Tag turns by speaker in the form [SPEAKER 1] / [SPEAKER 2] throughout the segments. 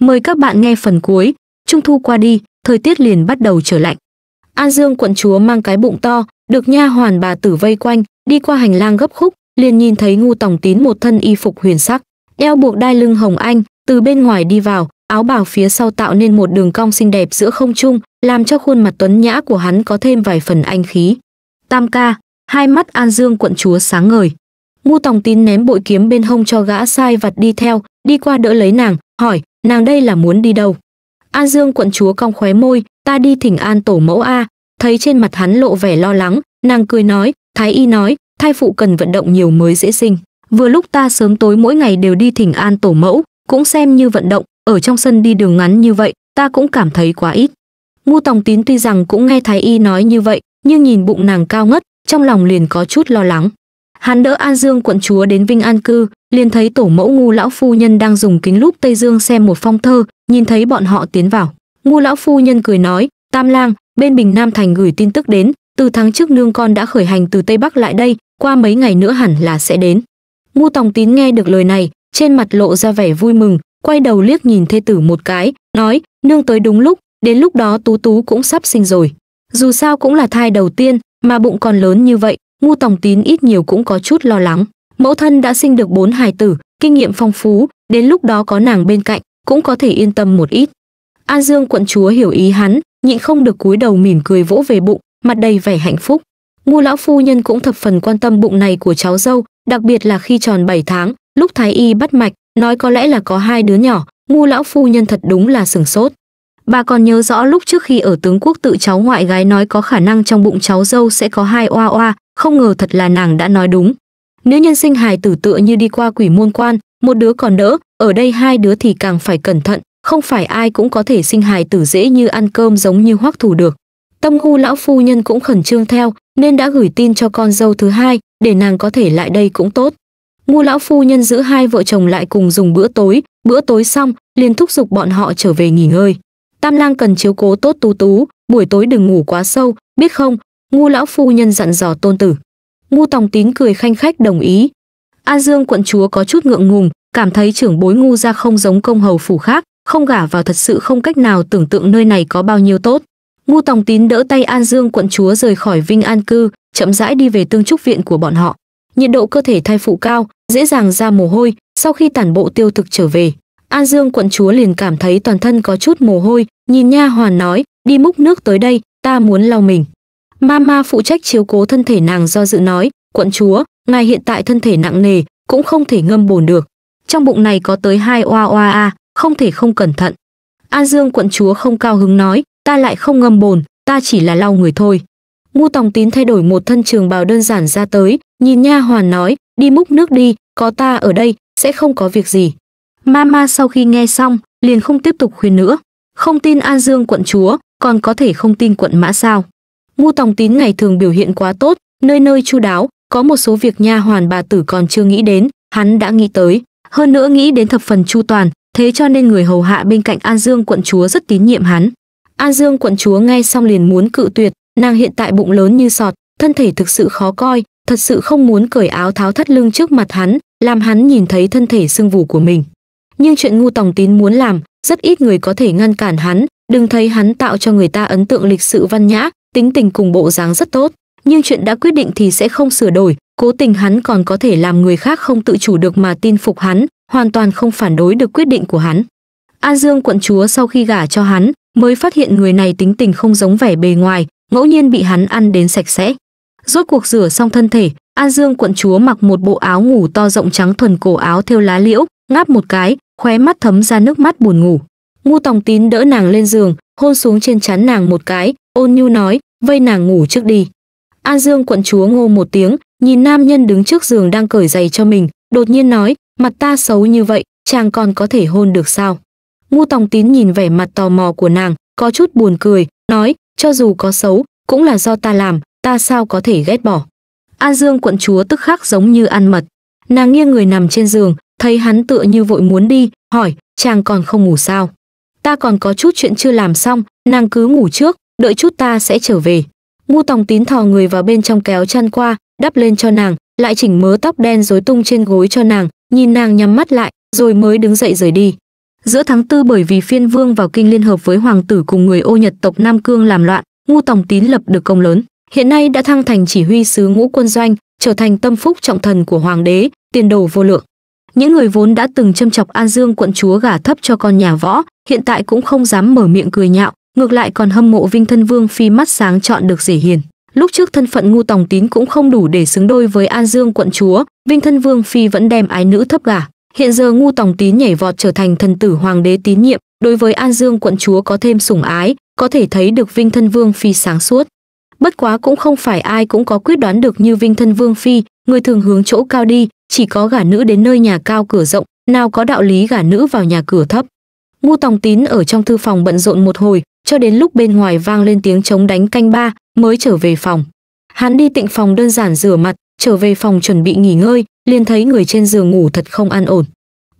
[SPEAKER 1] Mời các bạn nghe phần cuối. Trung thu qua đi, thời tiết liền bắt đầu trở lạnh. An Dương quận chúa mang cái bụng to, được nha hoàn bà tử vây quanh, đi qua hành lang gấp khúc, liền nhìn thấy Ngu Tòng Tín một thân y phục huyền sắc, đeo buộc đai lưng hồng anh, từ bên ngoài đi vào, áo bào phía sau tạo nên một đường cong xinh đẹp giữa không trung, làm cho khuôn mặt tuấn nhã của hắn có thêm vài phần anh khí. Tam ca, hai mắt An Dương quận chúa sáng ngời. Ngu Tòng Tín ném bội kiếm bên hông cho gã sai vặt đi theo, đi qua đỡ lấy nàng, hỏi, nàng đây là muốn đi đâu an dương quận chúa cong khóe môi ta đi thỉnh an tổ mẫu a thấy trên mặt hắn lộ vẻ lo lắng nàng cười nói thái y nói thai phụ cần vận động nhiều mới dễ sinh vừa lúc ta sớm tối mỗi ngày đều đi thỉnh an tổ mẫu cũng xem như vận động ở trong sân đi đường ngắn như vậy ta cũng cảm thấy quá ít ngu tòng tín tuy rằng cũng nghe thái y nói như vậy nhưng nhìn bụng nàng cao ngất trong lòng liền có chút lo lắng hắn đỡ an dương quận chúa đến vinh an cư liền thấy tổ mẫu ngu lão phu nhân đang dùng kính lúp tây dương xem một phong thơ nhìn thấy bọn họ tiến vào ngu lão phu nhân cười nói tam lang bên bình nam thành gửi tin tức đến từ tháng trước nương con đã khởi hành từ tây bắc lại đây qua mấy ngày nữa hẳn là sẽ đến ngu tòng tín nghe được lời này trên mặt lộ ra vẻ vui mừng quay đầu liếc nhìn thê tử một cái nói nương tới đúng lúc đến lúc đó tú tú cũng sắp sinh rồi dù sao cũng là thai đầu tiên mà bụng còn lớn như vậy ngu tòng tín ít nhiều cũng có chút lo lắng mẫu thân đã sinh được bốn hài tử kinh nghiệm phong phú đến lúc đó có nàng bên cạnh cũng có thể yên tâm một ít an dương quận chúa hiểu ý hắn nhịn không được cúi đầu mỉm cười vỗ về bụng mặt đầy vẻ hạnh phúc ngu lão phu nhân cũng thập phần quan tâm bụng này của cháu dâu đặc biệt là khi tròn 7 tháng lúc thái y bắt mạch nói có lẽ là có hai đứa nhỏ ngu lão phu nhân thật đúng là sừng sốt Bà còn nhớ rõ lúc trước khi ở tướng quốc tự cháu ngoại gái nói có khả năng trong bụng cháu dâu sẽ có hai oa oa, không ngờ thật là nàng đã nói đúng. nếu nhân sinh hài tử tựa như đi qua quỷ môn quan, một đứa còn đỡ, ở đây hai đứa thì càng phải cẩn thận, không phải ai cũng có thể sinh hài tử dễ như ăn cơm giống như hoắc thủ được. Tâm gu lão phu nhân cũng khẩn trương theo, nên đã gửi tin cho con dâu thứ hai, để nàng có thể lại đây cũng tốt. Ngu lão phu nhân giữ hai vợ chồng lại cùng dùng bữa tối, bữa tối xong, liền thúc giục bọn họ trở về nghỉ ngơi tam lang cần chiếu cố tốt tú tú buổi tối đừng ngủ quá sâu biết không ngu lão phu nhân dặn dò tôn tử ngu tòng tín cười khanh khách đồng ý a dương quận chúa có chút ngượng ngùng cảm thấy trưởng bối ngu ra không giống công hầu phủ khác không gả vào thật sự không cách nào tưởng tượng nơi này có bao nhiêu tốt ngu tòng tín đỡ tay an dương quận chúa rời khỏi vinh an cư chậm rãi đi về tương trúc viện của bọn họ nhiệt độ cơ thể thai phụ cao dễ dàng ra mồ hôi sau khi tản bộ tiêu thực trở về An Dương quận chúa liền cảm thấy toàn thân có chút mồ hôi, nhìn nha hoàn nói, đi múc nước tới đây, ta muốn lau mình. Mama phụ trách chiếu cố thân thể nàng do dự nói, quận chúa, ngài hiện tại thân thể nặng nề, cũng không thể ngâm bồn được. Trong bụng này có tới hai oa oa a, không thể không cẩn thận. An Dương quận chúa không cao hứng nói, ta lại không ngâm bồn, ta chỉ là lau người thôi. Ngu Tòng Tín thay đổi một thân trường bào đơn giản ra tới, nhìn nha hoàn nói, đi múc nước đi, có ta ở đây, sẽ không có việc gì. Mama sau khi nghe xong, liền không tiếp tục khuyên nữa. Không tin An Dương quận chúa, còn có thể không tin quận mã sao. Ngu Tòng Tín ngày thường biểu hiện quá tốt, nơi nơi chu đáo, có một số việc nha hoàn bà tử còn chưa nghĩ đến, hắn đã nghĩ tới, hơn nữa nghĩ đến thập phần chu toàn, thế cho nên người hầu hạ bên cạnh An Dương quận chúa rất tín nhiệm hắn. An Dương quận chúa nghe xong liền muốn cự tuyệt, nàng hiện tại bụng lớn như sọt, thân thể thực sự khó coi, thật sự không muốn cởi áo tháo thắt lưng trước mặt hắn, làm hắn nhìn thấy thân thể sưng vù của mình nhưng chuyện ngu tòng tín muốn làm rất ít người có thể ngăn cản hắn đừng thấy hắn tạo cho người ta ấn tượng lịch sự văn nhã tính tình cùng bộ dáng rất tốt nhưng chuyện đã quyết định thì sẽ không sửa đổi cố tình hắn còn có thể làm người khác không tự chủ được mà tin phục hắn hoàn toàn không phản đối được quyết định của hắn an dương quận chúa sau khi gả cho hắn mới phát hiện người này tính tình không giống vẻ bề ngoài ngẫu nhiên bị hắn ăn đến sạch sẽ rốt cuộc rửa xong thân thể an dương quận chúa mặc một bộ áo ngủ to rộng trắng thuần cổ áo thêu lá liễu ngáp một cái khóe mắt thấm ra nước mắt buồn ngủ ngu tòng tín đỡ nàng lên giường hôn xuống trên chán nàng một cái ôn nhu nói vây nàng ngủ trước đi an dương quận chúa ngô một tiếng nhìn nam nhân đứng trước giường đang cởi giày cho mình đột nhiên nói mặt ta xấu như vậy chàng còn có thể hôn được sao ngu tòng tín nhìn vẻ mặt tò mò của nàng có chút buồn cười nói cho dù có xấu cũng là do ta làm ta sao có thể ghét bỏ an dương quận chúa tức khắc giống như ăn mật nàng nghiêng người nằm trên giường thấy hắn tựa như vội muốn đi hỏi chàng còn không ngủ sao ta còn có chút chuyện chưa làm xong nàng cứ ngủ trước đợi chút ta sẽ trở về ngu tòng tín thò người vào bên trong kéo chăn qua đắp lên cho nàng lại chỉnh mớ tóc đen rối tung trên gối cho nàng nhìn nàng nhắm mắt lại rồi mới đứng dậy rời đi giữa tháng tư bởi vì phiên vương vào kinh liên hợp với hoàng tử cùng người ô nhật tộc nam cương làm loạn ngu tòng tín lập được công lớn hiện nay đã thăng thành chỉ huy sứ ngũ quân doanh trở thành tâm phúc trọng thần của hoàng đế tiền đồ vô lượng những người vốn đã từng châm chọc an dương quận chúa gả thấp cho con nhà võ hiện tại cũng không dám mở miệng cười nhạo ngược lại còn hâm mộ vinh thân vương phi mắt sáng chọn được rể hiền lúc trước thân phận ngu tòng tín cũng không đủ để xứng đôi với an dương quận chúa vinh thân vương phi vẫn đem ái nữ thấp gả hiện giờ ngu tòng tín nhảy vọt trở thành thần tử hoàng đế tín nhiệm đối với an dương quận chúa có thêm sủng ái có thể thấy được vinh thân vương phi sáng suốt bất quá cũng không phải ai cũng có quyết đoán được như vinh thân vương phi người thường hướng chỗ cao đi, chỉ có gả nữ đến nơi nhà cao cửa rộng, nào có đạo lý gả nữ vào nhà cửa thấp. Ngu Tòng Tín ở trong thư phòng bận rộn một hồi, cho đến lúc bên ngoài vang lên tiếng chống đánh canh ba, mới trở về phòng. Hắn đi tịnh phòng đơn giản rửa mặt, trở về phòng chuẩn bị nghỉ ngơi, liền thấy người trên giường ngủ thật không an ổn.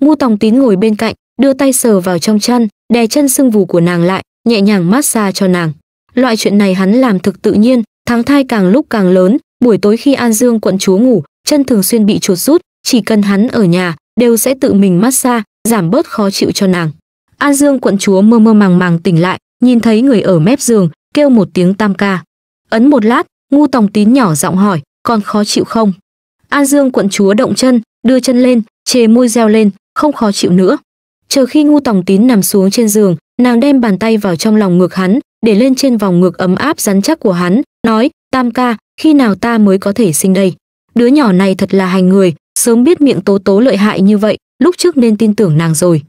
[SPEAKER 1] Ngu Tòng Tín ngồi bên cạnh, đưa tay sờ vào trong chân, đè chân sưng vù của nàng lại, nhẹ nhàng massage cho nàng. Loại chuyện này hắn làm thực tự nhiên, tháng thai càng lúc càng lớn, buổi tối khi an dương quận chúa ngủ chân thường xuyên bị chuột rút chỉ cần hắn ở nhà đều sẽ tự mình massage giảm bớt khó chịu cho nàng an dương quận chúa mơ mơ màng màng tỉnh lại nhìn thấy người ở mép giường kêu một tiếng tam ca ấn một lát ngu tòng tín nhỏ giọng hỏi còn khó chịu không an dương quận chúa động chân đưa chân lên chê môi reo lên không khó chịu nữa chờ khi ngu tòng tín nằm xuống trên giường nàng đem bàn tay vào trong lòng ngực hắn để lên trên vòng ngực ấm áp rắn chắc của hắn nói tam ca khi nào ta mới có thể sinh đây đứa nhỏ này thật là hành người sớm biết miệng tố tố lợi hại như vậy lúc trước nên tin tưởng nàng rồi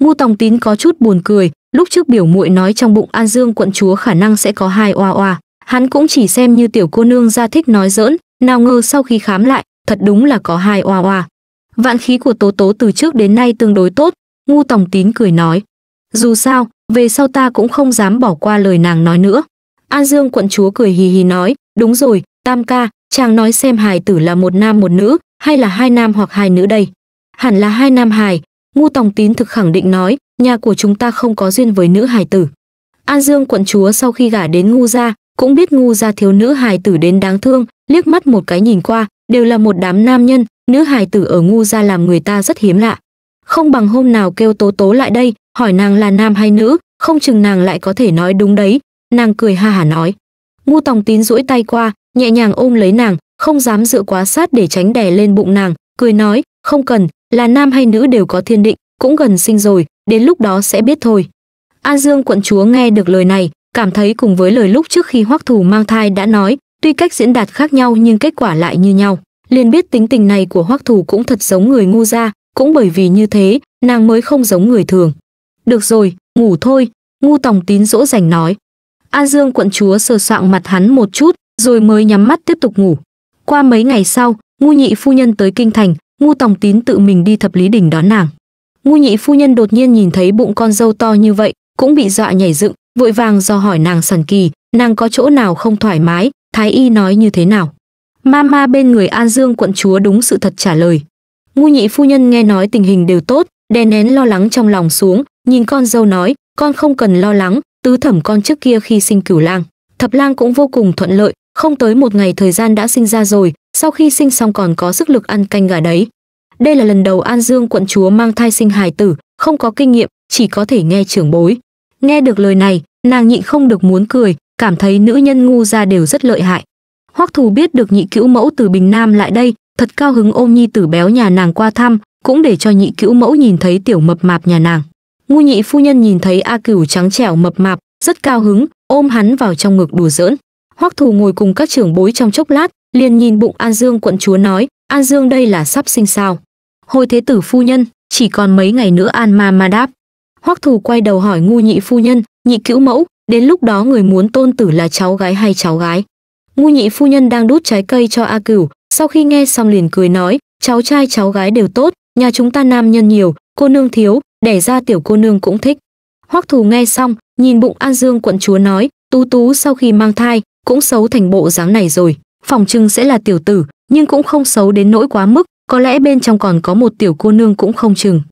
[SPEAKER 1] ngu tòng tín có chút buồn cười lúc trước biểu muội nói trong bụng an dương quận chúa khả năng sẽ có hai oa oa hắn cũng chỉ xem như tiểu cô nương ra thích nói dỡn nào ngờ sau khi khám lại thật đúng là có hai oa oa vạn khí của tố tố từ trước đến nay tương đối tốt ngu tòng tín cười nói dù sao về sau ta cũng không dám bỏ qua lời nàng nói nữa an dương quận chúa cười hì hì nói đúng rồi Tam ca, chàng nói xem hài tử là một nam một nữ, hay là hai nam hoặc hai nữ đây? Hẳn là hai nam hài, ngu tòng tín thực khẳng định nói, nhà của chúng ta không có duyên với nữ hài tử. An Dương quận chúa sau khi gả đến ngu gia, cũng biết ngu gia thiếu nữ hài tử đến đáng thương, liếc mắt một cái nhìn qua, đều là một đám nam nhân, nữ hài tử ở ngu gia làm người ta rất hiếm lạ. Không bằng hôm nào kêu tố tố lại đây, hỏi nàng là nam hay nữ, không chừng nàng lại có thể nói đúng đấy. Nàng cười ha hả nói. Ngu tòng tín duỗi tay qua, nhẹ nhàng ôm lấy nàng, không dám dựa quá sát để tránh đè lên bụng nàng, cười nói, không cần, là nam hay nữ đều có thiên định, cũng gần sinh rồi, đến lúc đó sẽ biết thôi. An Dương quận chúa nghe được lời này, cảm thấy cùng với lời lúc trước khi Hoắc Thủ mang thai đã nói, tuy cách diễn đạt khác nhau nhưng kết quả lại như nhau, liền biết tính tình này của Hoắc Thủ cũng thật giống người ngu ra, cũng bởi vì như thế, nàng mới không giống người thường. Được rồi, ngủ thôi, ngu tòng tín dỗ dành nói. An Dương quận chúa sờ soạng mặt hắn một chút, rồi mới nhắm mắt tiếp tục ngủ. Qua mấy ngày sau, ngu nhị phu nhân tới kinh thành, ngu tòng tín tự mình đi thập lý đỉnh đón nàng. Ngu nhị phu nhân đột nhiên nhìn thấy bụng con dâu to như vậy, cũng bị dọa nhảy dựng, vội vàng do hỏi nàng sần kỳ, nàng có chỗ nào không thoải mái, thái y nói như thế nào. Mama bên người An Dương quận chúa đúng sự thật trả lời. Ngu nhị phu nhân nghe nói tình hình đều tốt, đè nén lo lắng trong lòng xuống, nhìn con dâu nói, con không cần lo lắng, tứ thẩm con trước kia khi sinh cửu lang. Thập lang cũng vô cùng thuận lợi, không tới một ngày thời gian đã sinh ra rồi sau khi sinh xong còn có sức lực ăn canh gà đấy đây là lần đầu an dương quận chúa mang thai sinh hài tử không có kinh nghiệm chỉ có thể nghe trưởng bối nghe được lời này nàng nhịn không được muốn cười cảm thấy nữ nhân ngu ra đều rất lợi hại hoắc thù biết được nhị cữu mẫu từ bình nam lại đây thật cao hứng ôm nhi tử béo nhà nàng qua thăm cũng để cho nhị cữu mẫu nhìn thấy tiểu mập mạp nhà nàng ngu nhị phu nhân nhìn thấy a cửu trắng trẻo mập mạp rất cao hứng ôm hắn vào trong ngực đùa giỡn hoắc thù ngồi cùng các trưởng bối trong chốc lát liền nhìn bụng an dương quận chúa nói an dương đây là sắp sinh sao hồi thế tử phu nhân chỉ còn mấy ngày nữa an ma ma đáp hoắc thù quay đầu hỏi ngu nhị phu nhân nhị cữu mẫu đến lúc đó người muốn tôn tử là cháu gái hay cháu gái ngu nhị phu nhân đang đút trái cây cho a cửu sau khi nghe xong liền cười nói cháu trai cháu gái đều tốt nhà chúng ta nam nhân nhiều cô nương thiếu đẻ ra tiểu cô nương cũng thích hoắc thù nghe xong nhìn bụng an dương quận chúa nói tú tú sau khi mang thai cũng xấu thành bộ dáng này rồi phòng trưng sẽ là tiểu tử nhưng cũng không xấu đến nỗi quá mức có lẽ bên trong còn có một tiểu cô nương cũng không chừng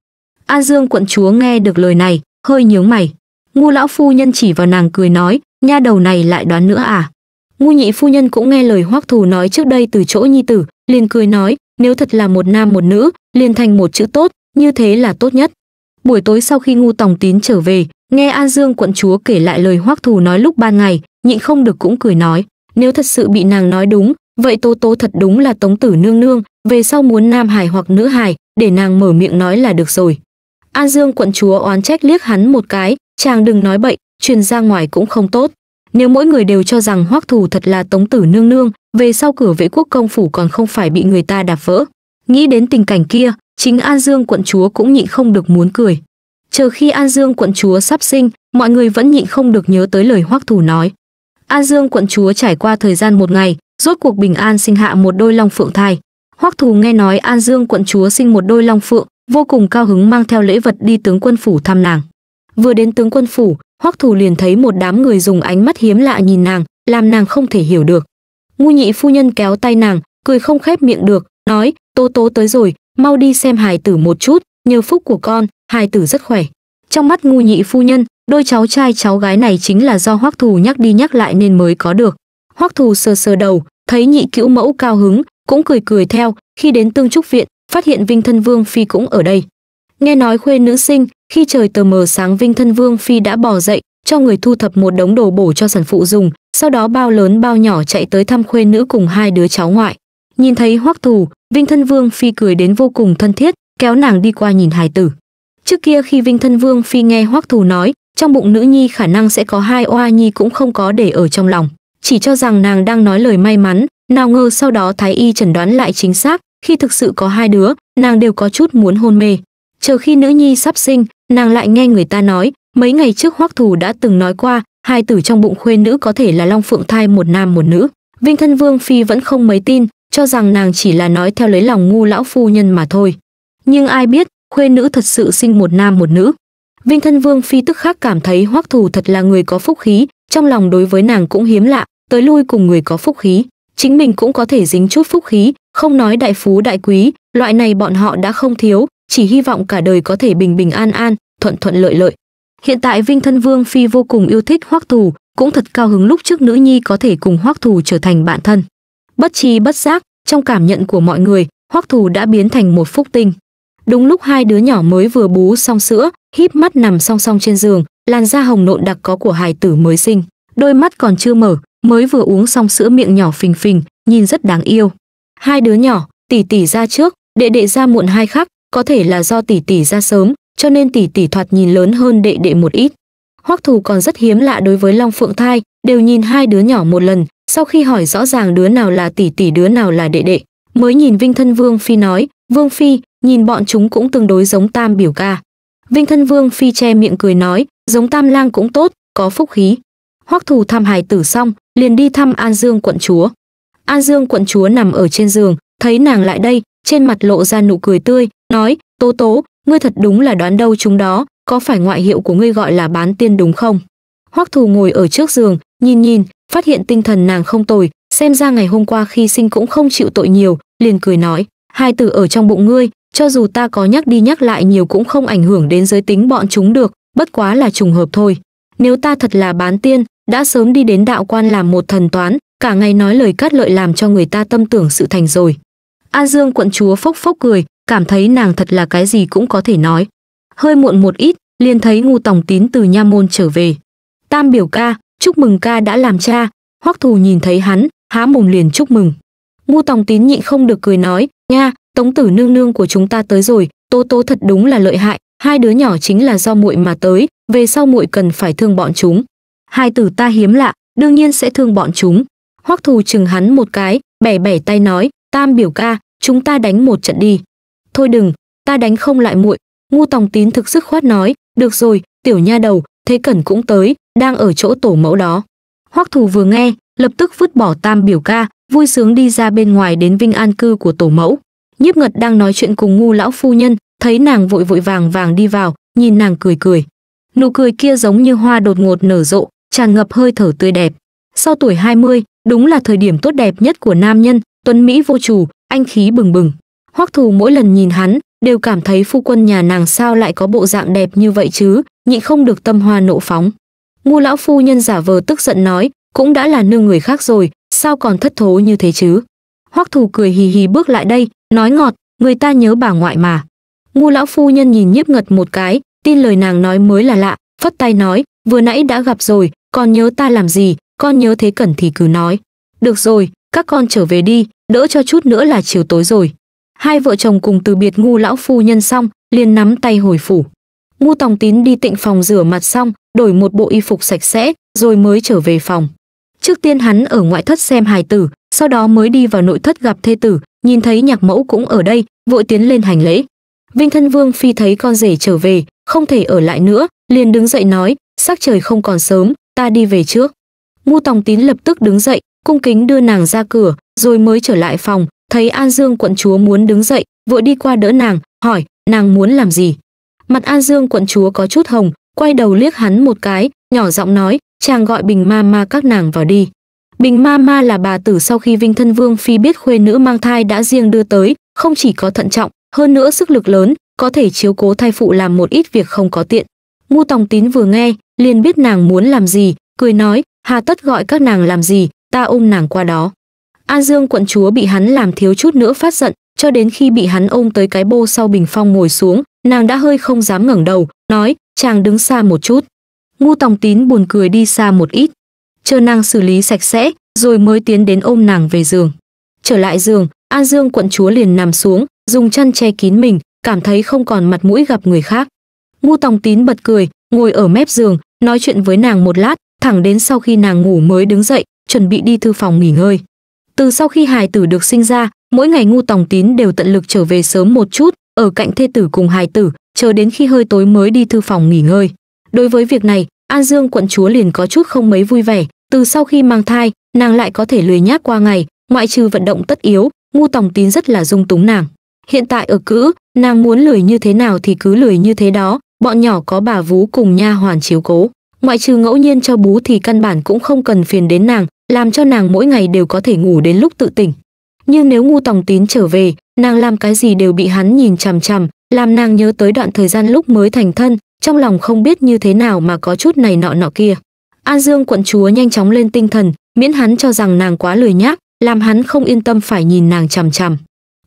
[SPEAKER 1] an dương quận chúa nghe được lời này hơi nhướng mày ngu lão phu nhân chỉ vào nàng cười nói nha đầu này lại đoán nữa à ngu nhị phu nhân cũng nghe lời hoắc thù nói trước đây từ chỗ nhi tử liền cười nói nếu thật là một nam một nữ liền thành một chữ tốt như thế là tốt nhất Buổi tối sau khi Ngu Tòng Tín trở về, nghe An Dương quận chúa kể lại lời hoác Thù nói lúc ban ngày, nhịn không được cũng cười nói, nếu thật sự bị nàng nói đúng, vậy Tố Tố thật đúng là tống tử nương nương, về sau muốn nam hài hoặc nữ hài, để nàng mở miệng nói là được rồi. An Dương quận chúa oán trách liếc hắn một cái, chàng đừng nói bậy, truyền ra ngoài cũng không tốt. Nếu mỗi người đều cho rằng hoác Thù thật là tống tử nương nương, về sau cửa vệ quốc công phủ còn không phải bị người ta đạp vỡ. Nghĩ đến tình cảnh kia, Chính An Dương quận chúa cũng nhịn không được muốn cười. Chờ khi An Dương quận chúa sắp sinh, mọi người vẫn nhịn không được nhớ tới lời Hoắc Thủ nói. An Dương quận chúa trải qua thời gian một ngày, rốt cuộc bình an sinh hạ một đôi long phượng thai. Hoắc Thù nghe nói An Dương quận chúa sinh một đôi long phượng, vô cùng cao hứng mang theo lễ vật đi tướng quân phủ thăm nàng. Vừa đến tướng quân phủ, Hoắc Thù liền thấy một đám người dùng ánh mắt hiếm lạ nhìn nàng, làm nàng không thể hiểu được. Ngu nhị phu nhân kéo tay nàng, cười không khép miệng được, nói, Tô tố tới rồi, mau đi xem hài tử một chút nhờ phúc của con hài tử rất khỏe trong mắt ngu nhị phu nhân đôi cháu trai cháu gái này chính là do hoắc thù nhắc đi nhắc lại nên mới có được hoắc thù sờ sờ đầu thấy nhị cữu mẫu cao hứng cũng cười cười theo khi đến tương trúc viện phát hiện vinh thân vương phi cũng ở đây nghe nói khuê nữ sinh khi trời tờ mờ sáng vinh thân vương phi đã bỏ dậy cho người thu thập một đống đồ bổ cho sản phụ dùng sau đó bao lớn bao nhỏ chạy tới thăm khuê nữ cùng hai đứa cháu ngoại nhìn thấy hoắc thù Vinh Thân Vương Phi cười đến vô cùng thân thiết, kéo nàng đi qua nhìn hài tử. Trước kia khi Vinh Thân Vương Phi nghe Hoắc Thù nói, trong bụng nữ nhi khả năng sẽ có hai oa nhi cũng không có để ở trong lòng, chỉ cho rằng nàng đang nói lời may mắn, nào ngờ sau đó thái y chẩn đoán lại chính xác, khi thực sự có hai đứa, nàng đều có chút muốn hôn mê. Chờ khi nữ nhi sắp sinh, nàng lại nghe người ta nói, mấy ngày trước Hoắc Thù đã từng nói qua, hai tử trong bụng khuê nữ có thể là long phượng thai một nam một nữ. Vinh Thân Vương Phi vẫn không mấy tin, cho rằng nàng chỉ là nói theo lấy lòng ngu lão phu nhân mà thôi. Nhưng ai biết, khuê nữ thật sự sinh một nam một nữ. Vinh thân vương phi tức khắc cảm thấy hoắc thù thật là người có phúc khí, trong lòng đối với nàng cũng hiếm lạ, tới lui cùng người có phúc khí. Chính mình cũng có thể dính chút phúc khí, không nói đại phú đại quý, loại này bọn họ đã không thiếu, chỉ hy vọng cả đời có thể bình bình an an, thuận thuận lợi lợi. Hiện tại Vinh Thân Vương Phi vô cùng yêu thích Hoắc Thù, cũng thật cao hứng lúc trước nữ nhi có thể cùng Hoắc Thù trở thành bạn thân bất chi bất giác trong cảm nhận của mọi người hoắc thù đã biến thành một phúc tinh đúng lúc hai đứa nhỏ mới vừa bú xong sữa híp mắt nằm song song trên giường làn da hồng nộn đặc có của hài tử mới sinh đôi mắt còn chưa mở mới vừa uống xong sữa miệng nhỏ phình phình nhìn rất đáng yêu hai đứa nhỏ tỷ tỷ ra trước đệ đệ ra muộn hai khắc có thể là do tỷ tỷ ra sớm cho nên tỷ tỷ thoạt nhìn lớn hơn đệ đệ một ít hoắc thù còn rất hiếm lạ đối với long phượng thai đều nhìn hai đứa nhỏ một lần sau khi hỏi rõ ràng đứa nào là tỷ tỷ đứa nào là đệ đệ, mới nhìn Vinh Thân Vương Phi nói, Vương Phi, nhìn bọn chúng cũng tương đối giống tam biểu ca. Vinh Thân Vương Phi che miệng cười nói, giống tam lang cũng tốt, có phúc khí. Hoắc thù thăm hài tử xong, liền đi thăm An Dương quận chúa. An Dương quận chúa nằm ở trên giường, thấy nàng lại đây, trên mặt lộ ra nụ cười tươi, nói, Tố Tố, ngươi thật đúng là đoán đâu chúng đó, có phải ngoại hiệu của ngươi gọi là bán tiên đúng không? Hoắc thù ngồi ở trước giường, nhìn nhìn phát hiện tinh thần nàng không tồi xem ra ngày hôm qua khi sinh cũng không chịu tội nhiều liền cười nói hai tử ở trong bụng ngươi cho dù ta có nhắc đi nhắc lại nhiều cũng không ảnh hưởng đến giới tính bọn chúng được bất quá là trùng hợp thôi nếu ta thật là bán tiên đã sớm đi đến đạo quan làm một thần toán cả ngày nói lời cát lợi làm cho người ta tâm tưởng sự thành rồi an dương quận chúa phốc phốc cười cảm thấy nàng thật là cái gì cũng có thể nói hơi muộn một ít liền thấy ngu tòng tín từ nha môn trở về tam biểu ca chúc mừng ca đã làm cha hoắc thù nhìn thấy hắn há mồm liền chúc mừng ngu tòng tín nhịn không được cười nói nha tống tử nương nương của chúng ta tới rồi tố tố thật đúng là lợi hại hai đứa nhỏ chính là do muội mà tới về sau muội cần phải thương bọn chúng hai tử ta hiếm lạ đương nhiên sẽ thương bọn chúng hoắc thù chừng hắn một cái bẻ bẻ tay nói tam biểu ca chúng ta đánh một trận đi thôi đừng ta đánh không lại muội ngu tòng tín thực sức khoát nói được rồi tiểu nha đầu thế cẩn cũng tới đang ở chỗ tổ mẫu đó hoắc thù vừa nghe lập tức vứt bỏ tam biểu ca vui sướng đi ra bên ngoài đến vinh an cư của tổ mẫu nhiếp ngật đang nói chuyện cùng ngu lão phu nhân thấy nàng vội vội vàng vàng đi vào nhìn nàng cười cười nụ cười kia giống như hoa đột ngột nở rộ tràn ngập hơi thở tươi đẹp sau tuổi 20, đúng là thời điểm tốt đẹp nhất của nam nhân tuấn mỹ vô chủ anh khí bừng bừng hoắc thù mỗi lần nhìn hắn đều cảm thấy phu quân nhà nàng sao lại có bộ dạng đẹp như vậy chứ nhịn không được tâm hoa nộ phóng ngu lão phu nhân giả vờ tức giận nói cũng đã là nương người khác rồi sao còn thất thố như thế chứ hoắc thủ cười hì hì bước lại đây nói ngọt người ta nhớ bà ngoại mà ngu lão phu nhân nhìn nhiếp ngật một cái tin lời nàng nói mới là lạ phất tay nói vừa nãy đã gặp rồi còn nhớ ta làm gì con nhớ thế cẩn thì cứ nói được rồi các con trở về đi đỡ cho chút nữa là chiều tối rồi hai vợ chồng cùng từ biệt ngu lão phu nhân xong liền nắm tay hồi phủ ngu tòng tín đi tịnh phòng rửa mặt xong đổi một bộ y phục sạch sẽ rồi mới trở về phòng trước tiên hắn ở ngoại thất xem hài tử sau đó mới đi vào nội thất gặp thê tử nhìn thấy nhạc mẫu cũng ở đây vội tiến lên hành lễ vinh thân vương phi thấy con rể trở về không thể ở lại nữa liền đứng dậy nói sắc trời không còn sớm ta đi về trước ngu tòng tín lập tức đứng dậy cung kính đưa nàng ra cửa rồi mới trở lại phòng thấy an dương quận chúa muốn đứng dậy vội đi qua đỡ nàng hỏi nàng muốn làm gì Mặt An Dương quận chúa có chút hồng, quay đầu liếc hắn một cái, nhỏ giọng nói, chàng gọi Bình Ma Ma các nàng vào đi. Bình Ma Ma là bà tử sau khi Vinh Thân Vương Phi biết khuê nữ mang thai đã riêng đưa tới, không chỉ có thận trọng, hơn nữa sức lực lớn, có thể chiếu cố thai phụ làm một ít việc không có tiện. Ngu Tòng Tín vừa nghe, liền biết nàng muốn làm gì, cười nói, hà tất gọi các nàng làm gì, ta ôm nàng qua đó. An Dương quận chúa bị hắn làm thiếu chút nữa phát giận, cho đến khi bị hắn ôm tới cái bô sau bình phong ngồi xuống, nàng đã hơi không dám ngẩng đầu, nói, chàng đứng xa một chút. Ngu tòng tín buồn cười đi xa một ít. Chờ nàng xử lý sạch sẽ, rồi mới tiến đến ôm nàng về giường. Trở lại giường, An Dương quận chúa liền nằm xuống, dùng chăn che kín mình, cảm thấy không còn mặt mũi gặp người khác. Ngu tòng tín bật cười, ngồi ở mép giường, nói chuyện với nàng một lát, thẳng đến sau khi nàng ngủ mới đứng dậy, chuẩn bị đi thư phòng nghỉ ngơi. Từ sau khi hài tử được sinh ra, mỗi ngày ngu tòng tín đều tận lực trở về sớm một chút, ở cạnh thê tử cùng hài tử, chờ đến khi hơi tối mới đi thư phòng nghỉ ngơi. Đối với việc này, An Dương quận chúa liền có chút không mấy vui vẻ, từ sau khi mang thai, nàng lại có thể lười nhác qua ngày, ngoại trừ vận động tất yếu, ngu tòng tín rất là dung túng nàng. Hiện tại ở cữ, nàng muốn lười như thế nào thì cứ lười như thế đó, bọn nhỏ có bà vú cùng nha hoàn chiếu cố. Ngoại trừ ngẫu nhiên cho bú thì căn bản cũng không cần phiền đến nàng, làm cho nàng mỗi ngày đều có thể ngủ đến lúc tự tỉnh. Nhưng nếu ngu tòng tín trở về, nàng làm cái gì đều bị hắn nhìn chằm chằm làm nàng nhớ tới đoạn thời gian lúc mới thành thân trong lòng không biết như thế nào mà có chút này nọ nọ kia an dương quận chúa nhanh chóng lên tinh thần miễn hắn cho rằng nàng quá lười nhác làm hắn không yên tâm phải nhìn nàng chằm chằm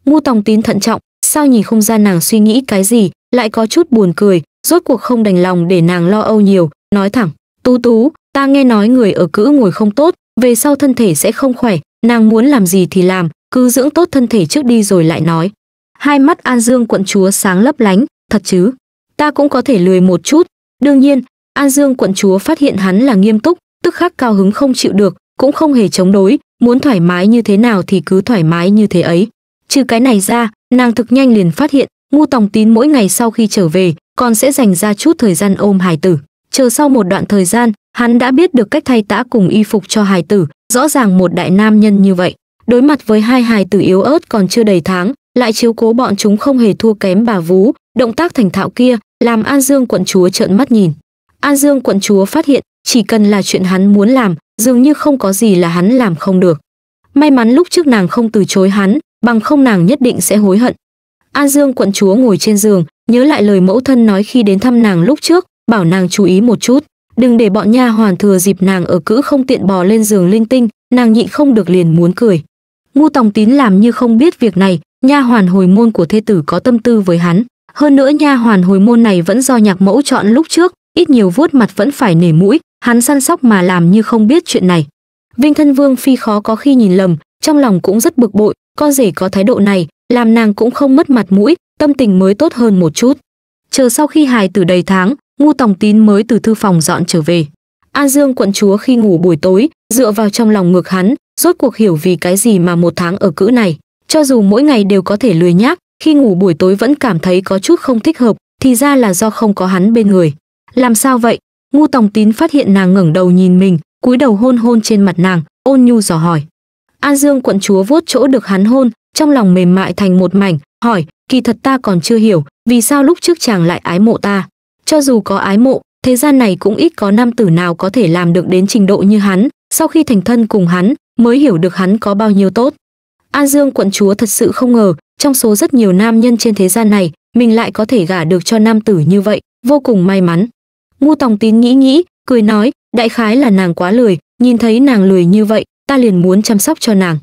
[SPEAKER 1] ngu tòng tín thận trọng sao nhìn không ra nàng suy nghĩ cái gì lại có chút buồn cười rốt cuộc không đành lòng để nàng lo âu nhiều nói thẳng tú tú ta nghe nói người ở cữ ngồi không tốt về sau thân thể sẽ không khỏe nàng muốn làm gì thì làm cứ dưỡng tốt thân thể trước đi rồi lại nói. Hai mắt An Dương quận chúa sáng lấp lánh, thật chứ? Ta cũng có thể lười một chút. Đương nhiên, An Dương quận chúa phát hiện hắn là nghiêm túc, tức khắc cao hứng không chịu được, cũng không hề chống đối, muốn thoải mái như thế nào thì cứ thoải mái như thế ấy. Trừ cái này ra, nàng thực nhanh liền phát hiện, ngu tòng tín mỗi ngày sau khi trở về, còn sẽ dành ra chút thời gian ôm hài tử. Chờ sau một đoạn thời gian, hắn đã biết được cách thay tã cùng y phục cho hài tử, rõ ràng một đại nam nhân như vậy, đối mặt với hai hài tử yếu ớt còn chưa đầy tháng lại chiếu cố bọn chúng không hề thua kém bà vú động tác thành thạo kia làm an dương quận chúa trợn mắt nhìn an dương quận chúa phát hiện chỉ cần là chuyện hắn muốn làm dường như không có gì là hắn làm không được may mắn lúc trước nàng không từ chối hắn bằng không nàng nhất định sẽ hối hận an dương quận chúa ngồi trên giường nhớ lại lời mẫu thân nói khi đến thăm nàng lúc trước bảo nàng chú ý một chút đừng để bọn nha hoàn thừa dịp nàng ở cữ không tiện bò lên giường linh tinh nàng nhịn không được liền muốn cười Ngu Tòng Tín làm như không biết việc này, nha hoàn hồi môn của thê tử có tâm tư với hắn, hơn nữa nha hoàn hồi môn này vẫn do nhạc mẫu chọn lúc trước, ít nhiều vuốt mặt vẫn phải nể mũi, hắn săn sóc mà làm như không biết chuyện này. Vinh Thân Vương phi khó có khi nhìn lầm, trong lòng cũng rất bực bội, con rể có thái độ này, làm nàng cũng không mất mặt mũi, tâm tình mới tốt hơn một chút. Chờ sau khi hài tử đầy tháng, Ngu Tòng Tín mới từ thư phòng dọn trở về. An Dương quận chúa khi ngủ buổi tối, dựa vào trong lòng ngực hắn, rốt cuộc hiểu vì cái gì mà một tháng ở cữ này, cho dù mỗi ngày đều có thể lười nhác, khi ngủ buổi tối vẫn cảm thấy có chút không thích hợp, thì ra là do không có hắn bên người. Làm sao vậy? Ngu Tòng Tín phát hiện nàng ngẩng đầu nhìn mình, cúi đầu hôn hôn trên mặt nàng, ôn nhu dò hỏi. An Dương quận chúa vuốt chỗ được hắn hôn, trong lòng mềm mại thành một mảnh, hỏi, kỳ thật ta còn chưa hiểu, vì sao lúc trước chàng lại ái mộ ta? Cho dù có ái mộ, thế gian này cũng ít có nam tử nào có thể làm được đến trình độ như hắn, sau khi thành thân cùng hắn, mới hiểu được hắn có bao nhiêu tốt. An Dương quận chúa thật sự không ngờ, trong số rất nhiều nam nhân trên thế gian này, mình lại có thể gả được cho nam tử như vậy, vô cùng may mắn. Ngu Tòng Tín nghĩ nghĩ, cười nói, đại khái là nàng quá lười, nhìn thấy nàng lười như vậy, ta liền muốn chăm sóc cho nàng.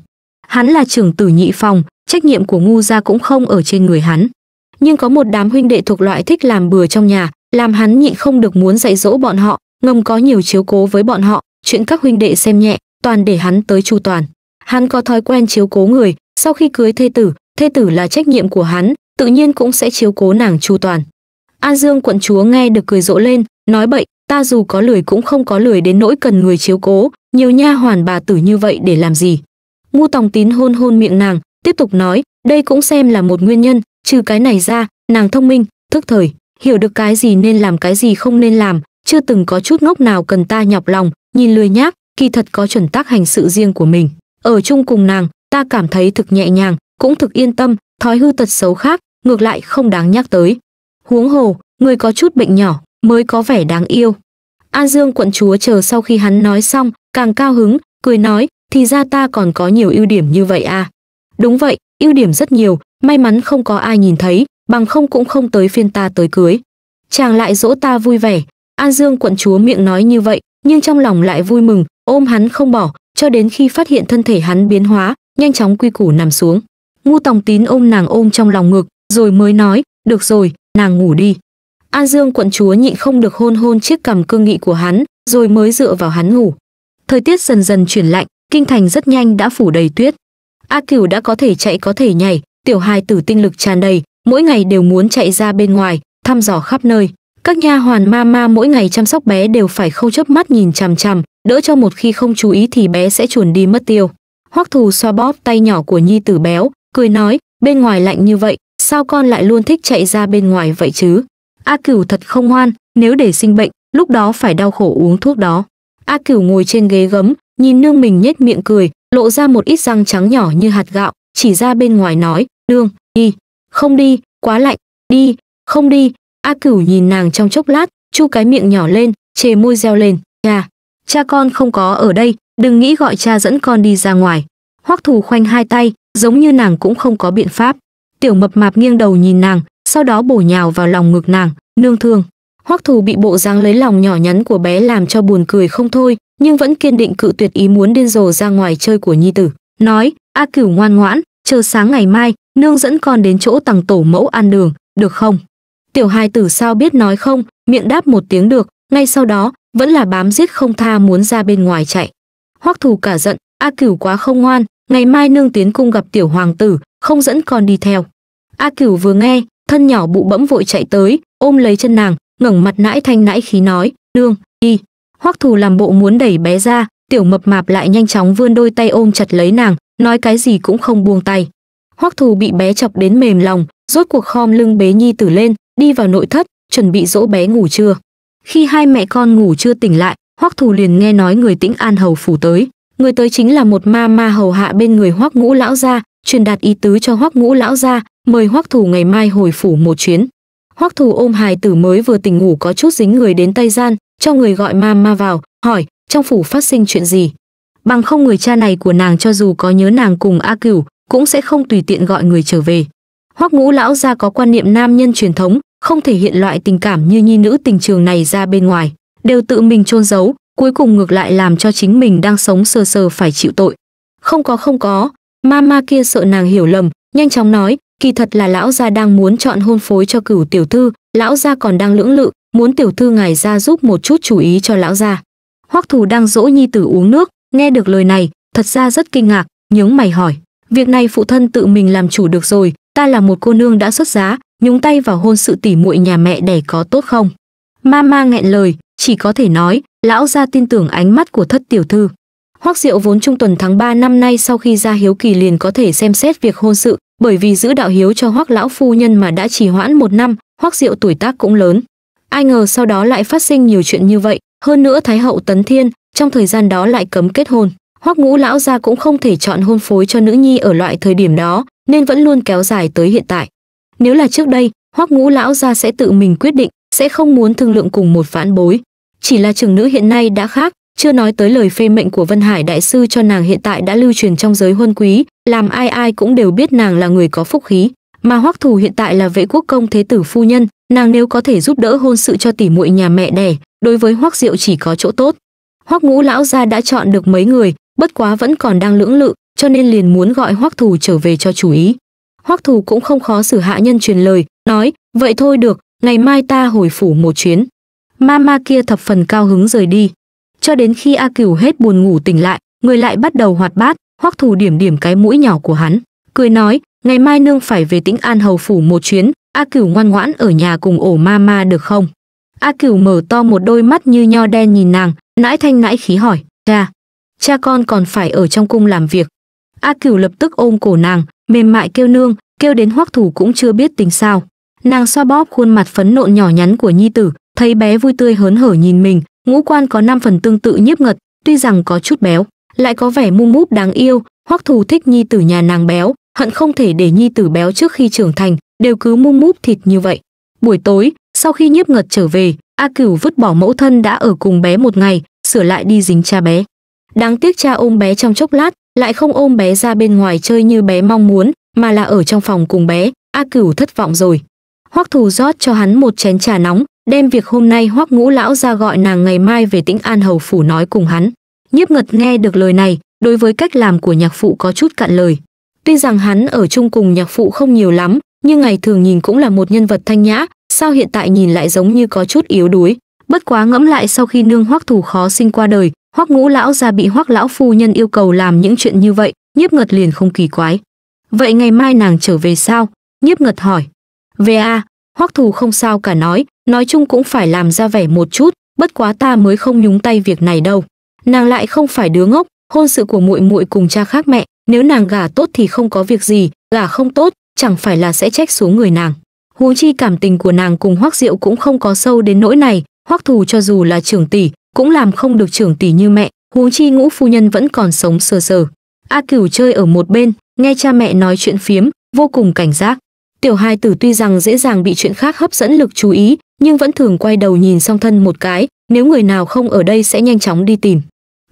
[SPEAKER 1] Hắn là trưởng tử nhị phòng, trách nhiệm của ngu gia cũng không ở trên người hắn. Nhưng có một đám huynh đệ thuộc loại thích làm bừa trong nhà, làm hắn nhịn không được muốn dạy dỗ bọn họ, ngầm có nhiều chiếu cố với bọn họ, chuyện các huynh đệ xem nhẹ, toàn để hắn tới chu toàn hắn có thói quen chiếu cố người sau khi cưới thê tử thê tử là trách nhiệm của hắn tự nhiên cũng sẽ chiếu cố nàng chu toàn an dương quận chúa nghe được cười rộ lên nói bậy ta dù có lười cũng không có lười đến nỗi cần người chiếu cố nhiều nha hoàn bà tử như vậy để làm gì ngu tòng tín hôn hôn miệng nàng tiếp tục nói đây cũng xem là một nguyên nhân trừ cái này ra nàng thông minh thức thời hiểu được cái gì nên làm cái gì không nên làm chưa từng có chút ngốc nào cần ta nhọc lòng nhìn lười nhác kỳ thật có chuẩn tắc hành sự riêng của mình ở chung cùng nàng ta cảm thấy thực nhẹ nhàng cũng thực yên tâm thói hư tật xấu khác ngược lại không đáng nhắc tới huống hồ người có chút bệnh nhỏ mới có vẻ đáng yêu an dương quận chúa chờ sau khi hắn nói xong càng cao hứng cười nói thì ra ta còn có nhiều ưu điểm như vậy à đúng vậy ưu điểm rất nhiều may mắn không có ai nhìn thấy bằng không cũng không tới phiên ta tới cưới chàng lại dỗ ta vui vẻ an dương quận chúa miệng nói như vậy nhưng trong lòng lại vui mừng ôm hắn không bỏ cho đến khi phát hiện thân thể hắn biến hóa nhanh chóng quy củ nằm xuống ngu tòng tín ôm nàng ôm trong lòng ngực rồi mới nói được rồi nàng ngủ đi an dương quận chúa nhịn không được hôn hôn chiếc cằm cương nghị của hắn rồi mới dựa vào hắn ngủ thời tiết dần dần chuyển lạnh kinh thành rất nhanh đã phủ đầy tuyết a cửu đã có thể chạy có thể nhảy tiểu hài tử tinh lực tràn đầy mỗi ngày đều muốn chạy ra bên ngoài thăm dò khắp nơi các nha hoàn ma ma mỗi ngày chăm sóc bé đều phải khâu chớp mắt nhìn chằm chằm đỡ cho một khi không chú ý thì bé sẽ chuồn đi mất tiêu. Hoắc Thù xoa bóp tay nhỏ của nhi tử béo, cười nói, bên ngoài lạnh như vậy, sao con lại luôn thích chạy ra bên ngoài vậy chứ? A Cửu thật không ngoan, nếu để sinh bệnh, lúc đó phải đau khổ uống thuốc đó. A Cửu ngồi trên ghế gấm, nhìn nương mình nhếch miệng cười, lộ ra một ít răng trắng nhỏ như hạt gạo, chỉ ra bên ngoài nói, "Nương, đi." "Không đi, quá lạnh, đi." "Không đi." A Cửu nhìn nàng trong chốc lát, chu cái miệng nhỏ lên, chề môi reo lên, "Chà, cha con không có ở đây đừng nghĩ gọi cha dẫn con đi ra ngoài hoắc thù khoanh hai tay giống như nàng cũng không có biện pháp tiểu mập mạp nghiêng đầu nhìn nàng sau đó bổ nhào vào lòng ngực nàng nương thương hoắc thù bị bộ dáng lấy lòng nhỏ nhắn của bé làm cho buồn cười không thôi nhưng vẫn kiên định cự tuyệt ý muốn điên rồ ra ngoài chơi của nhi tử nói a cửu ngoan ngoãn chờ sáng ngày mai nương dẫn con đến chỗ tằng tổ mẫu ăn đường được không tiểu hai tử sao biết nói không miệng đáp một tiếng được ngay sau đó vẫn là bám giết không tha muốn ra bên ngoài chạy hoắc thù cả giận a cửu quá không ngoan ngày mai nương tiến cung gặp tiểu hoàng tử không dẫn con đi theo a cửu vừa nghe thân nhỏ bụ bẫm vội chạy tới ôm lấy chân nàng ngẩng mặt nãi thanh nãi khí nói Nương đi hoắc thù làm bộ muốn đẩy bé ra tiểu mập mạp lại nhanh chóng vươn đôi tay ôm chặt lấy nàng nói cái gì cũng không buông tay hoắc thù bị bé chọc đến mềm lòng rốt cuộc khom lưng bế nhi tử lên đi vào nội thất chuẩn bị dỗ bé ngủ trưa khi hai mẹ con ngủ chưa tỉnh lại hoắc thù liền nghe nói người tĩnh an hầu phủ tới người tới chính là một ma ma hầu hạ bên người hoắc ngũ lão gia truyền đạt ý tứ cho hoắc ngũ lão gia mời hoắc thù ngày mai hồi phủ một chuyến hoắc thù ôm hài tử mới vừa tỉnh ngủ có chút dính người đến tay gian cho người gọi ma ma vào hỏi trong phủ phát sinh chuyện gì bằng không người cha này của nàng cho dù có nhớ nàng cùng a cửu cũng sẽ không tùy tiện gọi người trở về hoắc ngũ lão gia có quan niệm nam nhân truyền thống không thể hiện loại tình cảm như nhi nữ tình trường này ra bên ngoài, đều tự mình chôn giấu, cuối cùng ngược lại làm cho chính mình đang sống sờ sờ phải chịu tội. Không có không có, mama kia sợ nàng hiểu lầm, nhanh chóng nói, kỳ thật là lão gia đang muốn chọn hôn phối cho cửu tiểu thư, lão gia còn đang lưỡng lự, muốn tiểu thư ngài ra giúp một chút chú ý cho lão gia. Hoắc Thù đang dỗ nhi tử uống nước, nghe được lời này, thật ra rất kinh ngạc, nhướng mày hỏi, việc này phụ thân tự mình làm chủ được rồi, ta là một cô nương đã xuất giá, nhúng tay vào hôn sự tỉ muội nhà mẹ đẻ có tốt không? Mama nghẹn lời, chỉ có thể nói, lão gia tin tưởng ánh mắt của thất tiểu thư. Hoắc Diệu vốn trung tuần tháng 3 năm nay sau khi ra hiếu kỳ liền có thể xem xét việc hôn sự, bởi vì giữ đạo hiếu cho Hoắc lão phu nhân mà đã trì hoãn một năm, Hoắc Diệu tuổi tác cũng lớn. Ai ngờ sau đó lại phát sinh nhiều chuyện như vậy, hơn nữa Thái hậu Tấn Thiên trong thời gian đó lại cấm kết hôn. Hoắc Ngũ lão gia cũng không thể chọn hôn phối cho nữ nhi ở loại thời điểm đó, nên vẫn luôn kéo dài tới hiện tại nếu là trước đây hoắc ngũ lão gia sẽ tự mình quyết định sẽ không muốn thương lượng cùng một phản bối chỉ là trưởng nữ hiện nay đã khác chưa nói tới lời phê mệnh của vân hải đại sư cho nàng hiện tại đã lưu truyền trong giới huân quý làm ai ai cũng đều biết nàng là người có phúc khí mà hoắc thủ hiện tại là vệ quốc công thế tử phu nhân nàng nếu có thể giúp đỡ hôn sự cho tỷ muội nhà mẹ đẻ đối với hoắc diệu chỉ có chỗ tốt hoắc ngũ lão gia đã chọn được mấy người bất quá vẫn còn đang lưỡng lự cho nên liền muốn gọi hoắc thủ trở về cho chú ý hoắc thù cũng không khó xử hạ nhân truyền lời nói vậy thôi được ngày mai ta hồi phủ một chuyến ma ma kia thập phần cao hứng rời đi cho đến khi a cửu hết buồn ngủ tỉnh lại người lại bắt đầu hoạt bát hoắc thù điểm điểm cái mũi nhỏ của hắn cười nói ngày mai nương phải về tĩnh an hầu phủ một chuyến a cửu ngoan ngoãn ở nhà cùng ổ ma ma được không a cửu mở to một đôi mắt như nho đen nhìn nàng nãi thanh nãi khí hỏi cha cha con còn phải ở trong cung làm việc a cửu lập tức ôm cổ nàng mềm mại kêu nương kêu đến hoắc thủ cũng chưa biết tính sao nàng xoa bóp khuôn mặt phấn nộn nhỏ nhắn của nhi tử thấy bé vui tươi hớn hở nhìn mình ngũ quan có năm phần tương tự nhiếp ngật tuy rằng có chút béo lại có vẻ mung múp đáng yêu hoắc Thủ thích nhi tử nhà nàng béo hận không thể để nhi tử béo trước khi trưởng thành đều cứ mung múp thịt như vậy buổi tối sau khi nhiếp ngật trở về a cửu vứt bỏ mẫu thân đã ở cùng bé một ngày sửa lại đi dính cha bé đáng tiếc cha ôm bé trong chốc lát lại không ôm bé ra bên ngoài chơi như bé mong muốn, mà là ở trong phòng cùng bé, A Cửu thất vọng rồi. Hoắc Thù rót cho hắn một chén trà nóng, đem việc hôm nay Hoắc Ngũ lão ra gọi nàng ngày mai về Tĩnh An hầu phủ nói cùng hắn. Nhiếp Ngật nghe được lời này, đối với cách làm của nhạc phụ có chút cạn lời. Tuy rằng hắn ở chung cùng nhạc phụ không nhiều lắm, nhưng ngày thường nhìn cũng là một nhân vật thanh nhã, sao hiện tại nhìn lại giống như có chút yếu đuối. Bất quá ngẫm lại sau khi nương Hoắc Thù khó sinh qua đời, hoắc ngũ lão gia bị hoắc lão phu nhân yêu cầu làm những chuyện như vậy nhiếp ngật liền không kỳ quái vậy ngày mai nàng trở về sao nhiếp ngật hỏi về a à, hoắc thù không sao cả nói nói chung cũng phải làm ra vẻ một chút bất quá ta mới không nhúng tay việc này đâu nàng lại không phải đứa ngốc hôn sự của muội muội cùng cha khác mẹ nếu nàng gả tốt thì không có việc gì gả không tốt chẳng phải là sẽ trách xuống người nàng huống chi cảm tình của nàng cùng hoắc diệu cũng không có sâu đến nỗi này hoắc thù cho dù là trưởng tỷ cũng làm không được trưởng tỷ như mẹ huống chi ngũ phu nhân vẫn còn sống sờ sờ a cửu chơi ở một bên nghe cha mẹ nói chuyện phiếm vô cùng cảnh giác tiểu hai tử tuy rằng dễ dàng bị chuyện khác hấp dẫn lực chú ý nhưng vẫn thường quay đầu nhìn song thân một cái nếu người nào không ở đây sẽ nhanh chóng đi tìm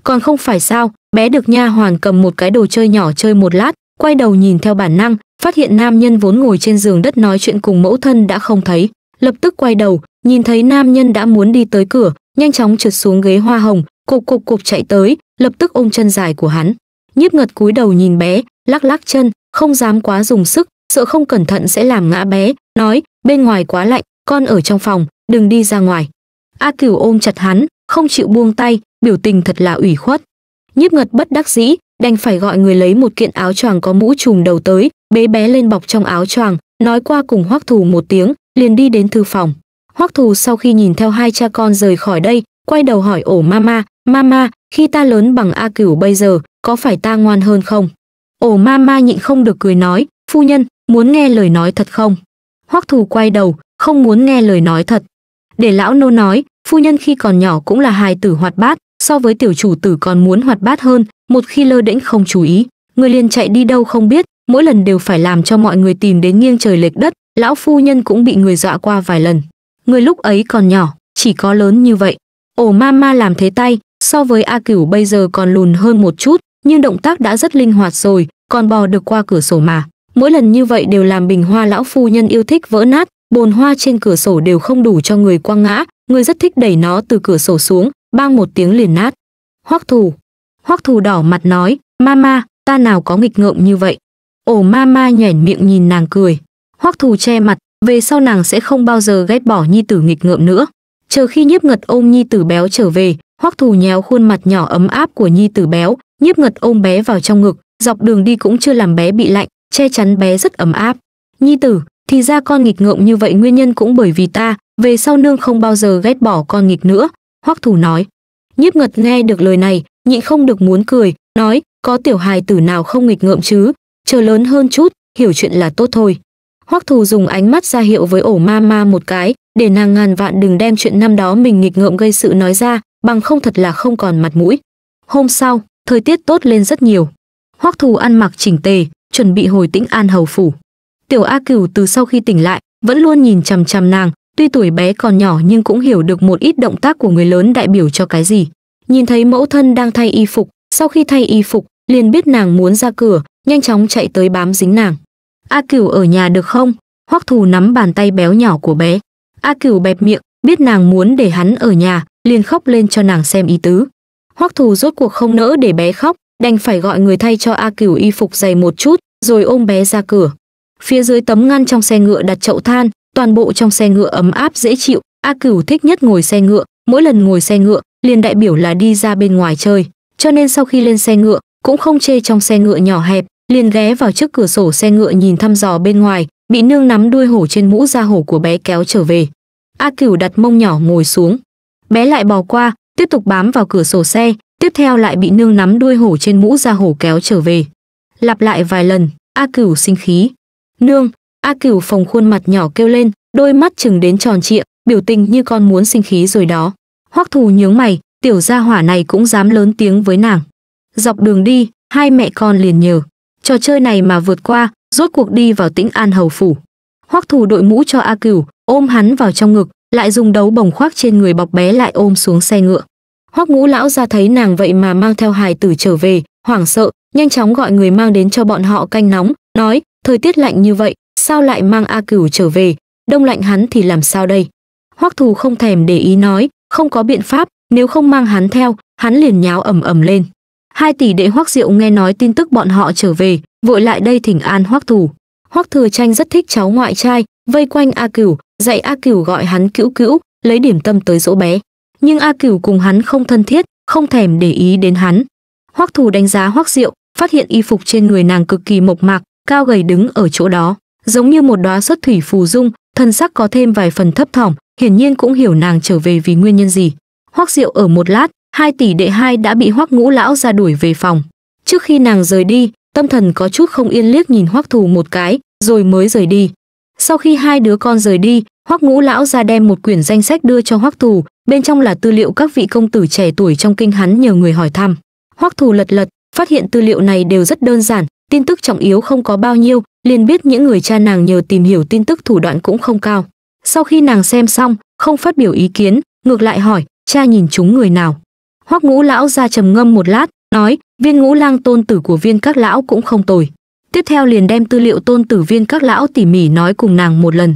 [SPEAKER 1] còn không phải sao bé được nha hoàn cầm một cái đồ chơi nhỏ chơi một lát quay đầu nhìn theo bản năng phát hiện nam nhân vốn ngồi trên giường đất nói chuyện cùng mẫu thân đã không thấy lập tức quay đầu nhìn thấy nam nhân đã muốn đi tới cửa nhanh chóng trượt xuống ghế hoa hồng cục cục cục chạy tới lập tức ôm chân dài của hắn nhiếp ngật cúi đầu nhìn bé lắc lắc chân không dám quá dùng sức sợ không cẩn thận sẽ làm ngã bé nói bên ngoài quá lạnh con ở trong phòng đừng đi ra ngoài a cửu ôm chặt hắn không chịu buông tay biểu tình thật là ủy khuất nhiếp ngật bất đắc dĩ đành phải gọi người lấy một kiện áo choàng có mũ trùm đầu tới bế bé lên bọc trong áo choàng nói qua cùng hoắc thù một tiếng liền đi đến thư phòng Hoắc Thù sau khi nhìn theo hai cha con rời khỏi đây, quay đầu hỏi ổ mama, "Mama, khi ta lớn bằng A Cửu bây giờ, có phải ta ngoan hơn không?" Ổ mama nhịn không được cười nói, "Phu nhân, muốn nghe lời nói thật không?" Hoắc Thù quay đầu, không muốn nghe lời nói thật. Để lão nô nói, phu nhân khi còn nhỏ cũng là hài tử hoạt bát, so với tiểu chủ tử còn muốn hoạt bát hơn, một khi lơ đễnh không chú ý, người liền chạy đi đâu không biết, mỗi lần đều phải làm cho mọi người tìm đến nghiêng trời lệch đất, lão phu nhân cũng bị người dọa qua vài lần người lúc ấy còn nhỏ, chỉ có lớn như vậy. Ổ mama làm thế tay, so với A Cửu bây giờ còn lùn hơn một chút, nhưng động tác đã rất linh hoạt rồi, còn bò được qua cửa sổ mà. Mỗi lần như vậy đều làm bình hoa lão phu nhân yêu thích vỡ nát, bồn hoa trên cửa sổ đều không đủ cho người quăng ngã, người rất thích đẩy nó từ cửa sổ xuống, bang một tiếng liền nát. Hoắc Thù, Hoắc Thù đỏ mặt nói, "Mama, ta nào có nghịch ngợm như vậy." Ổ mama nhảy miệng nhìn nàng cười. Hoắc Thù che mặt, về sau nàng sẽ không bao giờ ghét bỏ nhi tử nghịch ngợm nữa chờ khi nhiếp ngật ôm nhi tử béo trở về hoắc thù nhéo khuôn mặt nhỏ ấm áp của nhi tử béo nhiếp ngật ôm bé vào trong ngực dọc đường đi cũng chưa làm bé bị lạnh che chắn bé rất ấm áp nhi tử thì ra con nghịch ngợm như vậy nguyên nhân cũng bởi vì ta về sau nương không bao giờ ghét bỏ con nghịch nữa hoắc thù nói nhiếp ngật nghe được lời này nhịn không được muốn cười nói có tiểu hài tử nào không nghịch ngợm chứ chờ lớn hơn chút hiểu chuyện là tốt thôi Hoắc Thù dùng ánh mắt ra hiệu với ổ ma ma một cái, để nàng ngàn vạn đừng đem chuyện năm đó mình nghịch ngợm gây sự nói ra, bằng không thật là không còn mặt mũi. Hôm sau, thời tiết tốt lên rất nhiều. Hoắc Thù ăn mặc chỉnh tề, chuẩn bị hồi tĩnh an hầu phủ. Tiểu A Cửu từ sau khi tỉnh lại, vẫn luôn nhìn chằm chằm nàng, tuy tuổi bé còn nhỏ nhưng cũng hiểu được một ít động tác của người lớn đại biểu cho cái gì. Nhìn thấy mẫu thân đang thay y phục, sau khi thay y phục, liền biết nàng muốn ra cửa, nhanh chóng chạy tới bám dính nàng. A Cửu ở nhà được không? Hoắc Thù nắm bàn tay béo nhỏ của bé. A Cửu bẹp miệng, biết nàng muốn để hắn ở nhà, liền khóc lên cho nàng xem ý tứ. Hoắc Thù rốt cuộc không nỡ để bé khóc, đành phải gọi người thay cho A Cửu y phục dày một chút, rồi ôm bé ra cửa. Phía dưới tấm ngăn trong xe ngựa đặt chậu than, toàn bộ trong xe ngựa ấm áp dễ chịu, A Cửu thích nhất ngồi xe ngựa, mỗi lần ngồi xe ngựa, liền đại biểu là đi ra bên ngoài chơi, cho nên sau khi lên xe ngựa, cũng không chê trong xe ngựa nhỏ hẹp, liền ghé vào trước cửa sổ xe ngựa nhìn thăm dò bên ngoài, bị nương nắm đuôi hổ trên mũ da hổ của bé kéo trở về. A Cửu đặt mông nhỏ ngồi xuống. Bé lại bò qua, tiếp tục bám vào cửa sổ xe, tiếp theo lại bị nương nắm đuôi hổ trên mũ da hổ kéo trở về. Lặp lại vài lần, A Cửu sinh khí. Nương, A Cửu phòng khuôn mặt nhỏ kêu lên, đôi mắt chừng đến tròn trịa, biểu tình như con muốn sinh khí rồi đó. Hoắc Thù nhướng mày, tiểu gia hỏa này cũng dám lớn tiếng với nàng. Dọc đường đi, hai mẹ con liền nhờ. Trò chơi này mà vượt qua, rốt cuộc đi vào tĩnh an hầu phủ. Hoắc thủ đội mũ cho A Cửu, ôm hắn vào trong ngực, lại dùng đấu bồng khoác trên người bọc bé lại ôm xuống xe ngựa. Hoắc ngũ lão ra thấy nàng vậy mà mang theo hài tử trở về, hoảng sợ, nhanh chóng gọi người mang đến cho bọn họ canh nóng, nói, thời tiết lạnh như vậy, sao lại mang A Cửu trở về, đông lạnh hắn thì làm sao đây? Hoắc thủ không thèm để ý nói, không có biện pháp, nếu không mang hắn theo, hắn liền nháo ầm ầm lên hai tỷ đệ hoắc diệu nghe nói tin tức bọn họ trở về vội lại đây thỉnh an hoắc thủ hoắc thừa tranh rất thích cháu ngoại trai vây quanh a cửu dạy a cửu gọi hắn cữu cữu lấy điểm tâm tới dỗ bé nhưng a cửu cùng hắn không thân thiết không thèm để ý đến hắn hoắc thủ đánh giá hoắc diệu phát hiện y phục trên người nàng cực kỳ mộc mạc cao gầy đứng ở chỗ đó giống như một đóa xuất thủy phù dung thân sắc có thêm vài phần thấp thỏm hiển nhiên cũng hiểu nàng trở về vì nguyên nhân gì hoắc diệu ở một lát hai tỷ đệ hai đã bị hoắc ngũ lão ra đuổi về phòng trước khi nàng rời đi tâm thần có chút không yên liếc nhìn hoắc thù một cái rồi mới rời đi sau khi hai đứa con rời đi hoắc ngũ lão ra đem một quyển danh sách đưa cho hoắc thù bên trong là tư liệu các vị công tử trẻ tuổi trong kinh hắn nhờ người hỏi thăm hoắc thù lật lật phát hiện tư liệu này đều rất đơn giản tin tức trọng yếu không có bao nhiêu liền biết những người cha nàng nhờ tìm hiểu tin tức thủ đoạn cũng không cao sau khi nàng xem xong không phát biểu ý kiến ngược lại hỏi cha nhìn chúng người nào hoắc ngũ lão ra trầm ngâm một lát nói viên ngũ lang tôn tử của viên các lão cũng không tồi tiếp theo liền đem tư liệu tôn tử viên các lão tỉ mỉ nói cùng nàng một lần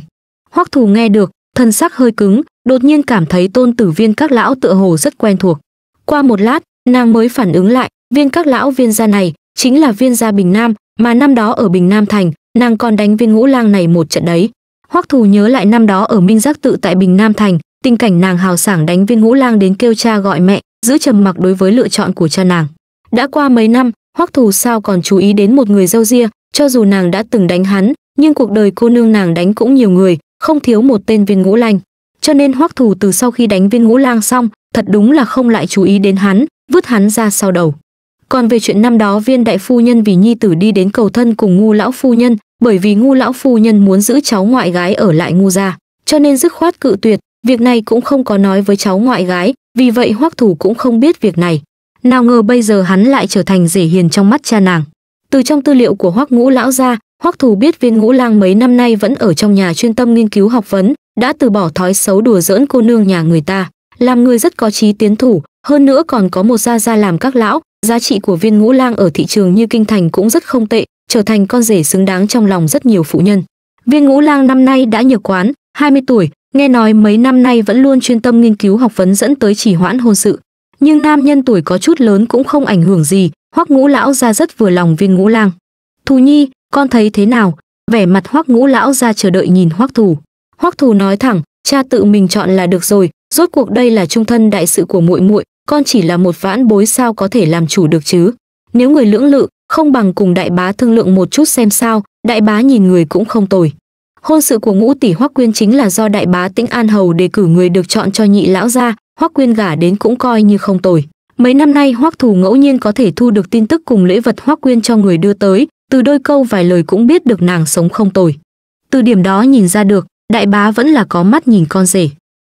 [SPEAKER 1] hoắc thù nghe được thân sắc hơi cứng đột nhiên cảm thấy tôn tử viên các lão tựa hồ rất quen thuộc qua một lát nàng mới phản ứng lại viên các lão viên gia này chính là viên gia bình nam mà năm đó ở bình nam thành nàng còn đánh viên ngũ lang này một trận đấy hoắc thù nhớ lại năm đó ở minh giác tự tại bình nam thành tình cảnh nàng hào sảng đánh viên ngũ lang đến kêu cha gọi mẹ giữ trầm mặc đối với lựa chọn của cha nàng đã qua mấy năm hoắc thù sao còn chú ý đến một người dâu ria cho dù nàng đã từng đánh hắn nhưng cuộc đời cô nương nàng đánh cũng nhiều người không thiếu một tên viên ngũ lanh cho nên hoắc thù từ sau khi đánh viên ngũ lang xong thật đúng là không lại chú ý đến hắn vứt hắn ra sau đầu còn về chuyện năm đó viên đại phu nhân vì nhi tử đi đến cầu thân cùng ngu lão phu nhân bởi vì ngu lão phu nhân muốn giữ cháu ngoại gái ở lại ngu gia cho nên dứt khoát cự tuyệt việc này cũng không có nói với cháu ngoại gái vì vậy hoắc thủ cũng không biết việc này nào ngờ bây giờ hắn lại trở thành rể hiền trong mắt cha nàng từ trong tư liệu của hoắc ngũ lão gia, hoắc thủ biết viên ngũ lang mấy năm nay vẫn ở trong nhà chuyên tâm nghiên cứu học vấn đã từ bỏ thói xấu đùa giỡn cô nương nhà người ta làm người rất có trí tiến thủ hơn nữa còn có một gia gia làm các lão giá trị của viên ngũ lang ở thị trường như kinh thành cũng rất không tệ trở thành con rể xứng đáng trong lòng rất nhiều phụ nhân viên ngũ lang năm nay đã nhược quán 20 tuổi nghe nói mấy năm nay vẫn luôn chuyên tâm nghiên cứu học vấn dẫn tới chỉ hoãn hôn sự nhưng nam nhân tuổi có chút lớn cũng không ảnh hưởng gì hoắc ngũ lão ra rất vừa lòng viên ngũ lang thù nhi con thấy thế nào vẻ mặt hoắc ngũ lão ra chờ đợi nhìn hoắc thù hoắc thù nói thẳng cha tự mình chọn là được rồi rốt cuộc đây là trung thân đại sự của muội muội con chỉ là một vãn bối sao có thể làm chủ được chứ nếu người lưỡng lự không bằng cùng đại bá thương lượng một chút xem sao đại bá nhìn người cũng không tồi Hôn sự của ngũ tỷ Hoắc Quyên chính là do đại bá Tĩnh An Hầu đề cử người được chọn cho nhị lão gia, Hoắc Quyên gả đến cũng coi như không tồi. Mấy năm nay Hoắc thủ ngẫu nhiên có thể thu được tin tức cùng lễ vật Hoắc Quyên cho người đưa tới, từ đôi câu vài lời cũng biết được nàng sống không tồi. Từ điểm đó nhìn ra được, đại bá vẫn là có mắt nhìn con rể.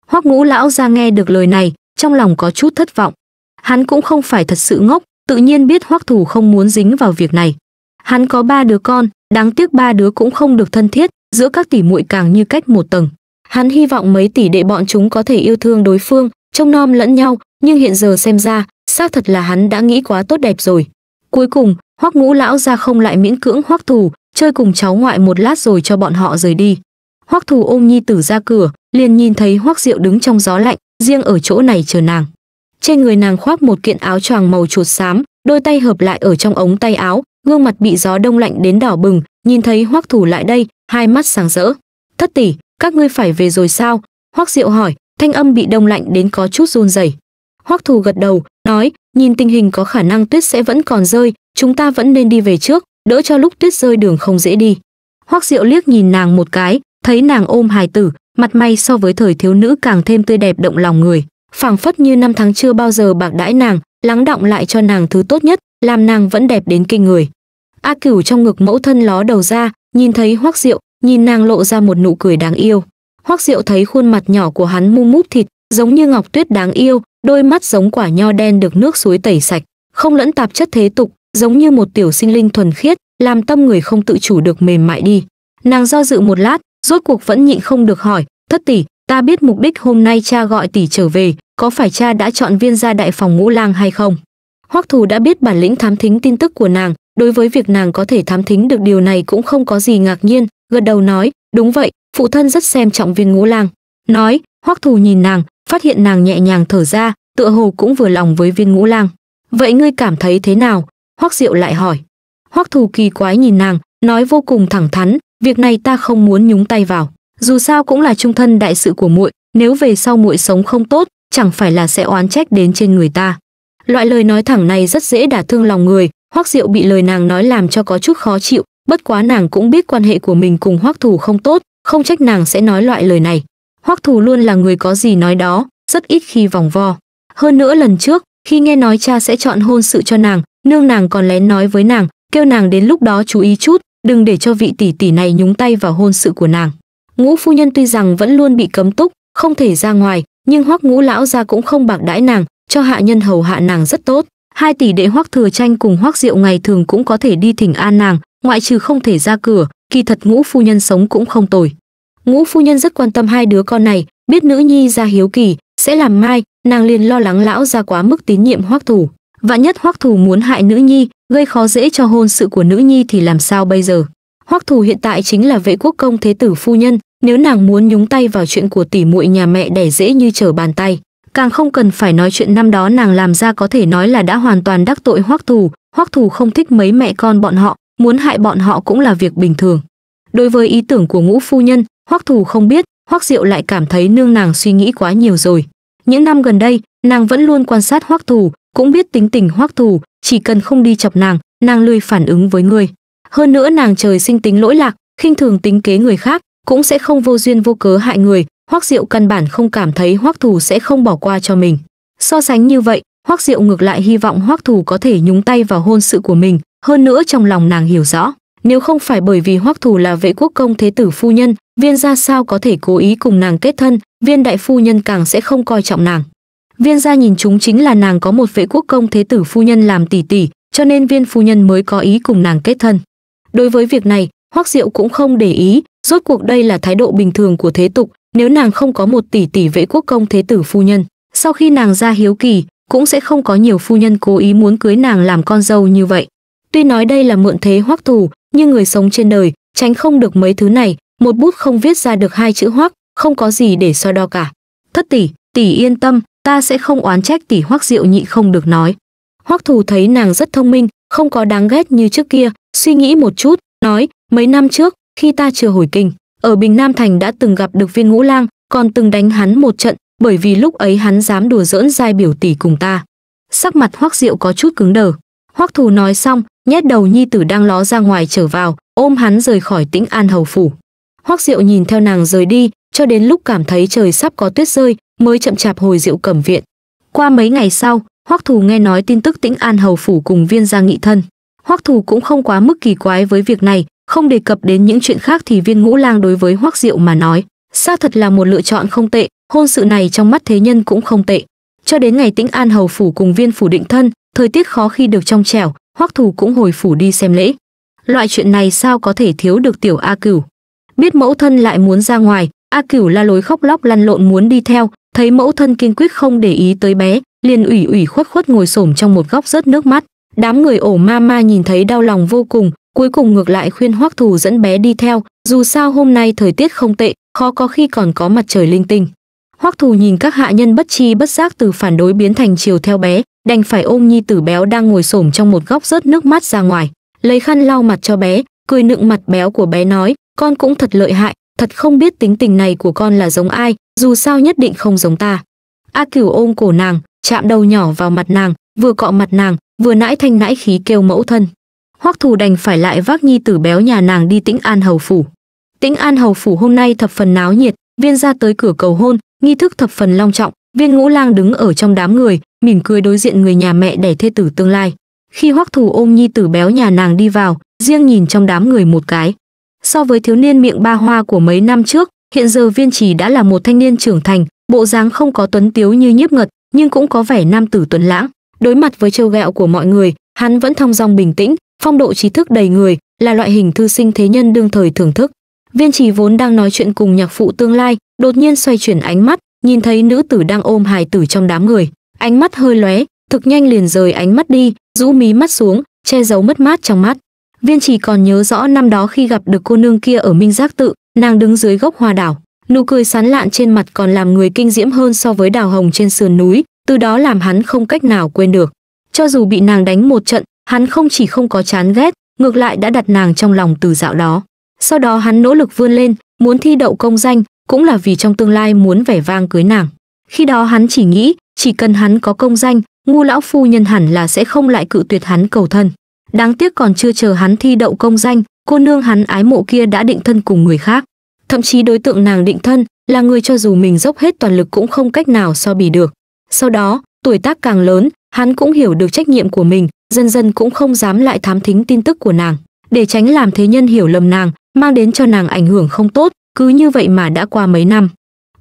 [SPEAKER 1] Hoắc Ngũ lão gia nghe được lời này, trong lòng có chút thất vọng. Hắn cũng không phải thật sự ngốc, tự nhiên biết Hoắc thủ không muốn dính vào việc này. Hắn có ba đứa con, đáng tiếc ba đứa cũng không được thân thiết, giữa các tỷ muội càng như cách một tầng. Hắn hy vọng mấy tỷ đệ bọn chúng có thể yêu thương đối phương, trông nom lẫn nhau, nhưng hiện giờ xem ra, xác thật là hắn đã nghĩ quá tốt đẹp rồi. Cuối cùng, Hoắc Ngũ lão ra không lại miễn cưỡng Hoắc Thù, chơi cùng cháu ngoại một lát rồi cho bọn họ rời đi. Hoắc Thù ôm nhi tử ra cửa, liền nhìn thấy Hoắc Diệu đứng trong gió lạnh, riêng ở chỗ này chờ nàng. Trên người nàng khoác một kiện áo choàng màu chuột xám, đôi tay hợp lại ở trong ống tay áo, gương mặt bị gió đông lạnh đến đỏ bừng, nhìn thấy hoắc thủ lại đây hai mắt sáng rỡ thất tỷ các ngươi phải về rồi sao hoắc diệu hỏi thanh âm bị đông lạnh đến có chút run rẩy hoắc thủ gật đầu nói nhìn tình hình có khả năng tuyết sẽ vẫn còn rơi chúng ta vẫn nên đi về trước đỡ cho lúc tuyết rơi đường không dễ đi hoắc diệu liếc nhìn nàng một cái thấy nàng ôm hài tử mặt may so với thời thiếu nữ càng thêm tươi đẹp động lòng người phảng phất như năm tháng chưa bao giờ bạc đãi nàng lắng động lại cho nàng thứ tốt nhất làm nàng vẫn đẹp đến kinh người a cửu trong ngực mẫu thân ló đầu ra nhìn thấy hoắc diệu nhìn nàng lộ ra một nụ cười đáng yêu hoắc diệu thấy khuôn mặt nhỏ của hắn mu mút thịt giống như ngọc tuyết đáng yêu đôi mắt giống quả nho đen được nước suối tẩy sạch không lẫn tạp chất thế tục giống như một tiểu sinh linh thuần khiết làm tâm người không tự chủ được mềm mại đi nàng do dự một lát rốt cuộc vẫn nhịn không được hỏi thất tỷ ta biết mục đích hôm nay cha gọi tỷ trở về có phải cha đã chọn viên gia đại phòng ngũ lang hay không hoắc thù đã biết bản lĩnh thám thính tin tức của nàng đối với việc nàng có thể thám thính được điều này cũng không có gì ngạc nhiên gật đầu nói đúng vậy phụ thân rất xem trọng viên ngũ lang nói hoắc thù nhìn nàng phát hiện nàng nhẹ nhàng thở ra tựa hồ cũng vừa lòng với viên ngũ lang vậy ngươi cảm thấy thế nào hoắc diệu lại hỏi hoắc thù kỳ quái nhìn nàng nói vô cùng thẳng thắn việc này ta không muốn nhúng tay vào dù sao cũng là trung thân đại sự của muội nếu về sau muội sống không tốt chẳng phải là sẽ oán trách đến trên người ta loại lời nói thẳng này rất dễ đả thương lòng người hoắc diệu bị lời nàng nói làm cho có chút khó chịu bất quá nàng cũng biết quan hệ của mình cùng hoắc Thủ không tốt không trách nàng sẽ nói loại lời này hoắc Thủ luôn là người có gì nói đó rất ít khi vòng vo hơn nữa lần trước khi nghe nói cha sẽ chọn hôn sự cho nàng nương nàng còn lén nói với nàng kêu nàng đến lúc đó chú ý chút đừng để cho vị tỷ tỷ này nhúng tay vào hôn sự của nàng ngũ phu nhân tuy rằng vẫn luôn bị cấm túc không thể ra ngoài nhưng hoắc ngũ lão ra cũng không bạc đãi nàng cho hạ nhân hầu hạ nàng rất tốt hai tỷ đệ hoắc thừa tranh cùng hoắc diệu ngày thường cũng có thể đi thỉnh an nàng ngoại trừ không thể ra cửa kỳ thật ngũ phu nhân sống cũng không tồi ngũ phu nhân rất quan tâm hai đứa con này biết nữ nhi ra hiếu kỳ sẽ làm mai nàng liền lo lắng lão ra quá mức tín nhiệm hoắc thủ vạn nhất hoắc thủ muốn hại nữ nhi gây khó dễ cho hôn sự của nữ nhi thì làm sao bây giờ hoắc thủ hiện tại chính là vệ quốc công thế tử phu nhân nếu nàng muốn nhúng tay vào chuyện của tỷ muội nhà mẹ đẻ dễ như trở bàn tay càng không cần phải nói chuyện năm đó nàng làm ra có thể nói là đã hoàn toàn đắc tội hoắc thù hoắc thù không thích mấy mẹ con bọn họ muốn hại bọn họ cũng là việc bình thường đối với ý tưởng của ngũ phu nhân hoắc thù không biết hoắc diệu lại cảm thấy nương nàng suy nghĩ quá nhiều rồi những năm gần đây nàng vẫn luôn quan sát hoắc thù cũng biết tính tình hoắc thù chỉ cần không đi chọc nàng nàng lười phản ứng với người hơn nữa nàng trời sinh tính lỗi lạc khinh thường tính kế người khác cũng sẽ không vô duyên vô cớ hại người Hoắc Diệu căn bản không cảm thấy Hoắc Thù sẽ không bỏ qua cho mình. So sánh như vậy, Hoắc Diệu ngược lại hy vọng Hoắc Thù có thể nhúng tay vào hôn sự của mình, hơn nữa trong lòng nàng hiểu rõ, nếu không phải bởi vì Hoắc Thù là vệ quốc công thế tử phu nhân, viên gia sao có thể cố ý cùng nàng kết thân, viên đại phu nhân càng sẽ không coi trọng nàng. Viên gia nhìn chúng chính là nàng có một vệ quốc công thế tử phu nhân làm tỷ tỷ, cho nên viên phu nhân mới có ý cùng nàng kết thân. Đối với việc này, Hoắc Diệu cũng không để ý, Rốt cuộc đây là thái độ bình thường của thế tục, nếu nàng không có một tỷ tỷ vệ quốc công thế tử phu nhân, sau khi nàng ra hiếu kỳ, cũng sẽ không có nhiều phu nhân cố ý muốn cưới nàng làm con dâu như vậy. Tuy nói đây là mượn thế hoắc thù, nhưng người sống trên đời, tránh không được mấy thứ này, một bút không viết ra được hai chữ hoắc, không có gì để so đo cả. Thất tỷ, tỷ yên tâm, ta sẽ không oán trách tỷ hoắc diệu nhị không được nói. Hoắc thù thấy nàng rất thông minh, không có đáng ghét như trước kia, suy nghĩ một chút, nói, mấy năm trước, khi ta chưa hồi kinh ở bình nam thành đã từng gặp được viên ngũ lang còn từng đánh hắn một trận bởi vì lúc ấy hắn dám đùa giỡn giai biểu tỷ cùng ta sắc mặt hoắc diệu có chút cứng đờ hoắc thù nói xong nhét đầu nhi tử đang ló ra ngoài trở vào ôm hắn rời khỏi tĩnh an hầu phủ hoắc diệu nhìn theo nàng rời đi cho đến lúc cảm thấy trời sắp có tuyết rơi mới chậm chạp hồi diệu cẩm viện qua mấy ngày sau hoắc thù nghe nói tin tức tĩnh an hầu phủ cùng viên gia nghị thân hoắc thù cũng không quá mức kỳ quái với việc này không đề cập đến những chuyện khác thì viên ngũ lang đối với Hoắc Diệu mà nói, xác thật là một lựa chọn không tệ, hôn sự này trong mắt thế nhân cũng không tệ. Cho đến ngày Tĩnh An hầu phủ cùng viên phủ định thân, thời tiết khó khi được trong trẻo, Hoắc Thù cũng hồi phủ đi xem lễ. Loại chuyện này sao có thể thiếu được tiểu A Cửu. Biết mẫu thân lại muốn ra ngoài, A Cửu la lối khóc lóc lăn lộn muốn đi theo, thấy mẫu thân kiên quyết không để ý tới bé, liền ủy ủy khuất khuất ngồi xổm trong một góc rớt nước mắt. Đám người ổ ma ma nhìn thấy đau lòng vô cùng, cuối cùng ngược lại khuyên hoắc thủ dẫn bé đi theo dù sao hôm nay thời tiết không tệ khó có khi còn có mặt trời linh tinh hoắc thủ nhìn các hạ nhân bất chi bất giác từ phản đối biến thành chiều theo bé đành phải ôm nhi tử béo đang ngồi xổm trong một góc rớt nước mắt ra ngoài lấy khăn lau mặt cho bé cười nựng mặt béo của bé nói con cũng thật lợi hại thật không biết tính tình này của con là giống ai dù sao nhất định không giống ta a cửu ôm cổ nàng chạm đầu nhỏ vào mặt nàng vừa cọ mặt nàng vừa nãi thanh nãi khí kêu mẫu thân Hoắc Thù đành phải lại vác nhi tử béo nhà nàng đi Tĩnh An hầu phủ. Tĩnh An hầu phủ hôm nay thập phần náo nhiệt, viên ra tới cửa cầu hôn, nghi thức thập phần long trọng, viên ngũ lang đứng ở trong đám người, mỉm cười đối diện người nhà mẹ đẻ thê tử tương lai. Khi Hoắc Thù ôm nhi tử béo nhà nàng đi vào, riêng nhìn trong đám người một cái. So với thiếu niên miệng ba hoa của mấy năm trước, hiện giờ Viên Trì đã là một thanh niên trưởng thành, bộ dáng không có tuấn tiếu như Nhiếp Ngật, nhưng cũng có vẻ nam tử tuấn lãng. Đối mặt với trêu ghẹo của mọi người, hắn vẫn thong dong bình tĩnh, phong độ trí thức đầy người là loại hình thư sinh thế nhân đương thời thưởng thức viên trì vốn đang nói chuyện cùng nhạc phụ tương lai đột nhiên xoay chuyển ánh mắt nhìn thấy nữ tử đang ôm hài tử trong đám người ánh mắt hơi lóe thực nhanh liền rời ánh mắt đi rũ mí mắt xuống che giấu mất mát trong mắt viên trì còn nhớ rõ năm đó khi gặp được cô nương kia ở minh giác tự nàng đứng dưới gốc hoa đảo nụ cười sán lạn trên mặt còn làm người kinh diễm hơn so với đào hồng trên sườn núi từ đó làm hắn không cách nào quên được cho dù bị nàng đánh một trận hắn không chỉ không có chán ghét, ngược lại đã đặt nàng trong lòng từ dạo đó. Sau đó hắn nỗ lực vươn lên, muốn thi đậu công danh, cũng là vì trong tương lai muốn vẻ vang cưới nàng. Khi đó hắn chỉ nghĩ, chỉ cần hắn có công danh, ngu lão phu nhân hẳn là sẽ không lại cự tuyệt hắn cầu thân. Đáng tiếc còn chưa chờ hắn thi đậu công danh, cô nương hắn ái mộ kia đã định thân cùng người khác. Thậm chí đối tượng nàng định thân là người cho dù mình dốc hết toàn lực cũng không cách nào so bì được. Sau đó, tuổi tác càng lớn, hắn cũng hiểu được trách nhiệm của mình, dần dần cũng không dám lại thám thính tin tức của nàng để tránh làm thế nhân hiểu lầm nàng mang đến cho nàng ảnh hưởng không tốt cứ như vậy mà đã qua mấy năm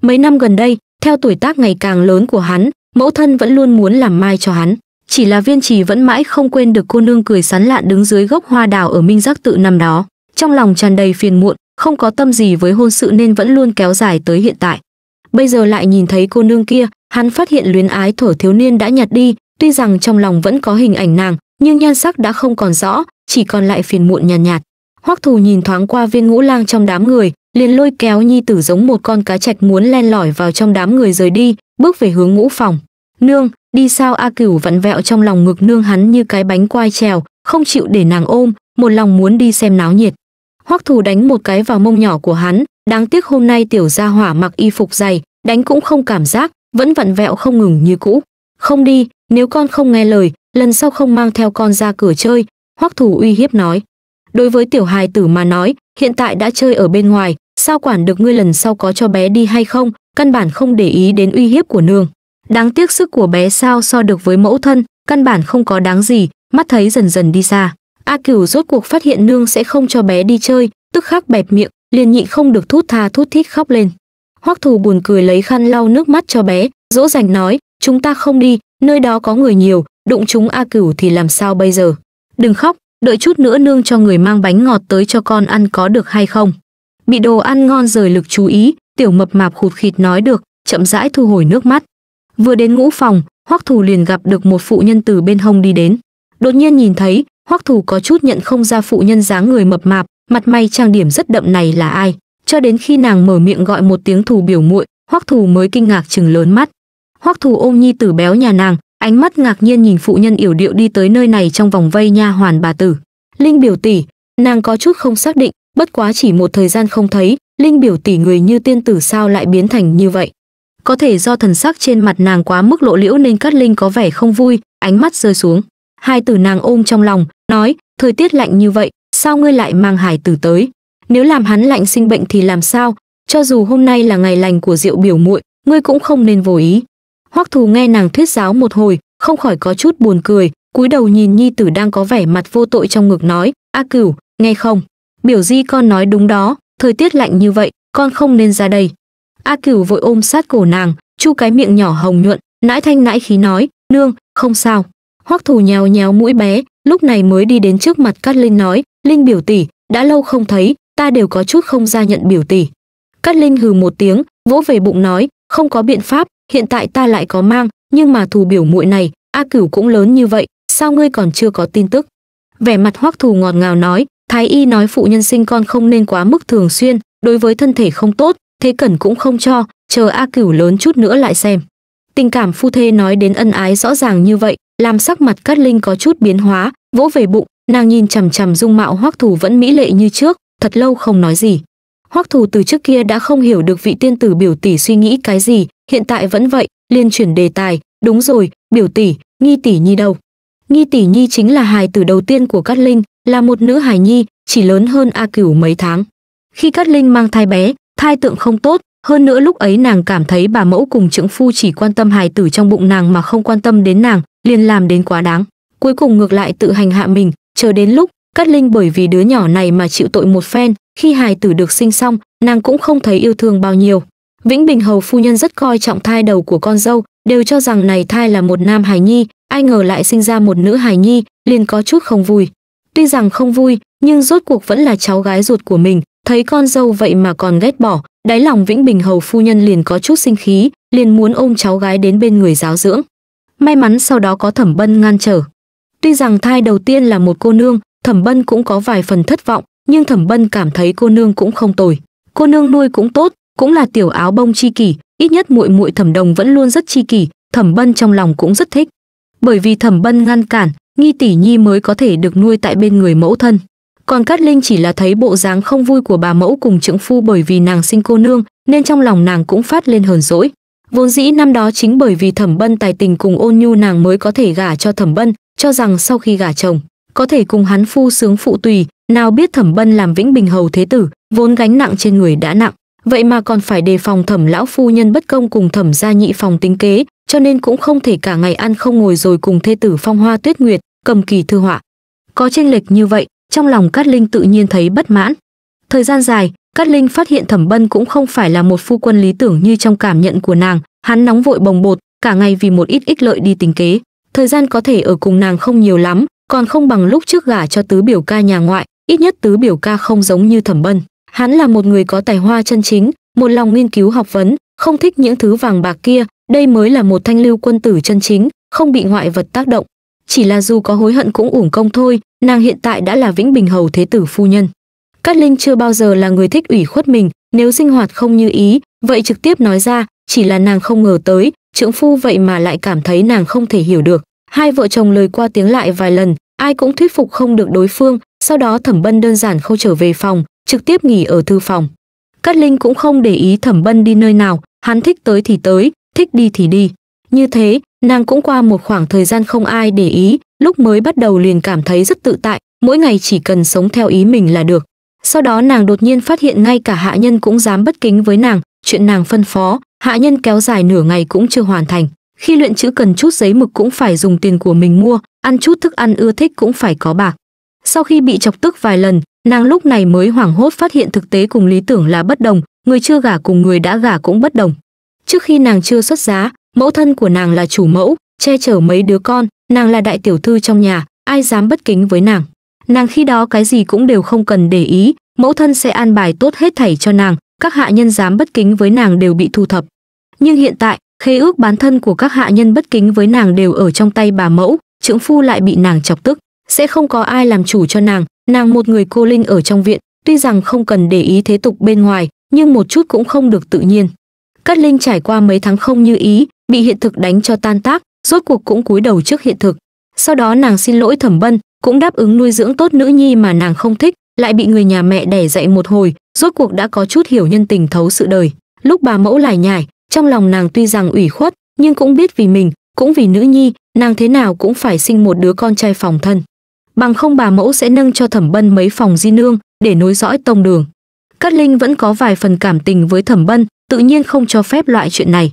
[SPEAKER 1] mấy năm gần đây theo tuổi tác ngày càng lớn của hắn mẫu thân vẫn luôn muốn làm mai cho hắn chỉ là viên trì vẫn mãi không quên được cô nương cười sán lạn đứng dưới gốc hoa đào ở minh giác tự năm đó trong lòng tràn đầy phiền muộn không có tâm gì với hôn sự nên vẫn luôn kéo dài tới hiện tại bây giờ lại nhìn thấy cô nương kia hắn phát hiện luyến ái thổ thiếu niên đã nhạt đi tuy rằng trong lòng vẫn có hình ảnh nàng nhưng nhan sắc đã không còn rõ chỉ còn lại phiền muộn nhàn nhạt, nhạt hoắc thù nhìn thoáng qua viên ngũ lang trong đám người liền lôi kéo nhi tử giống một con cá trạch muốn len lỏi vào trong đám người rời đi bước về hướng ngũ phòng nương đi sao a cửu vặn vẹo trong lòng ngực nương hắn như cái bánh quai trèo không chịu để nàng ôm một lòng muốn đi xem náo nhiệt hoắc thù đánh một cái vào mông nhỏ của hắn đáng tiếc hôm nay tiểu gia hỏa mặc y phục dày đánh cũng không cảm giác vẫn vặn vẹo không ngừng như cũ không đi nếu con không nghe lời lần sau không mang theo con ra cửa chơi hoắc thủ uy hiếp nói đối với tiểu hài tử mà nói hiện tại đã chơi ở bên ngoài sao quản được ngươi lần sau có cho bé đi hay không căn bản không để ý đến uy hiếp của nương đáng tiếc sức của bé sao so được với mẫu thân căn bản không có đáng gì mắt thấy dần dần đi xa a cửu rốt cuộc phát hiện nương sẽ không cho bé đi chơi tức khắc bẹp miệng liền nhịn không được thút tha thút thít khóc lên hoắc thù buồn cười lấy khăn lau nước mắt cho bé dỗ dành nói chúng ta không đi nơi đó có người nhiều đụng chúng a cửu thì làm sao bây giờ đừng khóc đợi chút nữa nương cho người mang bánh ngọt tới cho con ăn có được hay không bị đồ ăn ngon rời lực chú ý tiểu mập mạp khụt khịt nói được chậm rãi thu hồi nước mắt vừa đến ngũ phòng hoắc thù liền gặp được một phụ nhân từ bên hông đi đến đột nhiên nhìn thấy hoắc thù có chút nhận không ra phụ nhân dáng người mập mạp mặt may trang điểm rất đậm này là ai cho đến khi nàng mở miệng gọi một tiếng thù biểu muội hoắc thù mới kinh ngạc chừng lớn mắt hoắc thù ôm nhi tử béo nhà nàng ánh mắt ngạc nhiên nhìn phụ nhân yểu điệu đi tới nơi này trong vòng vây nha hoàn bà tử linh biểu tỷ nàng có chút không xác định bất quá chỉ một thời gian không thấy linh biểu tỷ người như tiên tử sao lại biến thành như vậy có thể do thần sắc trên mặt nàng quá mức lộ liễu nên cát linh có vẻ không vui ánh mắt rơi xuống hai tử nàng ôm trong lòng nói thời tiết lạnh như vậy sao ngươi lại mang hải tử tới nếu làm hắn lạnh sinh bệnh thì làm sao cho dù hôm nay là ngày lành của rượu biểu muội ngươi cũng không nên vô ý Hoắc Thù nghe nàng thuyết giáo một hồi, không khỏi có chút buồn cười, cúi đầu nhìn nhi tử đang có vẻ mặt vô tội trong ngực nói, "A Cửu, nghe không? Biểu Di con nói đúng đó, thời tiết lạnh như vậy, con không nên ra đây." A Cửu vội ôm sát cổ nàng, chu cái miệng nhỏ hồng nhuận, nãi thanh nãi khí nói, "Nương, không sao." Hoắc Thù nhào nhéo mũi bé, lúc này mới đi đến trước mặt Cát Linh nói, "Linh biểu tỷ, đã lâu không thấy, ta đều có chút không ra nhận biểu tỷ." Cát Linh hừ một tiếng, vỗ về bụng nói, "Không có biện pháp, hiện tại ta lại có mang nhưng mà thù biểu muội này a cửu cũng lớn như vậy sao ngươi còn chưa có tin tức vẻ mặt hoắc thù ngọt ngào nói thái y nói phụ nhân sinh con không nên quá mức thường xuyên đối với thân thể không tốt thế cẩn cũng không cho chờ a cửu lớn chút nữa lại xem tình cảm phu thê nói đến ân ái rõ ràng như vậy làm sắc mặt cát linh có chút biến hóa vỗ về bụng nàng nhìn chằm chằm dung mạo hoắc thù vẫn mỹ lệ như trước thật lâu không nói gì hoắc thù từ trước kia đã không hiểu được vị tiên tử biểu tỷ suy nghĩ cái gì hiện tại vẫn vậy, liên chuyển đề tài, đúng rồi, biểu tỷ, nghi tỷ nhi đâu? Nghi tỷ nhi chính là hài tử đầu tiên của Cát Linh, là một nữ hài nhi, chỉ lớn hơn A Cửu mấy tháng. Khi Cát Linh mang thai bé, thai tượng không tốt, hơn nữa lúc ấy nàng cảm thấy bà mẫu cùng trưởng phu chỉ quan tâm hài tử trong bụng nàng mà không quan tâm đến nàng, liền làm đến quá đáng. Cuối cùng ngược lại tự hành hạ mình, chờ đến lúc Cát Linh bởi vì đứa nhỏ này mà chịu tội một phen, khi hài tử được sinh xong, nàng cũng không thấy yêu thương bao nhiêu. Vĩnh Bình Hầu phu nhân rất coi trọng thai đầu của con dâu, đều cho rằng này thai là một nam hài nhi, ai ngờ lại sinh ra một nữ hài nhi, liền có chút không vui. Tuy rằng không vui, nhưng rốt cuộc vẫn là cháu gái ruột của mình, thấy con dâu vậy mà còn ghét bỏ, đáy lòng Vĩnh Bình Hầu phu nhân liền có chút sinh khí, liền muốn ôm cháu gái đến bên người giáo dưỡng. May mắn sau đó có Thẩm Bân ngăn trở. Tuy rằng thai đầu tiên là một cô nương, Thẩm Bân cũng có vài phần thất vọng, nhưng Thẩm Bân cảm thấy cô nương cũng không tồi. Cô nương nuôi cũng tốt, cũng là tiểu áo bông chi kỷ ít nhất muội muội thẩm đồng vẫn luôn rất chi kỷ thẩm bân trong lòng cũng rất thích bởi vì thẩm bân ngăn cản nghi tỷ nhi mới có thể được nuôi tại bên người mẫu thân còn cát linh chỉ là thấy bộ dáng không vui của bà mẫu cùng trưởng phu bởi vì nàng sinh cô nương nên trong lòng nàng cũng phát lên hờn dỗi vốn dĩ năm đó chính bởi vì thẩm bân tài tình cùng ôn nhu nàng mới có thể gả cho thẩm bân cho rằng sau khi gả chồng có thể cùng hắn phu sướng phụ tùy nào biết thẩm bân làm vĩnh bình hầu thế tử vốn gánh nặng trên người đã nặng Vậy mà còn phải đề phòng thẩm lão phu nhân bất công cùng thẩm gia nhị phòng tính kế, cho nên cũng không thể cả ngày ăn không ngồi rồi cùng thê tử phong hoa tuyết nguyệt, cầm kỳ thư họa. Có tranh lệch như vậy, trong lòng Cát Linh tự nhiên thấy bất mãn. Thời gian dài, Cát Linh phát hiện Thẩm Bân cũng không phải là một phu quân lý tưởng như trong cảm nhận của nàng, hắn nóng vội bồng bột, cả ngày vì một ít ích lợi đi tính kế. Thời gian có thể ở cùng nàng không nhiều lắm, còn không bằng lúc trước gả cho tứ biểu ca nhà ngoại, ít nhất tứ biểu ca không giống như Thẩm Bân hắn là một người có tài hoa chân chính một lòng nghiên cứu học vấn không thích những thứ vàng bạc kia đây mới là một thanh lưu quân tử chân chính không bị ngoại vật tác động chỉ là dù có hối hận cũng uổng công thôi nàng hiện tại đã là vĩnh bình hầu thế tử phu nhân cát linh chưa bao giờ là người thích ủy khuất mình nếu sinh hoạt không như ý vậy trực tiếp nói ra chỉ là nàng không ngờ tới trưởng phu vậy mà lại cảm thấy nàng không thể hiểu được hai vợ chồng lời qua tiếng lại vài lần ai cũng thuyết phục không được đối phương sau đó thẩm bân đơn giản khâu trở về phòng trực tiếp nghỉ ở thư phòng. Cát Linh cũng không để ý Thẩm Bân đi nơi nào, hắn thích tới thì tới, thích đi thì đi. Như thế, nàng cũng qua một khoảng thời gian không ai để ý, lúc mới bắt đầu liền cảm thấy rất tự tại, mỗi ngày chỉ cần sống theo ý mình là được. Sau đó nàng đột nhiên phát hiện ngay cả hạ nhân cũng dám bất kính với nàng, chuyện nàng phân phó, hạ nhân kéo dài nửa ngày cũng chưa hoàn thành. Khi luyện chữ cần chút giấy mực cũng phải dùng tiền của mình mua, ăn chút thức ăn ưa thích cũng phải có bạc. Sau khi bị chọc tức vài lần, nàng lúc này mới hoảng hốt phát hiện thực tế cùng lý tưởng là bất đồng người chưa gả cùng người đã gả cũng bất đồng trước khi nàng chưa xuất giá mẫu thân của nàng là chủ mẫu che chở mấy đứa con nàng là đại tiểu thư trong nhà ai dám bất kính với nàng nàng khi đó cái gì cũng đều không cần để ý mẫu thân sẽ an bài tốt hết thảy cho nàng các hạ nhân dám bất kính với nàng đều bị thu thập nhưng hiện tại khế ước bán thân của các hạ nhân bất kính với nàng đều ở trong tay bà mẫu trưởng phu lại bị nàng chọc tức sẽ không có ai làm chủ cho nàng nàng một người cô linh ở trong viện tuy rằng không cần để ý thế tục bên ngoài nhưng một chút cũng không được tự nhiên cát linh trải qua mấy tháng không như ý bị hiện thực đánh cho tan tác rốt cuộc cũng cúi đầu trước hiện thực sau đó nàng xin lỗi thẩm bân cũng đáp ứng nuôi dưỡng tốt nữ nhi mà nàng không thích lại bị người nhà mẹ đẻ dạy một hồi rốt cuộc đã có chút hiểu nhân tình thấu sự đời lúc bà mẫu lải nhải trong lòng nàng tuy rằng ủy khuất nhưng cũng biết vì mình cũng vì nữ nhi nàng thế nào cũng phải sinh một đứa con trai phòng thân bằng không bà mẫu sẽ nâng cho thẩm bân mấy phòng di nương để nối dõi tông đường cát linh vẫn có vài phần cảm tình với thẩm bân tự nhiên không cho phép loại chuyện này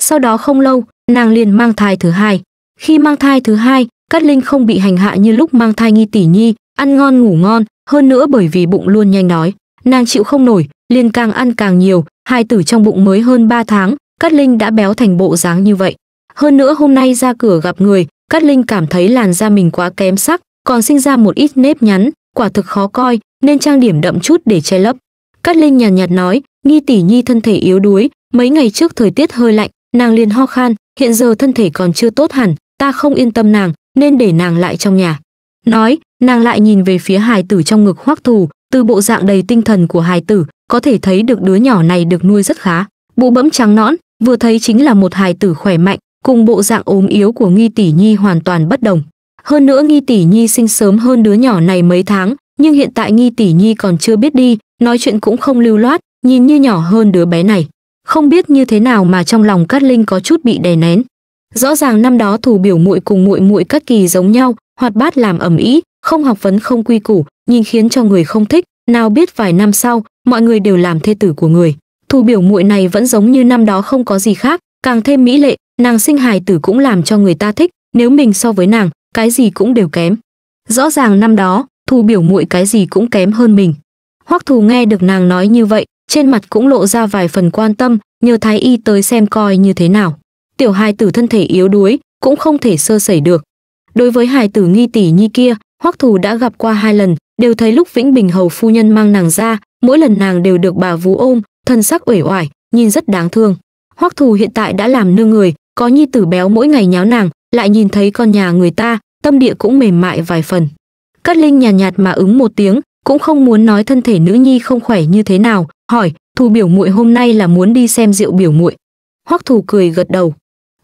[SPEAKER 1] sau đó không lâu nàng liền mang thai thứ hai khi mang thai thứ hai cát linh không bị hành hạ như lúc mang thai nghi tỷ nhi ăn ngon ngủ ngon hơn nữa bởi vì bụng luôn nhanh nói nàng chịu không nổi liền càng ăn càng nhiều hai tử trong bụng mới hơn 3 tháng cát linh đã béo thành bộ dáng như vậy hơn nữa hôm nay ra cửa gặp người cát linh cảm thấy làn da mình quá kém sắc còn sinh ra một ít nếp nhắn, quả thực khó coi, nên trang điểm đậm chút để che lấp. Cát Linh nhàn nhạt, nhạt nói, Nghi tỷ nhi thân thể yếu đuối, mấy ngày trước thời tiết hơi lạnh, nàng liền ho khan, hiện giờ thân thể còn chưa tốt hẳn, ta không yên tâm nàng, nên để nàng lại trong nhà. Nói, nàng lại nhìn về phía hài tử trong ngực hoắc thù, từ bộ dạng đầy tinh thần của hài tử, có thể thấy được đứa nhỏ này được nuôi rất khá. Bộ bẫm trắng nõn, vừa thấy chính là một hài tử khỏe mạnh, cùng bộ dạng ốm yếu của Nghi tỷ nhi hoàn toàn bất đồng. Hơn nữa Nghi Tỷ Nhi sinh sớm hơn đứa nhỏ này mấy tháng, nhưng hiện tại Nghi Tỷ Nhi còn chưa biết đi, nói chuyện cũng không lưu loát, nhìn như nhỏ hơn đứa bé này. Không biết như thế nào mà trong lòng Cát Linh có chút bị đè nén. Rõ ràng năm đó thủ biểu muội cùng muội muội Cát Kỳ giống nhau, hoạt bát làm ẩm ý, không học vấn không quy củ, nhìn khiến cho người không thích, nào biết vài năm sau, mọi người đều làm thê tử của người. Thủ biểu muội này vẫn giống như năm đó không có gì khác, càng thêm mỹ lệ, nàng sinh hài tử cũng làm cho người ta thích, nếu mình so với nàng, cái gì cũng đều kém. Rõ ràng năm đó, Thu biểu muội cái gì cũng kém hơn mình. Hoắc Thù nghe được nàng nói như vậy, trên mặt cũng lộ ra vài phần quan tâm, nhờ thái y tới xem coi như thế nào. Tiểu hài tử thân thể yếu đuối, cũng không thể sơ sẩy được. Đối với hài tử nghi tỷ nhi kia, Hoắc Thù đã gặp qua hai lần, đều thấy lúc Vĩnh Bình hầu phu nhân mang nàng ra, mỗi lần nàng đều được bà vú ôm, thân sắc uể oải, nhìn rất đáng thương. Hoắc Thù hiện tại đã làm nương người, có nhi tử béo mỗi ngày nháo nàng, lại nhìn thấy con nhà người ta, tâm địa cũng mềm mại vài phần. Cát Linh nhàn nhạt, nhạt mà ứng một tiếng, cũng không muốn nói thân thể nữ nhi không khỏe như thế nào, hỏi, "Thu biểu muội hôm nay là muốn đi xem rượu biểu muội?" Hoắc Thù cười gật đầu.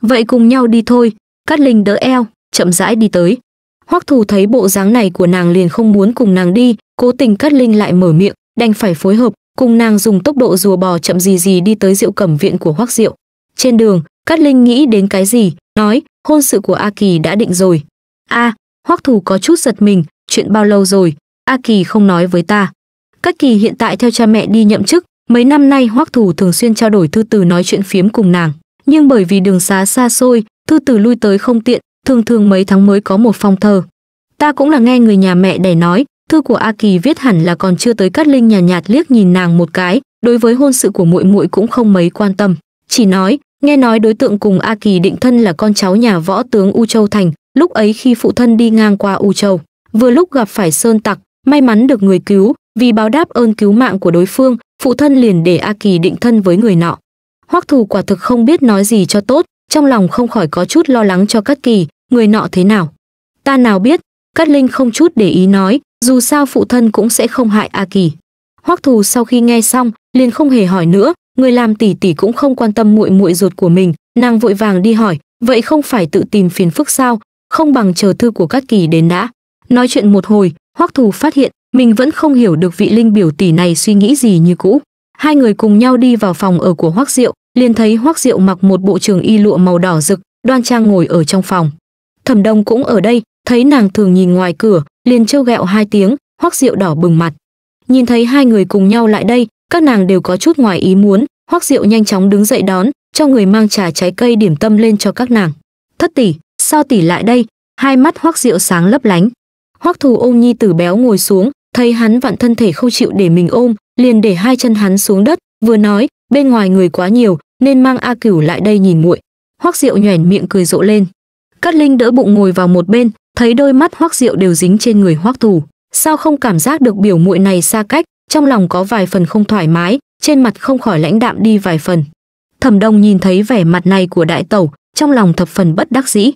[SPEAKER 1] "Vậy cùng nhau đi thôi." Cát Linh đỡ eo, chậm rãi đi tới. Hoắc Thù thấy bộ dáng này của nàng liền không muốn cùng nàng đi, cố tình Cát Linh lại mở miệng, đành phải phối hợp, cùng nàng dùng tốc độ rùa bò chậm gì gì đi tới rượu cẩm viện của Hoắc Diệu. Trên đường, Cát Linh nghĩ đến cái gì, nói, hôn sự của A Kỳ đã định rồi. A, à, Hoắc Thù có chút giật mình, chuyện bao lâu rồi, A Kỳ không nói với ta. Các Kỳ hiện tại theo cha mẹ đi nhậm chức, mấy năm nay Hoắc Thù thường xuyên trao đổi thư từ nói chuyện phiếm cùng nàng, nhưng bởi vì đường xá xa xôi, thư từ lui tới không tiện, thường thường mấy tháng mới có một phong thơ. Ta cũng là nghe người nhà mẹ đẻ nói, thư của A Kỳ viết hẳn là còn chưa tới Cát Linh nhàn nhạt liếc nhìn nàng một cái, đối với hôn sự của muội muội cũng không mấy quan tâm, chỉ nói, Nghe nói đối tượng cùng A Kỳ định thân là con cháu nhà võ tướng U Châu Thành, lúc ấy khi phụ thân đi ngang qua U Châu, vừa lúc gặp phải sơn tặc, may mắn được người cứu, vì báo đáp ơn cứu mạng của đối phương, phụ thân liền để A Kỳ định thân với người nọ. Hoắc Thù quả thực không biết nói gì cho tốt, trong lòng không khỏi có chút lo lắng cho Cát Kỳ, người nọ thế nào. Ta nào biết, Cát Linh không chút để ý nói, dù sao phụ thân cũng sẽ không hại A Kỳ. Hoắc Thù sau khi nghe xong, liền không hề hỏi nữa, người làm tỷ tỷ cũng không quan tâm muội muội ruột của mình nàng vội vàng đi hỏi vậy không phải tự tìm phiền phức sao không bằng chờ thư của các kỳ đến đã nói chuyện một hồi hoắc thù phát hiện mình vẫn không hiểu được vị linh biểu tỷ này suy nghĩ gì như cũ hai người cùng nhau đi vào phòng ở của hoắc diệu liền thấy hoắc diệu mặc một bộ trường y lụa màu đỏ rực đoan trang ngồi ở trong phòng thẩm đông cũng ở đây thấy nàng thường nhìn ngoài cửa liền trêu ghẹo hai tiếng hoắc diệu đỏ bừng mặt nhìn thấy hai người cùng nhau lại đây các nàng đều có chút ngoài ý muốn hoắc diệu nhanh chóng đứng dậy đón cho người mang trà trái cây điểm tâm lên cho các nàng thất tỷ sao tỷ lại đây hai mắt hoắc diệu sáng lấp lánh hoắc thù ôm nhi tử béo ngồi xuống thấy hắn vặn thân thể không chịu để mình ôm liền để hai chân hắn xuống đất vừa nói bên ngoài người quá nhiều nên mang a cửu lại đây nhìn muội hoắc diệu nhoẻn miệng cười rộ lên cát linh đỡ bụng ngồi vào một bên thấy đôi mắt hoắc diệu đều dính trên người hoắc thù sao không cảm giác được biểu muội này xa cách trong lòng có vài phần không thoải mái, trên mặt không khỏi lãnh đạm đi vài phần. Thẩm Đông nhìn thấy vẻ mặt này của đại tẩu, trong lòng thập phần bất đắc dĩ.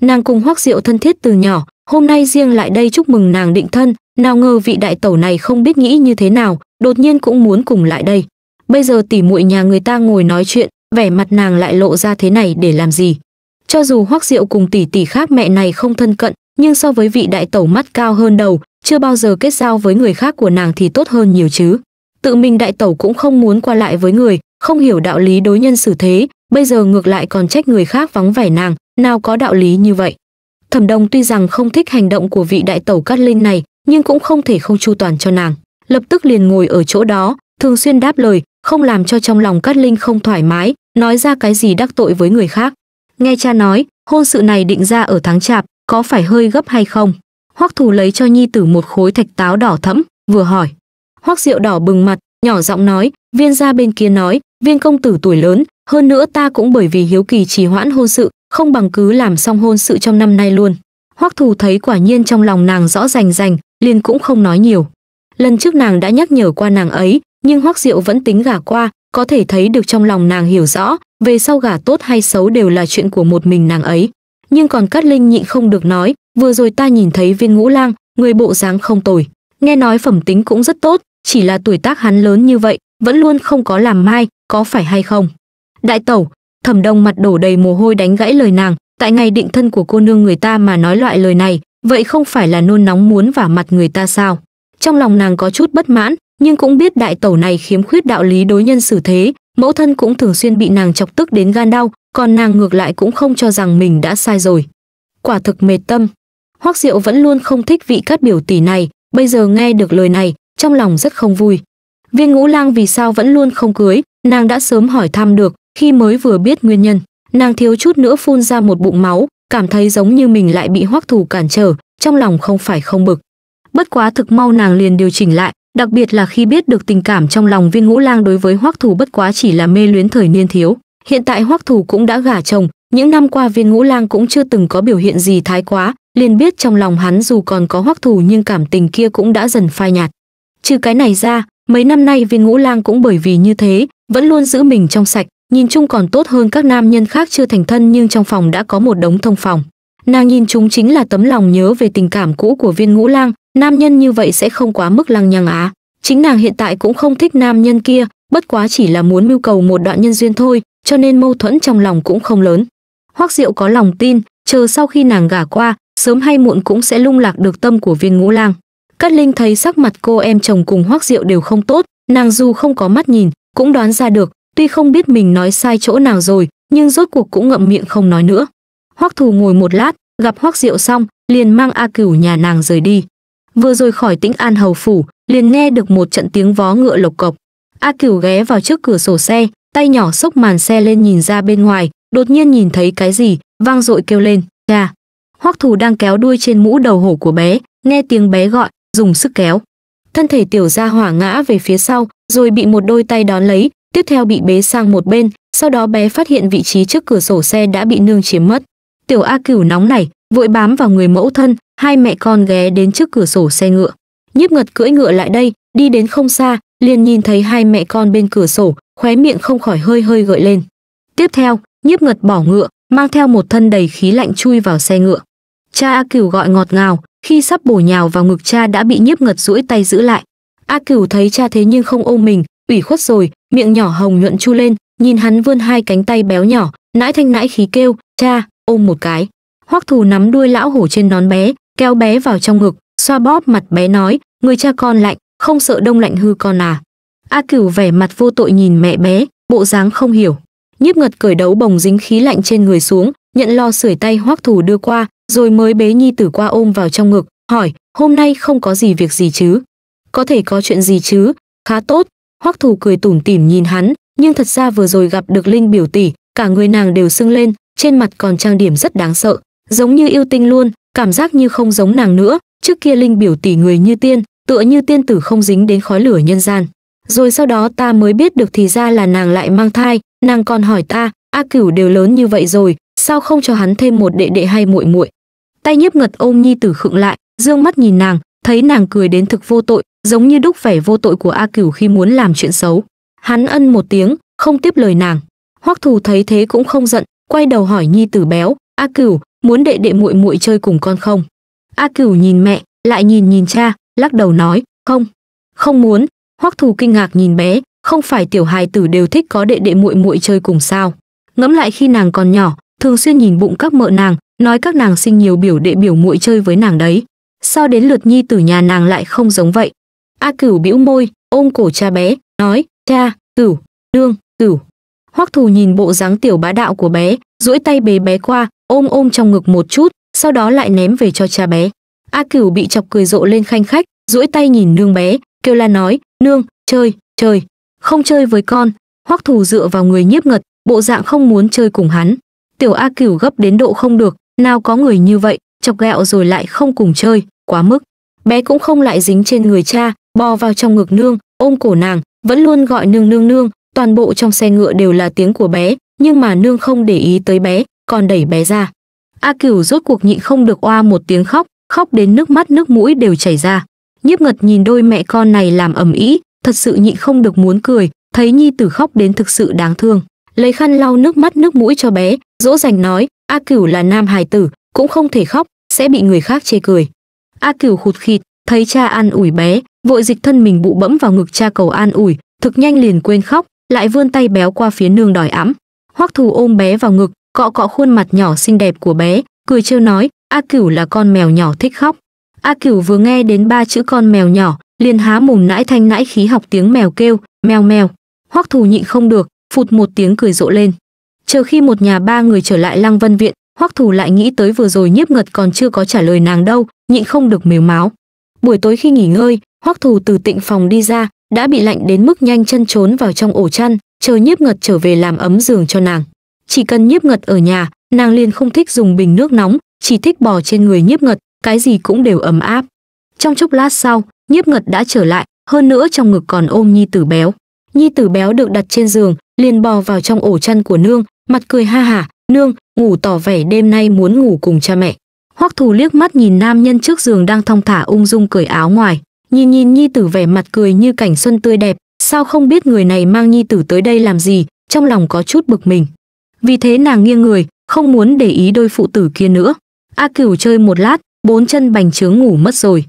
[SPEAKER 1] Nàng cùng Hoắc Diệu thân thiết từ nhỏ, hôm nay riêng lại đây chúc mừng nàng định thân, nào ngờ vị đại tẩu này không biết nghĩ như thế nào, đột nhiên cũng muốn cùng lại đây. Bây giờ tỉ muội nhà người ta ngồi nói chuyện, vẻ mặt nàng lại lộ ra thế này để làm gì? Cho dù Hoắc Diệu cùng tỷ tỷ khác mẹ này không thân cận, nhưng so với vị đại tẩu mắt cao hơn đầu, chưa bao giờ kết giao với người khác của nàng thì tốt hơn nhiều chứ tự mình đại tẩu cũng không muốn qua lại với người không hiểu đạo lý đối nhân xử thế bây giờ ngược lại còn trách người khác vắng vẻ nàng nào có đạo lý như vậy thẩm đồng tuy rằng không thích hành động của vị đại tẩu cát linh này nhưng cũng không thể không chu toàn cho nàng lập tức liền ngồi ở chỗ đó thường xuyên đáp lời không làm cho trong lòng cát linh không thoải mái nói ra cái gì đắc tội với người khác nghe cha nói hôn sự này định ra ở tháng chạp có phải hơi gấp hay không hoắc thù lấy cho nhi tử một khối thạch táo đỏ thẫm vừa hỏi hoắc Diệu đỏ bừng mặt nhỏ giọng nói viên gia bên kia nói viên công tử tuổi lớn hơn nữa ta cũng bởi vì hiếu kỳ trì hoãn hôn sự không bằng cứ làm xong hôn sự trong năm nay luôn hoắc thù thấy quả nhiên trong lòng nàng rõ rành rành liền cũng không nói nhiều lần trước nàng đã nhắc nhở qua nàng ấy nhưng hoắc diệu vẫn tính gả qua có thể thấy được trong lòng nàng hiểu rõ về sau gả tốt hay xấu đều là chuyện của một mình nàng ấy nhưng còn cát linh nhịn không được nói vừa rồi ta nhìn thấy viên ngũ lang người bộ dáng không tồi nghe nói phẩm tính cũng rất tốt chỉ là tuổi tác hắn lớn như vậy vẫn luôn không có làm mai có phải hay không đại tẩu thẩm đông mặt đổ đầy mồ hôi đánh gãy lời nàng tại ngày định thân của cô nương người ta mà nói loại lời này vậy không phải là nôn nóng muốn vả mặt người ta sao trong lòng nàng có chút bất mãn nhưng cũng biết đại tẩu này khiếm khuyết đạo lý đối nhân xử thế mẫu thân cũng thường xuyên bị nàng chọc tức đến gan đau còn nàng ngược lại cũng không cho rằng mình đã sai rồi quả thực mệt tâm Hoắc Diệu vẫn luôn không thích vị cát biểu tỷ này, bây giờ nghe được lời này, trong lòng rất không vui. Viên Ngũ Lang vì sao vẫn luôn không cưới, nàng đã sớm hỏi thăm được, khi mới vừa biết nguyên nhân, nàng thiếu chút nữa phun ra một bụng máu, cảm thấy giống như mình lại bị Hoắc Thù cản trở, trong lòng không phải không bực. Bất quá thực mau nàng liền điều chỉnh lại, đặc biệt là khi biết được tình cảm trong lòng Viên Ngũ Lang đối với Hoắc Thù bất quá chỉ là mê luyến thời niên thiếu, hiện tại Hoắc Thù cũng đã gả chồng, những năm qua viên ngũ lang cũng chưa từng có biểu hiện gì thái quá, liền biết trong lòng hắn dù còn có hoắc thù nhưng cảm tình kia cũng đã dần phai nhạt. Trừ cái này ra, mấy năm nay viên ngũ lang cũng bởi vì như thế, vẫn luôn giữ mình trong sạch, nhìn chung còn tốt hơn các nam nhân khác chưa thành thân nhưng trong phòng đã có một đống thông phòng. Nàng nhìn chúng chính là tấm lòng nhớ về tình cảm cũ của viên ngũ lang, nam nhân như vậy sẽ không quá mức lăng nhăng á. Chính nàng hiện tại cũng không thích nam nhân kia, bất quá chỉ là muốn mưu cầu một đoạn nhân duyên thôi, cho nên mâu thuẫn trong lòng cũng không lớn hoắc diệu có lòng tin chờ sau khi nàng gả qua sớm hay muộn cũng sẽ lung lạc được tâm của viên ngũ lang cát linh thấy sắc mặt cô em chồng cùng hoắc diệu đều không tốt nàng dù không có mắt nhìn cũng đoán ra được tuy không biết mình nói sai chỗ nào rồi nhưng rốt cuộc cũng ngậm miệng không nói nữa hoắc thù ngồi một lát gặp hoắc diệu xong liền mang a cửu nhà nàng rời đi vừa rồi khỏi tĩnh an hầu phủ liền nghe được một trận tiếng vó ngựa lộc cộc a cửu ghé vào trước cửa sổ xe tay nhỏ xốc màn xe lên nhìn ra bên ngoài đột nhiên nhìn thấy cái gì, vang dội kêu lên, cha. Hoắc Thù đang kéo đuôi trên mũ đầu hổ của bé, nghe tiếng bé gọi, dùng sức kéo. Thân thể tiểu gia hỏa ngã về phía sau, rồi bị một đôi tay đón lấy, tiếp theo bị bế sang một bên, sau đó bé phát hiện vị trí trước cửa sổ xe đã bị nương chiếm mất. Tiểu A Cửu nóng nảy, vội bám vào người mẫu thân, hai mẹ con ghé đến trước cửa sổ xe ngựa. Nhiếp Ngật cưỡi ngựa lại đây, đi đến không xa, liền nhìn thấy hai mẹ con bên cửa sổ, khóe miệng không khỏi hơi hơi gợi lên. Tiếp theo, nhiếp ngật bỏ ngựa mang theo một thân đầy khí lạnh chui vào xe ngựa cha a cửu gọi ngọt ngào khi sắp bổ nhào vào ngực cha đã bị nhiếp ngật duỗi tay giữ lại a cửu thấy cha thế nhưng không ôm mình ủy khuất rồi miệng nhỏ hồng nhuận chu lên nhìn hắn vươn hai cánh tay béo nhỏ nãi thanh nãi khí kêu cha ôm một cái hoắc thù nắm đuôi lão hổ trên nón bé kéo bé vào trong ngực xoa bóp mặt bé nói người cha con lạnh không sợ đông lạnh hư con à a cửu vẻ mặt vô tội nhìn mẹ bé bộ dáng không hiểu nhiếp ngật cởi đấu bồng dính khí lạnh trên người xuống nhận lo sưởi tay hoắc thủ đưa qua rồi mới bế nhi tử qua ôm vào trong ngực hỏi hôm nay không có gì việc gì chứ có thể có chuyện gì chứ khá tốt hoắc thủ cười tủm tỉm nhìn hắn nhưng thật ra vừa rồi gặp được linh biểu tỷ cả người nàng đều sưng lên trên mặt còn trang điểm rất đáng sợ giống như yêu tinh luôn cảm giác như không giống nàng nữa trước kia linh biểu tỷ người như tiên tựa như tiên tử không dính đến khói lửa nhân gian rồi sau đó ta mới biết được thì ra là nàng lại mang thai, nàng còn hỏi ta, A Cửu đều lớn như vậy rồi, sao không cho hắn thêm một đệ đệ hay muội muội. Tay Nhiếp Ngật ôm nhi tử khựng lại, dương mắt nhìn nàng, thấy nàng cười đến thực vô tội, giống như đúc vẻ vô tội của A Cửu khi muốn làm chuyện xấu. Hắn ân một tiếng, không tiếp lời nàng. Hoắc Thù thấy thế cũng không giận, quay đầu hỏi nhi tử béo, "A Cửu, muốn đệ đệ muội muội chơi cùng con không?" A Cửu nhìn mẹ, lại nhìn nhìn cha, lắc đầu nói, "Không, không muốn, Hoắc Thù kinh ngạc nhìn bé, không phải tiểu hài tử đều thích có đệ đệ muội muội chơi cùng sao? Ngẫm lại khi nàng còn nhỏ, thường xuyên nhìn bụng các mợ nàng, nói các nàng sinh nhiều biểu đệ biểu muội chơi với nàng đấy. Sao đến lượt nhi tử nhà nàng lại không giống vậy? A Cửu bĩu môi, ôm cổ cha bé, nói: "Cha, Cửu, đương, Cửu." Hoắc Thù nhìn bộ dáng tiểu bá đạo của bé, duỗi tay bế bé qua, ôm ôm trong ngực một chút, sau đó lại ném về cho cha bé. A Cửu bị chọc cười rộ lên khanh khách, duỗi tay nhìn nương bé, kêu la nói: nương, chơi, chơi, không chơi với con. Hoắc Thù dựa vào người nhiếp ngật, bộ dạng không muốn chơi cùng hắn. Tiểu A Cửu gấp đến độ không được, nào có người như vậy, chọc ghẹo rồi lại không cùng chơi, quá mức. Bé cũng không lại dính trên người cha, bò vào trong ngực nương, ôm cổ nàng, vẫn luôn gọi nương nương nương, toàn bộ trong xe ngựa đều là tiếng của bé, nhưng mà nương không để ý tới bé, còn đẩy bé ra. A Cửu rốt cuộc nhịn không được oa một tiếng khóc, khóc đến nước mắt nước mũi đều chảy ra nhiếp ngật nhìn đôi mẹ con này làm ầm ĩ thật sự nhịn không được muốn cười thấy nhi tử khóc đến thực sự đáng thương lấy khăn lau nước mắt nước mũi cho bé dỗ dành nói a cửu là nam hài tử cũng không thể khóc sẽ bị người khác chê cười a cửu khụt khịt thấy cha an ủi bé vội dịch thân mình bụ bẫm vào ngực cha cầu an ủi thực nhanh liền quên khóc lại vươn tay béo qua phía nương đòi ẵm hoắc thù ôm bé vào ngực cọ cọ khuôn mặt nhỏ xinh đẹp của bé cười trêu nói a cửu là con mèo nhỏ thích khóc A Cửu vừa nghe đến ba chữ con mèo nhỏ, liền há mồm nãi thanh nãi khí học tiếng mèo kêu, mèo mèo. Hoắc Thù nhịn không được, phụt một tiếng cười rộ lên. Chờ khi một nhà ba người trở lại Lăng Vân viện, Hoắc Thù lại nghĩ tới vừa rồi Nhiếp Ngật còn chưa có trả lời nàng đâu, nhịn không được mếu máo. Buổi tối khi nghỉ ngơi, Hoắc Thù từ tịnh phòng đi ra, đã bị lạnh đến mức nhanh chân trốn vào trong ổ chăn, chờ Nhiếp Ngật trở về làm ấm giường cho nàng. Chỉ cần Nhiếp Ngật ở nhà, nàng liền không thích dùng bình nước nóng, chỉ thích bỏ trên người Nhiếp Ngật, cái gì cũng đều ấm áp. Trong chốc lát sau, nhiếp ngật đã trở lại, hơn nữa trong ngực còn ôm nhi tử béo. Nhi tử béo được đặt trên giường, liền bò vào trong ổ chăn của nương, mặt cười ha hả, nương, ngủ tỏ vẻ đêm nay muốn ngủ cùng cha mẹ. Hoắc thù liếc mắt nhìn nam nhân trước giường đang thong thả ung dung cởi áo ngoài, nhìn nhìn nhi tử vẻ mặt cười như cảnh xuân tươi đẹp, sao không biết người này mang nhi tử tới đây làm gì, trong lòng có chút bực mình. Vì thế nàng nghiêng người, không muốn để ý đôi phụ tử kia nữa. A Cửu chơi một lát, bốn chân bành trướng ngủ mất rồi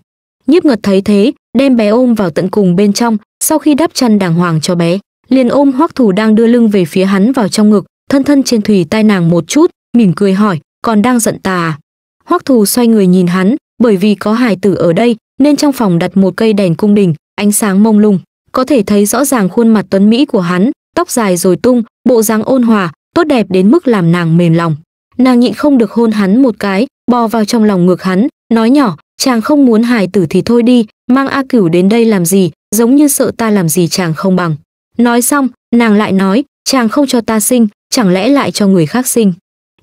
[SPEAKER 1] nhiếp ngật thấy thế đem bé ôm vào tận cùng bên trong sau khi đắp chăn đàng hoàng cho bé liền ôm hoắc thủ đang đưa lưng về phía hắn vào trong ngực thân thân trên thủy tai nàng một chút mỉm cười hỏi còn đang giận tà hoắc thù xoay người nhìn hắn bởi vì có hải tử ở đây nên trong phòng đặt một cây đèn cung đình ánh sáng mông lung có thể thấy rõ ràng khuôn mặt tuấn mỹ của hắn tóc dài rồi tung bộ dáng ôn hòa tốt đẹp đến mức làm nàng mềm lòng nàng nhịn không được hôn hắn một cái bò vào trong lòng ngược hắn nói nhỏ chàng không muốn hài tử thì thôi đi mang a cửu đến đây làm gì giống như sợ ta làm gì chàng không bằng nói xong nàng lại nói chàng không cho ta sinh chẳng lẽ lại cho người khác sinh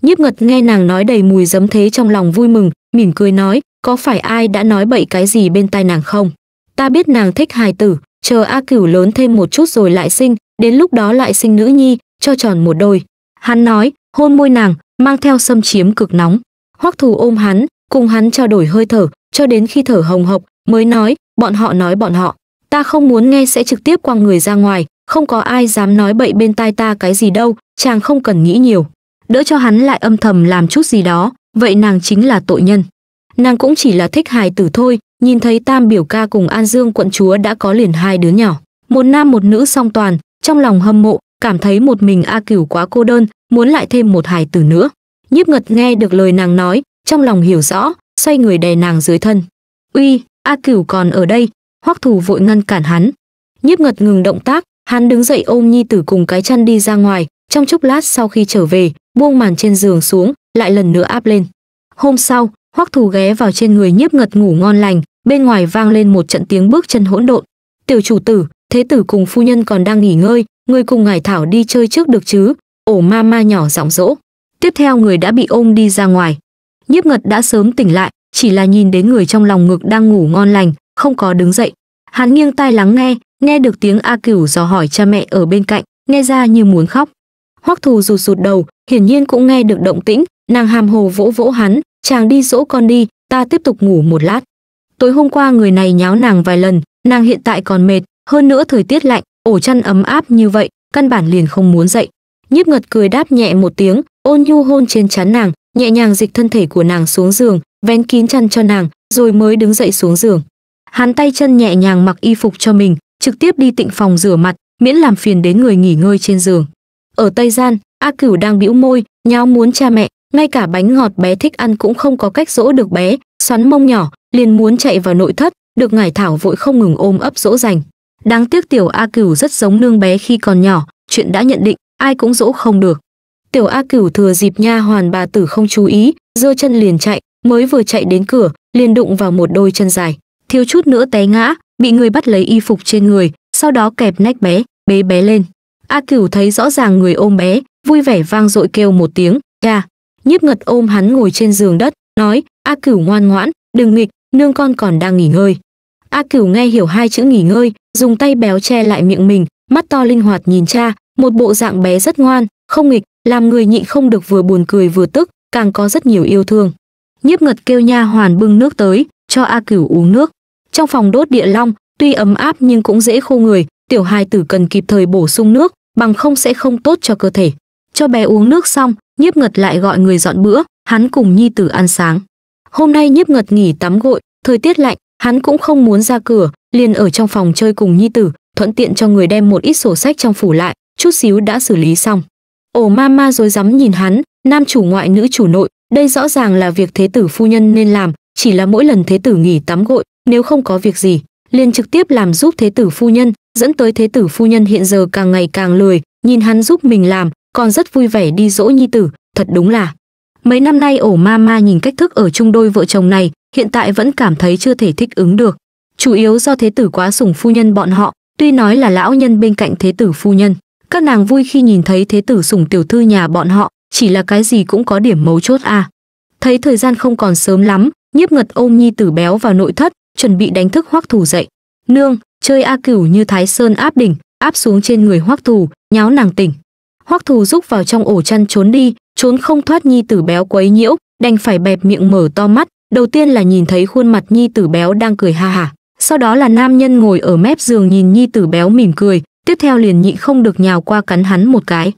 [SPEAKER 1] nhiếp ngật nghe nàng nói đầy mùi giấm thế trong lòng vui mừng mỉm cười nói có phải ai đã nói bậy cái gì bên tai nàng không ta biết nàng thích hài tử chờ a cửu lớn thêm một chút rồi lại sinh đến lúc đó lại sinh nữ nhi cho tròn một đôi hắn nói hôn môi nàng mang theo xâm chiếm cực nóng hoắc thù ôm hắn cùng hắn trao đổi hơi thở cho đến khi thở hồng hộc mới nói bọn họ nói bọn họ ta không muốn nghe sẽ trực tiếp quăng người ra ngoài không có ai dám nói bậy bên tai ta cái gì đâu chàng không cần nghĩ nhiều đỡ cho hắn lại âm thầm làm chút gì đó vậy nàng chính là tội nhân nàng cũng chỉ là thích hài tử thôi nhìn thấy tam biểu ca cùng an dương quận chúa đã có liền hai đứa nhỏ một nam một nữ song toàn trong lòng hâm mộ cảm thấy một mình a cửu quá cô đơn muốn lại thêm một hài tử nữa nhiếp ngật nghe được lời nàng nói trong lòng hiểu rõ xoay người đè nàng dưới thân uy a cửu còn ở đây hoắc thủ vội ngăn cản hắn nhiếp ngật ngừng động tác hắn đứng dậy ôm nhi tử cùng cái chăn đi ra ngoài trong chốc lát sau khi trở về buông màn trên giường xuống lại lần nữa áp lên hôm sau hoắc thủ ghé vào trên người nhiếp ngật ngủ ngon lành bên ngoài vang lên một trận tiếng bước chân hỗn độn tiểu chủ tử thế tử cùng phu nhân còn đang nghỉ ngơi ngươi cùng ngài thảo đi chơi trước được chứ ổ ma ma nhỏ giọng dỗ. Tiếp theo người đã bị ôm đi ra ngoài. Nhiếp Ngật đã sớm tỉnh lại, chỉ là nhìn đến người trong lòng ngực đang ngủ ngon lành, không có đứng dậy. Hắn nghiêng tai lắng nghe, nghe được tiếng A Cửu dò hỏi cha mẹ ở bên cạnh, nghe ra như muốn khóc. Hoắc Thù rụt rụt đầu, hiển nhiên cũng nghe được động tĩnh, nàng hàm hồ vỗ vỗ hắn, "Chàng đi dỗ con đi, ta tiếp tục ngủ một lát." Tối hôm qua người này nháo nàng vài lần, nàng hiện tại còn mệt, hơn nữa thời tiết lạnh, ổ chăn ấm áp như vậy, căn bản liền không muốn dậy nhiếp ngật cười đáp nhẹ một tiếng ôn nhu hôn trên trán nàng nhẹ nhàng dịch thân thể của nàng xuống giường vén kín chăn cho nàng rồi mới đứng dậy xuống giường hắn tay chân nhẹ nhàng mặc y phục cho mình trực tiếp đi tịnh phòng rửa mặt miễn làm phiền đến người nghỉ ngơi trên giường ở tây gian a cửu đang bĩu môi nháo muốn cha mẹ ngay cả bánh ngọt bé thích ăn cũng không có cách dỗ được bé xoắn mông nhỏ liền muốn chạy vào nội thất được ngải thảo vội không ngừng ôm ấp dỗ dành đáng tiếc tiểu a cửu rất giống nương bé khi còn nhỏ chuyện đã nhận định ai cũng dỗ không được. Tiểu A Cửu thừa dịp nha hoàn bà tử không chú ý, giơ chân liền chạy, mới vừa chạy đến cửa, liền đụng vào một đôi chân dài, thiếu chút nữa té ngã, bị người bắt lấy y phục trên người, sau đó kẹp nách bé, bế bé lên. A Cửu thấy rõ ràng người ôm bé, vui vẻ vang dội kêu một tiếng, "Cha!" Nhiếp Ngật ôm hắn ngồi trên giường đất, nói, "A Cửu ngoan ngoãn, đừng nghịch, nương con còn đang nghỉ ngơi." A Cửu nghe hiểu hai chữ nghỉ ngơi, dùng tay béo che lại miệng mình, mắt to linh hoạt nhìn cha, một bộ dạng bé rất ngoan, không nghịch, làm người nhịn không được vừa buồn cười vừa tức, càng có rất nhiều yêu thương. Nhiếp Ngật kêu nha hoàn bưng nước tới, cho A Cửu uống nước. Trong phòng đốt địa long, tuy ấm áp nhưng cũng dễ khô người, tiểu hài tử cần kịp thời bổ sung nước, bằng không sẽ không tốt cho cơ thể. Cho bé uống nước xong, Nhiếp Ngật lại gọi người dọn bữa, hắn cùng nhi tử ăn sáng. Hôm nay Nhiếp Ngật nghỉ tắm gội, thời tiết lạnh, hắn cũng không muốn ra cửa, liền ở trong phòng chơi cùng nhi tử, thuận tiện cho người đem một ít sổ sách trong phủ lại, chút xíu đã xử lý xong ổ ma ma rối rắm nhìn hắn nam chủ ngoại nữ chủ nội đây rõ ràng là việc thế tử phu nhân nên làm chỉ là mỗi lần thế tử nghỉ tắm gội nếu không có việc gì liền trực tiếp làm giúp thế tử phu nhân dẫn tới thế tử phu nhân hiện giờ càng ngày càng lười nhìn hắn giúp mình làm còn rất vui vẻ đi dỗ nhi tử thật đúng là mấy năm nay ổ ma ma nhìn cách thức ở chung đôi vợ chồng này hiện tại vẫn cảm thấy chưa thể thích ứng được chủ yếu do thế tử quá sủng phu nhân bọn họ tuy nói là lão nhân bên cạnh thế tử phu nhân các nàng vui khi nhìn thấy thế tử sủng tiểu thư nhà bọn họ, chỉ là cái gì cũng có điểm mấu chốt à. Thấy thời gian không còn sớm lắm, nhiếp ngật ôm nhi tử béo vào nội thất, chuẩn bị đánh thức hoắc thủ dậy. Nương, chơi A Cửu như Thái Sơn áp đỉnh, áp xuống trên người hoắc thủ, nháo nàng tỉnh. Hoắc thủ rúc vào trong ổ chăn trốn đi, trốn không thoát nhi tử béo quấy nhiễu, đành phải bẹp miệng mở to mắt, đầu tiên là nhìn thấy khuôn mặt nhi tử béo đang cười ha hả sau đó là nam nhân ngồi ở mép giường nhìn nhi tử béo mỉm cười tiếp theo liền nhịn không được nhào qua cắn hắn một cái.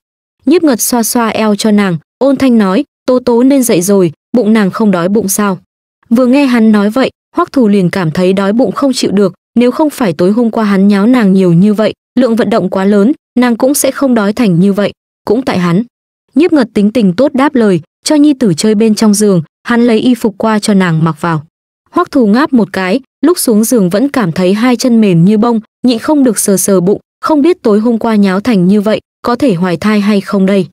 [SPEAKER 1] Nhiếp Ngật xoa xoa eo cho nàng, ôn thanh nói, "Tố Tố nên dậy rồi, bụng nàng không đói bụng sao?" Vừa nghe hắn nói vậy, Hoắc Thù liền cảm thấy đói bụng không chịu được, nếu không phải tối hôm qua hắn nháo nàng nhiều như vậy, lượng vận động quá lớn, nàng cũng sẽ không đói thành như vậy, cũng tại hắn. Nhiếp Ngật tính tình tốt đáp lời, cho nhi tử chơi bên trong giường, hắn lấy y phục qua cho nàng mặc vào. Hoắc Thù ngáp một cái, lúc xuống giường vẫn cảm thấy hai chân mềm như bông, nhịn không được sờ sờ bụng, không biết tối hôm qua nháo thành như vậy, có thể hoài thai hay không đây.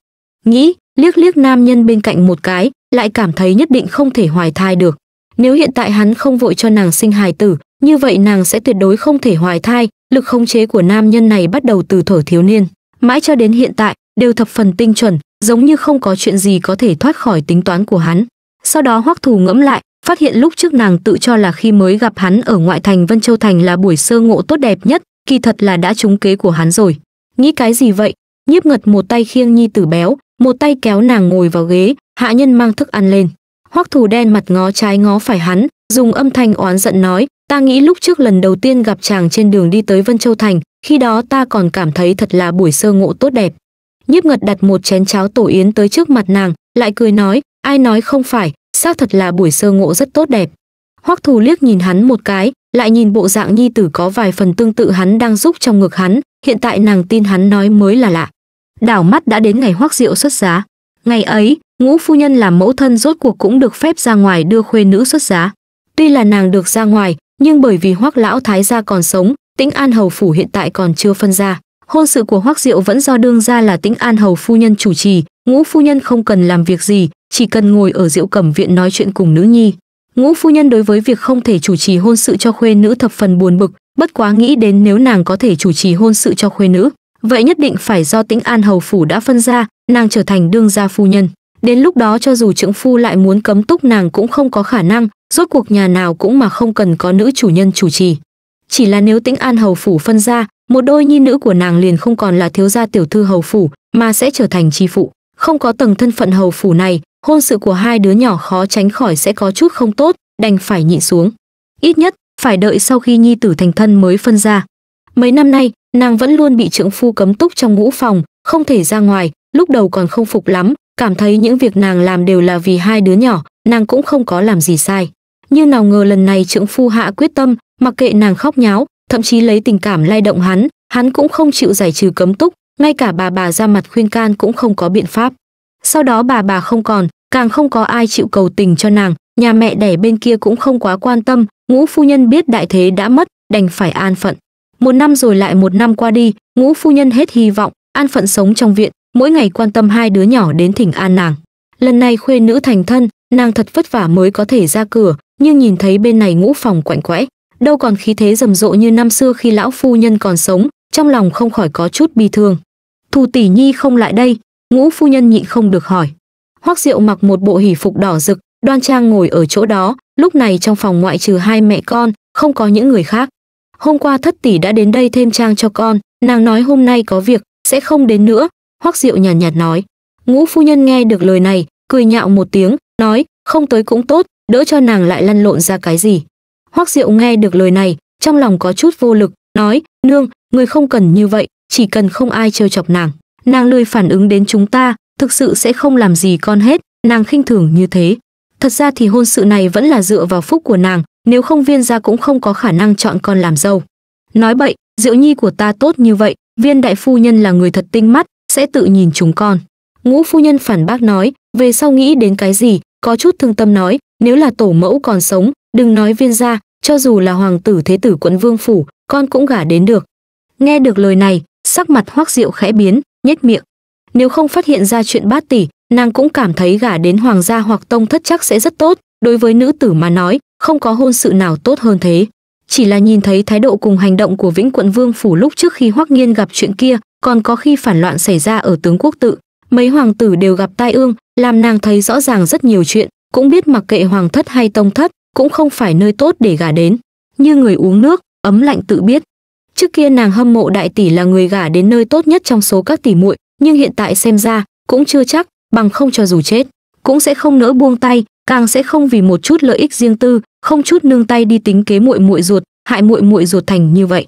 [SPEAKER 1] Nghĩ, liếc liếc nam nhân bên cạnh một cái, lại cảm thấy nhất định không thể hoài thai được. Nếu hiện tại hắn không vội cho nàng sinh hài tử, như vậy nàng sẽ tuyệt đối không thể hoài thai, lực khống chế của nam nhân này bắt đầu từ thở thiếu niên, mãi cho đến hiện tại, đều thập phần tinh chuẩn, giống như không có chuyện gì có thể thoát khỏi tính toán của hắn. Sau đó Hoắc Thù ngẫm lại, phát hiện lúc trước nàng tự cho là khi mới gặp hắn ở ngoại thành Vân Châu thành là buổi sơ ngộ tốt đẹp nhất, kỳ thật là đã trúng kế của hắn rồi. Nghĩ cái gì vậy? Nhiếp Ngật một tay khiêng Nhi Tử béo, một tay kéo nàng ngồi vào ghế, hạ nhân mang thức ăn lên. Hoắc Thù đen mặt ngó trái ngó phải hắn, dùng âm thanh oán giận nói, ta nghĩ lúc trước lần đầu tiên gặp chàng trên đường đi tới Vân Châu thành, khi đó ta còn cảm thấy thật là buổi sơ ngộ tốt đẹp. Nhiếp Ngật đặt một chén cháo tổ yến tới trước mặt nàng, lại cười nói, ai nói không phải, xác thật là buổi sơ ngộ rất tốt đẹp. Hoắc Thù liếc nhìn hắn một cái, lại nhìn bộ dạng nhi tử có vài phần tương tự hắn đang giúp trong ngực hắn, hiện tại nàng tin hắn nói mới là lạ. Đảo mắt đã đến ngày hoắc diệu xuất giá. Ngày ấy, ngũ phu nhân làm mẫu thân rốt cuộc cũng được phép ra ngoài đưa khuê nữ xuất giá. Tuy là nàng được ra ngoài, nhưng bởi vì hoắc lão thái gia còn sống, tĩnh an hầu phủ hiện tại còn chưa phân ra. Hôn sự của hoắc diệu vẫn do đương ra là tĩnh an hầu phu nhân chủ trì, ngũ phu nhân không cần làm việc gì, chỉ cần ngồi ở rượu cẩm viện nói chuyện cùng nữ nhi ngũ phu nhân đối với việc không thể chủ trì hôn sự cho khuê nữ thập phần buồn bực bất quá nghĩ đến nếu nàng có thể chủ trì hôn sự cho khuê nữ vậy nhất định phải do tĩnh an hầu phủ đã phân ra nàng trở thành đương gia phu nhân đến lúc đó cho dù trưởng phu lại muốn cấm túc nàng cũng không có khả năng rốt cuộc nhà nào cũng mà không cần có nữ chủ nhân chủ trì chỉ là nếu tĩnh an hầu phủ phân ra một đôi nhi nữ của nàng liền không còn là thiếu gia tiểu thư hầu phủ mà sẽ trở thành chi phụ không có tầng thân phận hầu phủ này hôn sự của hai đứa nhỏ khó tránh khỏi sẽ có chút không tốt, đành phải nhịn xuống. Ít nhất, phải đợi sau khi nhi tử thành thân mới phân ra. Mấy năm nay, nàng vẫn luôn bị trưởng phu cấm túc trong ngũ phòng, không thể ra ngoài, lúc đầu còn không phục lắm, cảm thấy những việc nàng làm đều là vì hai đứa nhỏ, nàng cũng không có làm gì sai. Nhưng nào ngờ lần này trưởng phu hạ quyết tâm, mặc kệ nàng khóc nháo, thậm chí lấy tình cảm lay động hắn, hắn cũng không chịu giải trừ cấm túc, ngay cả bà bà ra mặt khuyên can cũng không có biện pháp. Sau đó bà bà không còn, càng không có ai chịu cầu tình cho nàng nhà mẹ đẻ bên kia cũng không quá quan tâm ngũ phu nhân biết đại thế đã mất đành phải an phận một năm rồi lại một năm qua đi ngũ phu nhân hết hy vọng an phận sống trong viện mỗi ngày quan tâm hai đứa nhỏ đến thỉnh an nàng lần này khuê nữ thành thân nàng thật vất vả mới có thể ra cửa nhưng nhìn thấy bên này ngũ phòng quạnh quẽ đâu còn khí thế rầm rộ như năm xưa khi lão phu nhân còn sống trong lòng không khỏi có chút bi thương thù tỷ nhi không lại đây ngũ phu nhân nhịn không được hỏi Hoắc Diệu mặc một bộ hỉ phục đỏ rực, đoan trang ngồi ở chỗ đó, lúc này trong phòng ngoại trừ hai mẹ con, không có những người khác. Hôm qua thất tỷ đã đến đây thêm trang cho con, nàng nói hôm nay có việc, sẽ không đến nữa, Hoắc Diệu nhàn nhạt, nhạt nói. Ngũ phu nhân nghe được lời này, cười nhạo một tiếng, nói, không tới cũng tốt, đỡ cho nàng lại lăn lộn ra cái gì. Hoắc Diệu nghe được lời này, trong lòng có chút vô lực, nói, nương, người không cần như vậy, chỉ cần không ai trêu chọc nàng. Nàng lười phản ứng đến chúng ta, thực sự sẽ không làm gì con hết, nàng khinh thường như thế. Thật ra thì hôn sự này vẫn là dựa vào phúc của nàng, nếu không viên gia cũng không có khả năng chọn con làm dâu. Nói bậy, Diệu Nhi của ta tốt như vậy, viên đại phu nhân là người thật tinh mắt, sẽ tự nhìn chúng con. Ngũ phu nhân phản bác nói, về sau nghĩ đến cái gì, có chút thương tâm nói, nếu là tổ mẫu còn sống, đừng nói viên gia, cho dù là hoàng tử thế tử quận vương phủ, con cũng gả đến được. Nghe được lời này, sắc mặt Hoắc Diệu khẽ biến, nhếch miệng nếu không phát hiện ra chuyện bát tỷ nàng cũng cảm thấy gả đến hoàng gia hoặc tông thất chắc sẽ rất tốt đối với nữ tử mà nói không có hôn sự nào tốt hơn thế chỉ là nhìn thấy thái độ cùng hành động của vĩnh quận vương phủ lúc trước khi hoắc nghiên gặp chuyện kia còn có khi phản loạn xảy ra ở tướng quốc tự mấy hoàng tử đều gặp tai ương làm nàng thấy rõ ràng rất nhiều chuyện cũng biết mặc kệ hoàng thất hay tông thất cũng không phải nơi tốt để gả đến như người uống nước ấm lạnh tự biết trước kia nàng hâm mộ đại tỷ là người gả đến nơi tốt nhất trong số các tỷ muội nhưng hiện tại xem ra cũng chưa chắc bằng không cho dù chết cũng sẽ không nỡ buông tay càng sẽ không vì một chút lợi ích riêng tư không chút nương tay đi tính kế muội muội ruột hại muội muội ruột thành như vậy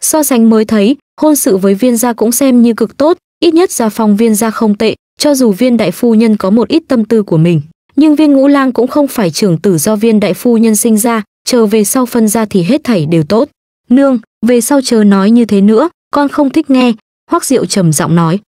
[SPEAKER 1] so sánh mới thấy hôn sự với viên gia cũng xem như cực tốt ít nhất gia phong viên gia không tệ cho dù viên đại phu nhân có một ít tâm tư của mình nhưng viên ngũ lang cũng không phải trưởng tử do viên đại phu nhân sinh ra chờ về sau phân ra thì hết thảy đều tốt nương về sau chờ nói như thế nữa con không thích nghe hoắc diệu trầm giọng nói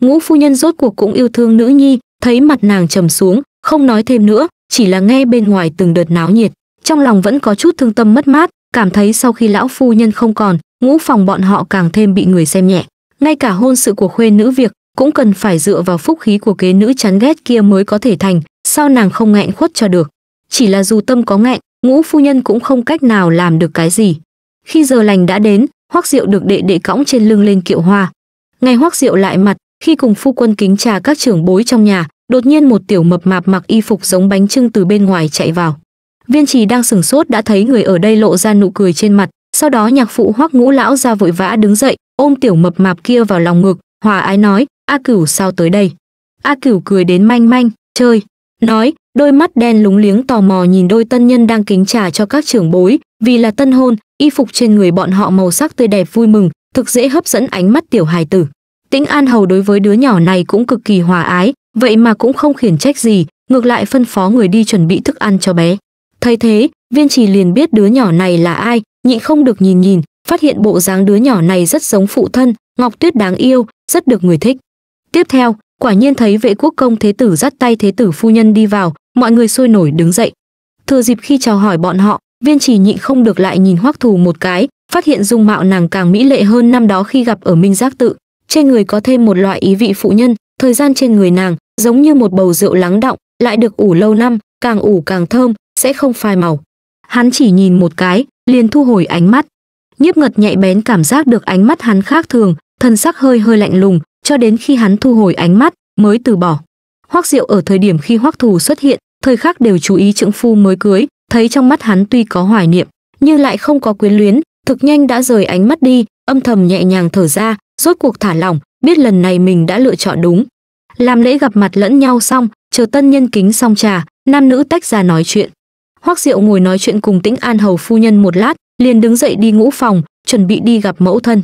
[SPEAKER 1] ngũ phu nhân rốt cuộc cũng yêu thương nữ nhi thấy mặt nàng trầm xuống không nói thêm nữa chỉ là nghe bên ngoài từng đợt náo nhiệt trong lòng vẫn có chút thương tâm mất mát cảm thấy sau khi lão phu nhân không còn ngũ phòng bọn họ càng thêm bị người xem nhẹ ngay cả hôn sự của khuê nữ việc cũng cần phải dựa vào phúc khí của kế nữ chán ghét kia mới có thể thành sao nàng không nghẹn khuất cho được chỉ là dù tâm có nghẹn ngũ phu nhân cũng không cách nào làm được cái gì khi giờ lành đã đến hoắc diệu được đệ đệ cõng trên lưng lên kiệu hoa ngay hoắc diệu lại mặt khi cùng phu quân kính trà các trưởng bối trong nhà, đột nhiên một tiểu mập mạp mặc y phục giống bánh trưng từ bên ngoài chạy vào. Viên trì đang sừng sốt đã thấy người ở đây lộ ra nụ cười trên mặt, sau đó nhạc phụ hoắc ngũ lão ra vội vã đứng dậy, ôm tiểu mập mạp kia vào lòng ngực, hòa ái nói, A cửu sao tới đây? A cửu cười đến manh manh, chơi, nói, đôi mắt đen lúng liếng tò mò nhìn đôi tân nhân đang kính trà cho các trưởng bối, vì là tân hôn, y phục trên người bọn họ màu sắc tươi đẹp vui mừng, thực dễ hấp dẫn ánh mắt tiểu hài tử. Tĩnh An Hầu đối với đứa nhỏ này cũng cực kỳ hòa ái, vậy mà cũng không khiển trách gì, ngược lại phân phó người đi chuẩn bị thức ăn cho bé. Thấy thế, Viên Trì liền biết đứa nhỏ này là ai, nhịn không được nhìn nhìn, phát hiện bộ dáng đứa nhỏ này rất giống phụ thân, Ngọc Tuyết đáng yêu, rất được người thích. Tiếp theo, quả nhiên thấy vệ quốc công thế tử dắt tay thế tử phu nhân đi vào, mọi người sôi nổi đứng dậy. Thừa dịp khi chào hỏi bọn họ, Viên Trì nhịn không được lại nhìn Hoắc Thù một cái, phát hiện dung mạo nàng càng mỹ lệ hơn năm đó khi gặp ở Minh Giác tự, trên người có thêm một loại ý vị phụ nhân thời gian trên người nàng giống như một bầu rượu lắng động lại được ủ lâu năm càng ủ càng thơm sẽ không phai màu hắn chỉ nhìn một cái liền thu hồi ánh mắt nhiếp ngật nhạy bén cảm giác được ánh mắt hắn khác thường thân sắc hơi hơi lạnh lùng cho đến khi hắn thu hồi ánh mắt mới từ bỏ hoắc diệu ở thời điểm khi hoắc thù xuất hiện thời khắc đều chú ý trưởng phu mới cưới thấy trong mắt hắn tuy có hoài niệm nhưng lại không có quyến luyến thực nhanh đã rời ánh mắt đi âm thầm nhẹ nhàng thở ra rốt cuộc thả lỏng biết lần này mình đã lựa chọn đúng làm lễ gặp mặt lẫn nhau xong chờ tân nhân kính xong trà nam nữ tách ra nói chuyện hoắc diệu ngồi nói chuyện cùng tĩnh an hầu phu nhân một lát liền đứng dậy đi ngũ phòng chuẩn bị đi gặp mẫu thân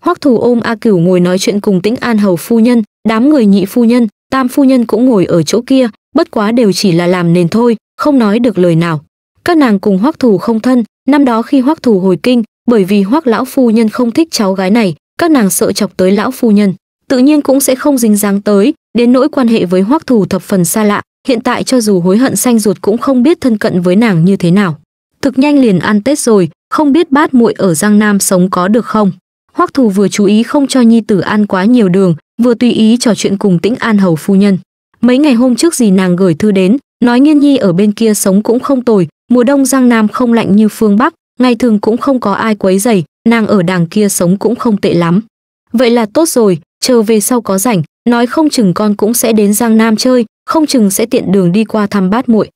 [SPEAKER 1] hoắc thù ôm a cửu ngồi nói chuyện cùng tĩnh an hầu phu nhân đám người nhị phu nhân tam phu nhân cũng ngồi ở chỗ kia bất quá đều chỉ là làm nền thôi không nói được lời nào các nàng cùng hoắc thù không thân năm đó khi hoắc thù hồi kinh bởi vì hoắc lão phu nhân không thích cháu gái này các nàng sợ chọc tới lão phu nhân, tự nhiên cũng sẽ không dính dáng tới, đến nỗi quan hệ với Hoắc thủ thập phần xa lạ, hiện tại cho dù hối hận xanh ruột cũng không biết thân cận với nàng như thế nào. Thực nhanh liền ăn Tết rồi, không biết bát muội ở Giang Nam sống có được không. Hoắc thủ vừa chú ý không cho nhi tử ăn quá nhiều đường, vừa tùy ý trò chuyện cùng Tĩnh An hầu phu nhân. Mấy ngày hôm trước gì nàng gửi thư đến, nói Nghiên Nhi ở bên kia sống cũng không tồi, mùa đông Giang Nam không lạnh như phương Bắc, ngày thường cũng không có ai quấy rầy, nàng ở đàng kia sống cũng không tệ lắm. Vậy là tốt rồi, chờ về sau có rảnh, nói không chừng con cũng sẽ đến Giang Nam chơi, không chừng sẽ tiện đường đi qua thăm bát muội.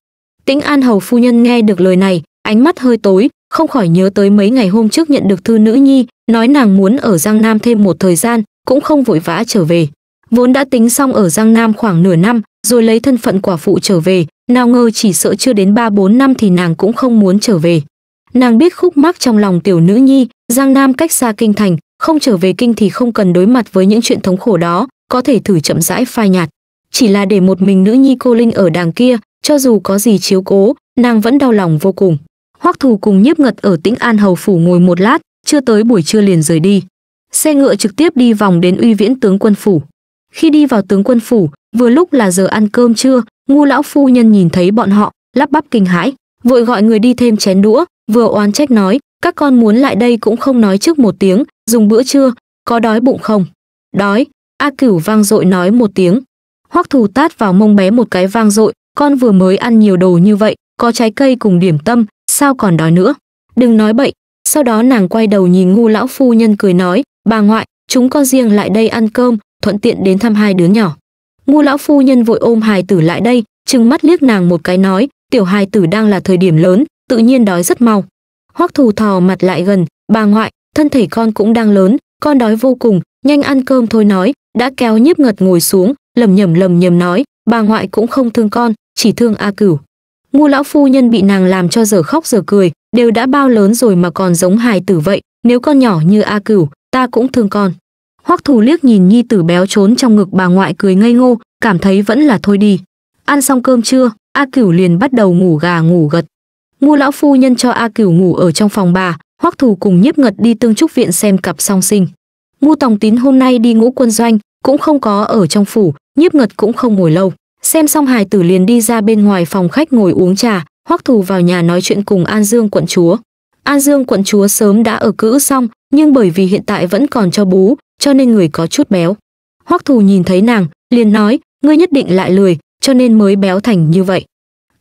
[SPEAKER 1] Tĩnh An hầu phu nhân nghe được lời này, ánh mắt hơi tối, không khỏi nhớ tới mấy ngày hôm trước nhận được thư nữ nhi, nói nàng muốn ở Giang Nam thêm một thời gian, cũng không vội vã trở về. Vốn đã tính xong ở Giang Nam khoảng nửa năm, rồi lấy thân phận quả phụ trở về, nào ngờ chỉ sợ chưa đến ba bốn năm thì nàng cũng không muốn trở về nàng biết khúc mắc trong lòng tiểu nữ nhi giang nam cách xa kinh thành không trở về kinh thì không cần đối mặt với những chuyện thống khổ đó có thể thử chậm rãi phai nhạt chỉ là để một mình nữ nhi cô linh ở đàng kia cho dù có gì chiếu cố nàng vẫn đau lòng vô cùng hoắc thù cùng nhiếp ngật ở tĩnh an hầu phủ ngồi một lát chưa tới buổi trưa liền rời đi xe ngựa trực tiếp đi vòng đến uy viễn tướng quân phủ khi đi vào tướng quân phủ vừa lúc là giờ ăn cơm trưa ngu lão phu nhân nhìn thấy bọn họ lắp bắp kinh hãi vội gọi người đi thêm chén đũa vừa oán trách nói, các con muốn lại đây cũng không nói trước một tiếng, dùng bữa trưa, có đói bụng không? Đói, A Cửu vang dội nói một tiếng. Hoắc Thù tát vào mông bé một cái vang dội, con vừa mới ăn nhiều đồ như vậy, có trái cây cùng điểm tâm, sao còn đói nữa? Đừng nói bậy. Sau đó nàng quay đầu nhìn ngu lão phu nhân cười nói, bà ngoại, chúng con riêng lại đây ăn cơm, thuận tiện đến thăm hai đứa nhỏ. Ngu lão phu nhân vội ôm hài tử lại đây, trừng mắt liếc nàng một cái nói, tiểu hài tử đang là thời điểm lớn, tự nhiên đói rất mau hoắc thù thò mặt lại gần bà ngoại thân thể con cũng đang lớn con đói vô cùng nhanh ăn cơm thôi nói đã kéo nhiếp ngật ngồi xuống lầm nhầm lầm nhầm nói bà ngoại cũng không thương con chỉ thương a cửu ngu lão phu nhân bị nàng làm cho giờ khóc giờ cười đều đã bao lớn rồi mà còn giống hài tử vậy nếu con nhỏ như a cửu ta cũng thương con hoắc thù liếc nhìn nhi tử béo trốn trong ngực bà ngoại cười ngây ngô cảm thấy vẫn là thôi đi ăn xong cơm chưa a cửu liền bắt đầu ngủ gà ngủ gật ngu lão phu nhân cho a cửu ngủ ở trong phòng bà hoắc thủ cùng nhiếp ngật đi tương trúc viện xem cặp song sinh ngu tòng tín hôm nay đi ngũ quân doanh cũng không có ở trong phủ nhiếp ngật cũng không ngồi lâu xem xong hài tử liền đi ra bên ngoài phòng khách ngồi uống trà hoắc thủ vào nhà nói chuyện cùng an dương quận chúa an dương quận chúa sớm đã ở cữ xong nhưng bởi vì hiện tại vẫn còn cho bú cho nên người có chút béo hoắc thủ nhìn thấy nàng liền nói ngươi nhất định lại lười cho nên mới béo thành như vậy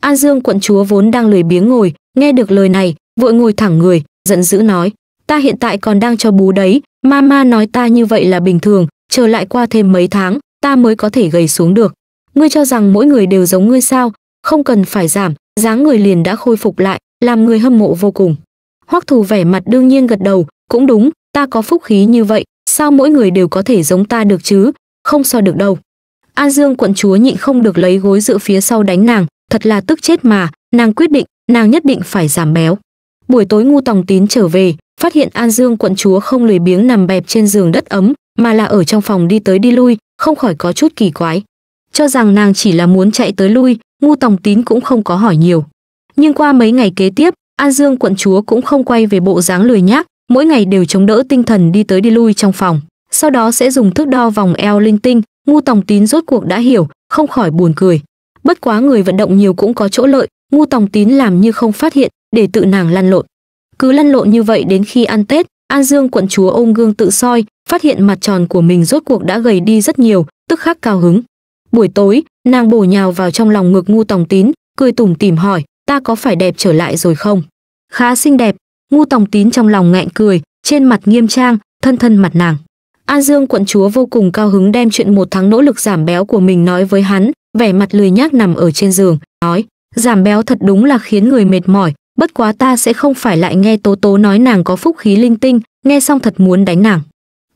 [SPEAKER 1] An Dương quận chúa vốn đang lười biếng ngồi, nghe được lời này, vội ngồi thẳng người, giận dữ nói: "Ta hiện tại còn đang cho bú đấy, mama nói ta như vậy là bình thường, chờ lại qua thêm mấy tháng, ta mới có thể gầy xuống được. Ngươi cho rằng mỗi người đều giống ngươi sao? Không cần phải giảm, dáng người liền đã khôi phục lại, làm người hâm mộ vô cùng." Hoắc Thù vẻ mặt đương nhiên gật đầu, cũng đúng, ta có phúc khí như vậy, sao mỗi người đều có thể giống ta được chứ, không so được đâu. An Dương quận chúa nhịn không được lấy gối dự phía sau đánh nàng, thật là tức chết mà, nàng quyết định, nàng nhất định phải giảm béo. Buổi tối ngu tòng tín trở về, phát hiện An Dương quận chúa không lười biếng nằm bẹp trên giường đất ấm, mà là ở trong phòng đi tới đi lui, không khỏi có chút kỳ quái. Cho rằng nàng chỉ là muốn chạy tới lui, ngu tòng tín cũng không có hỏi nhiều. Nhưng qua mấy ngày kế tiếp, An Dương quận chúa cũng không quay về bộ dáng lười nhác, mỗi ngày đều chống đỡ tinh thần đi tới đi lui trong phòng. Sau đó sẽ dùng thước đo vòng eo linh tinh, ngu tòng tín rốt cuộc đã hiểu, không khỏi buồn cười bất quá người vận động nhiều cũng có chỗ lợi ngu tòng tín làm như không phát hiện để tự nàng lăn lộn cứ lăn lộn như vậy đến khi ăn tết an dương quận chúa ôm gương tự soi phát hiện mặt tròn của mình rốt cuộc đã gầy đi rất nhiều tức khắc cao hứng buổi tối nàng bổ nhào vào trong lòng ngực ngu tòng tín cười tủm tỉm hỏi ta có phải đẹp trở lại rồi không khá xinh đẹp ngu tòng tín trong lòng nghẹn cười trên mặt nghiêm trang thân thân mặt nàng an dương quận chúa vô cùng cao hứng đem chuyện một tháng nỗ lực giảm béo của mình nói với hắn vẻ mặt lười nhác nằm ở trên giường, nói, giảm béo thật đúng là khiến người mệt mỏi, bất quá ta sẽ không phải lại nghe Tố Tố nói nàng có phúc khí linh tinh, nghe xong thật muốn đánh nàng.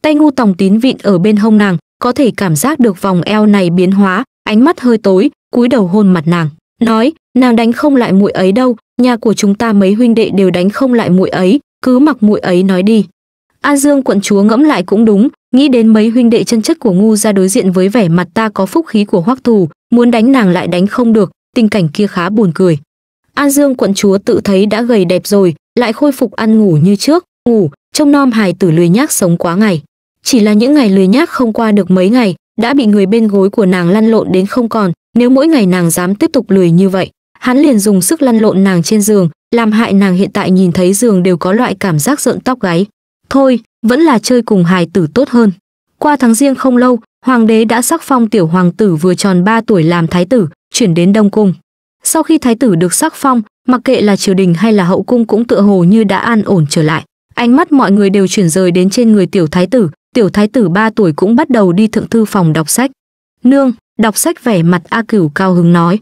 [SPEAKER 1] Tay ngu tòng tín vịn ở bên hông nàng, có thể cảm giác được vòng eo này biến hóa, ánh mắt hơi tối, cúi đầu hôn mặt nàng, nói, nàng đánh không lại muội ấy đâu, nhà của chúng ta mấy huynh đệ đều đánh không lại muội ấy, cứ mặc muội ấy nói đi. An Dương quận chúa ngẫm lại cũng đúng, nghĩ đến mấy huynh đệ chân chất của ngu ra đối diện với vẻ mặt ta có phúc khí của Hoắc Thù, muốn đánh nàng lại đánh không được tình cảnh kia khá buồn cười an dương quận chúa tự thấy đã gầy đẹp rồi lại khôi phục ăn ngủ như trước ngủ trông nom hài tử lười nhác sống quá ngày chỉ là những ngày lười nhác không qua được mấy ngày đã bị người bên gối của nàng lăn lộn đến không còn nếu mỗi ngày nàng dám tiếp tục lười như vậy hắn liền dùng sức lăn lộn nàng trên giường làm hại nàng hiện tại nhìn thấy giường đều có loại cảm giác rợn tóc gáy thôi vẫn là chơi cùng hài tử tốt hơn qua tháng riêng không lâu hoàng đế đã sắc phong tiểu hoàng tử vừa tròn 3 tuổi làm thái tử, chuyển đến Đông Cung. Sau khi thái tử được sắc phong, mặc kệ là triều đình hay là hậu cung cũng tựa hồ như đã an ổn trở lại. Ánh mắt mọi người đều chuyển rời đến trên người tiểu thái tử, tiểu thái tử 3 tuổi cũng bắt đầu đi thượng thư phòng đọc sách. Nương, đọc sách vẻ mặt A Cửu cao hứng nói.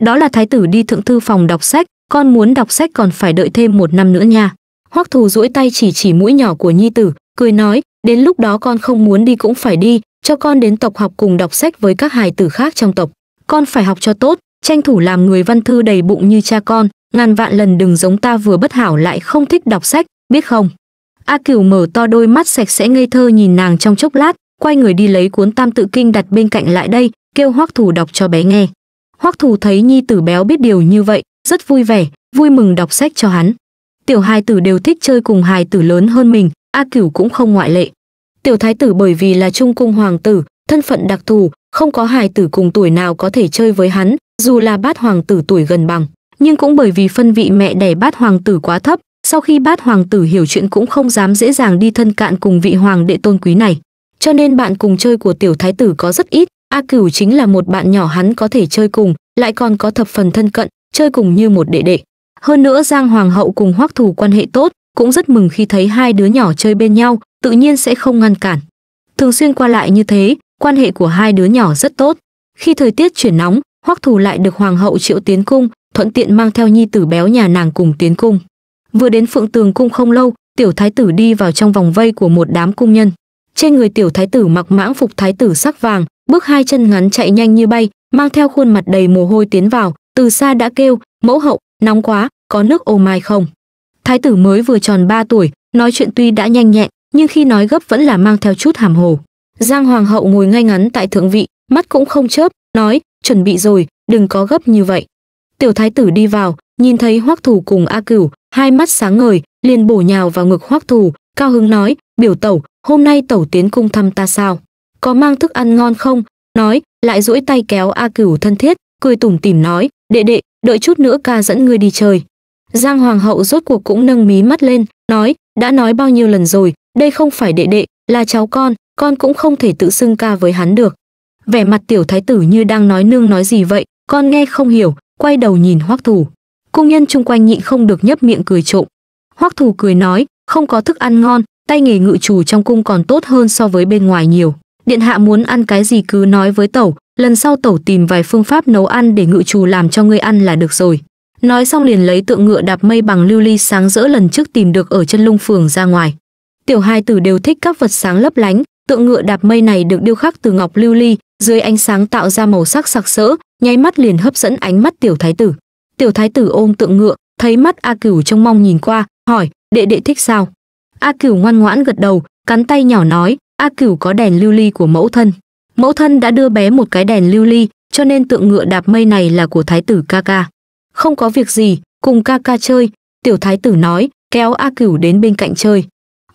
[SPEAKER 1] Đó là thái tử đi thượng thư phòng đọc sách, con muốn đọc sách còn phải đợi thêm một năm nữa nha. Hoắc thù duỗi tay chỉ chỉ mũi nhỏ của nhi tử, cười nói, đến lúc đó con không muốn đi cũng phải đi, cho con đến tộc học cùng đọc sách với các hài tử khác trong tộc. Con phải học cho tốt, tranh thủ làm người văn thư đầy bụng như cha con, ngàn vạn lần đừng giống ta vừa bất hảo lại không thích đọc sách, biết không? A Cửu mở to đôi mắt sạch sẽ ngây thơ nhìn nàng trong chốc lát, quay người đi lấy cuốn Tam tự kinh đặt bên cạnh lại đây, kêu Hoắc Thù đọc cho bé nghe. Hoắc Thù thấy nhi tử béo biết điều như vậy, rất vui vẻ, vui mừng đọc sách cho hắn. Tiểu hài tử đều thích chơi cùng hài tử lớn hơn mình, A Cửu cũng không ngoại lệ tiểu thái tử bởi vì là trung cung hoàng tử thân phận đặc thù không có hài tử cùng tuổi nào có thể chơi với hắn dù là bát hoàng tử tuổi gần bằng nhưng cũng bởi vì phân vị mẹ đẻ bát hoàng tử quá thấp sau khi bát hoàng tử hiểu chuyện cũng không dám dễ dàng đi thân cạn cùng vị hoàng đệ tôn quý này cho nên bạn cùng chơi của tiểu thái tử có rất ít a cửu chính là một bạn nhỏ hắn có thể chơi cùng lại còn có thập phần thân cận chơi cùng như một đệ đệ hơn nữa giang hoàng hậu cùng hoắc thù quan hệ tốt cũng rất mừng khi thấy hai đứa nhỏ chơi bên nhau tự nhiên sẽ không ngăn cản. Thường xuyên qua lại như thế, quan hệ của hai đứa nhỏ rất tốt. Khi thời tiết chuyển nóng, Hoắc Thù lại được hoàng hậu Triệu Tiến cung, thuận tiện mang theo nhi tử béo nhà nàng cùng tiến cung. Vừa đến Phượng Tường cung không lâu, tiểu thái tử đi vào trong vòng vây của một đám cung nhân. Trên người tiểu thái tử mặc mãng phục thái tử sắc vàng, bước hai chân ngắn chạy nhanh như bay, mang theo khuôn mặt đầy mồ hôi tiến vào, từ xa đã kêu, "Mẫu hậu, nóng quá, có nước ô mai không?" Thái tử mới vừa tròn 3 tuổi, nói chuyện tuy đã nhanh nhẹn, nhưng khi nói gấp vẫn là mang theo chút hàm hồ giang hoàng hậu ngồi ngay ngắn tại thượng vị mắt cũng không chớp nói chuẩn bị rồi đừng có gấp như vậy tiểu thái tử đi vào nhìn thấy hoắc thủ cùng a cửu hai mắt sáng ngời liền bổ nhào vào ngực hoắc thủ, cao hứng nói biểu tẩu hôm nay tẩu tiến cung thăm ta sao có mang thức ăn ngon không nói lại duỗi tay kéo a cửu thân thiết cười tủm tỉm nói đệ đệ đợi chút nữa ca dẫn ngươi đi chơi giang hoàng hậu rốt cuộc cũng nâng mí mắt lên nói đã nói bao nhiêu lần rồi đây không phải đệ đệ, là cháu con, con cũng không thể tự xưng ca với hắn được. Vẻ mặt tiểu thái tử như đang nói nương nói gì vậy, con nghe không hiểu, quay đầu nhìn hoắc thủ. Cung nhân chung quanh nhịn không được nhấp miệng cười trộm. Hoắc thủ cười nói, không có thức ăn ngon, tay nghề ngự chủ trong cung còn tốt hơn so với bên ngoài nhiều. Điện hạ muốn ăn cái gì cứ nói với tẩu, lần sau tẩu tìm vài phương pháp nấu ăn để ngự chủ làm cho ngươi ăn là được rồi. Nói xong liền lấy tượng ngựa đạp mây bằng lưu ly sáng rỡ lần trước tìm được ở chân lung phường ra ngoài tiểu hai tử đều thích các vật sáng lấp lánh, tượng ngựa đạp mây này được điêu khắc từ ngọc lưu ly, dưới ánh sáng tạo ra màu sắc sặc sỡ, nháy mắt liền hấp dẫn ánh mắt tiểu thái tử. Tiểu thái tử ôm tượng ngựa, thấy mắt A Cửu trông mong nhìn qua, hỏi, đệ đệ thích sao? A Cửu ngoan ngoãn gật đầu, cắn tay nhỏ nói, A Cửu có đèn lưu ly của mẫu thân. Mẫu thân đã đưa bé một cái đèn lưu ly, cho nên tượng ngựa đạp mây này là của thái tử ca ca. Không có việc gì, cùng ca ca chơi, tiểu thái tử nói, kéo A Cửu đến bên cạnh chơi.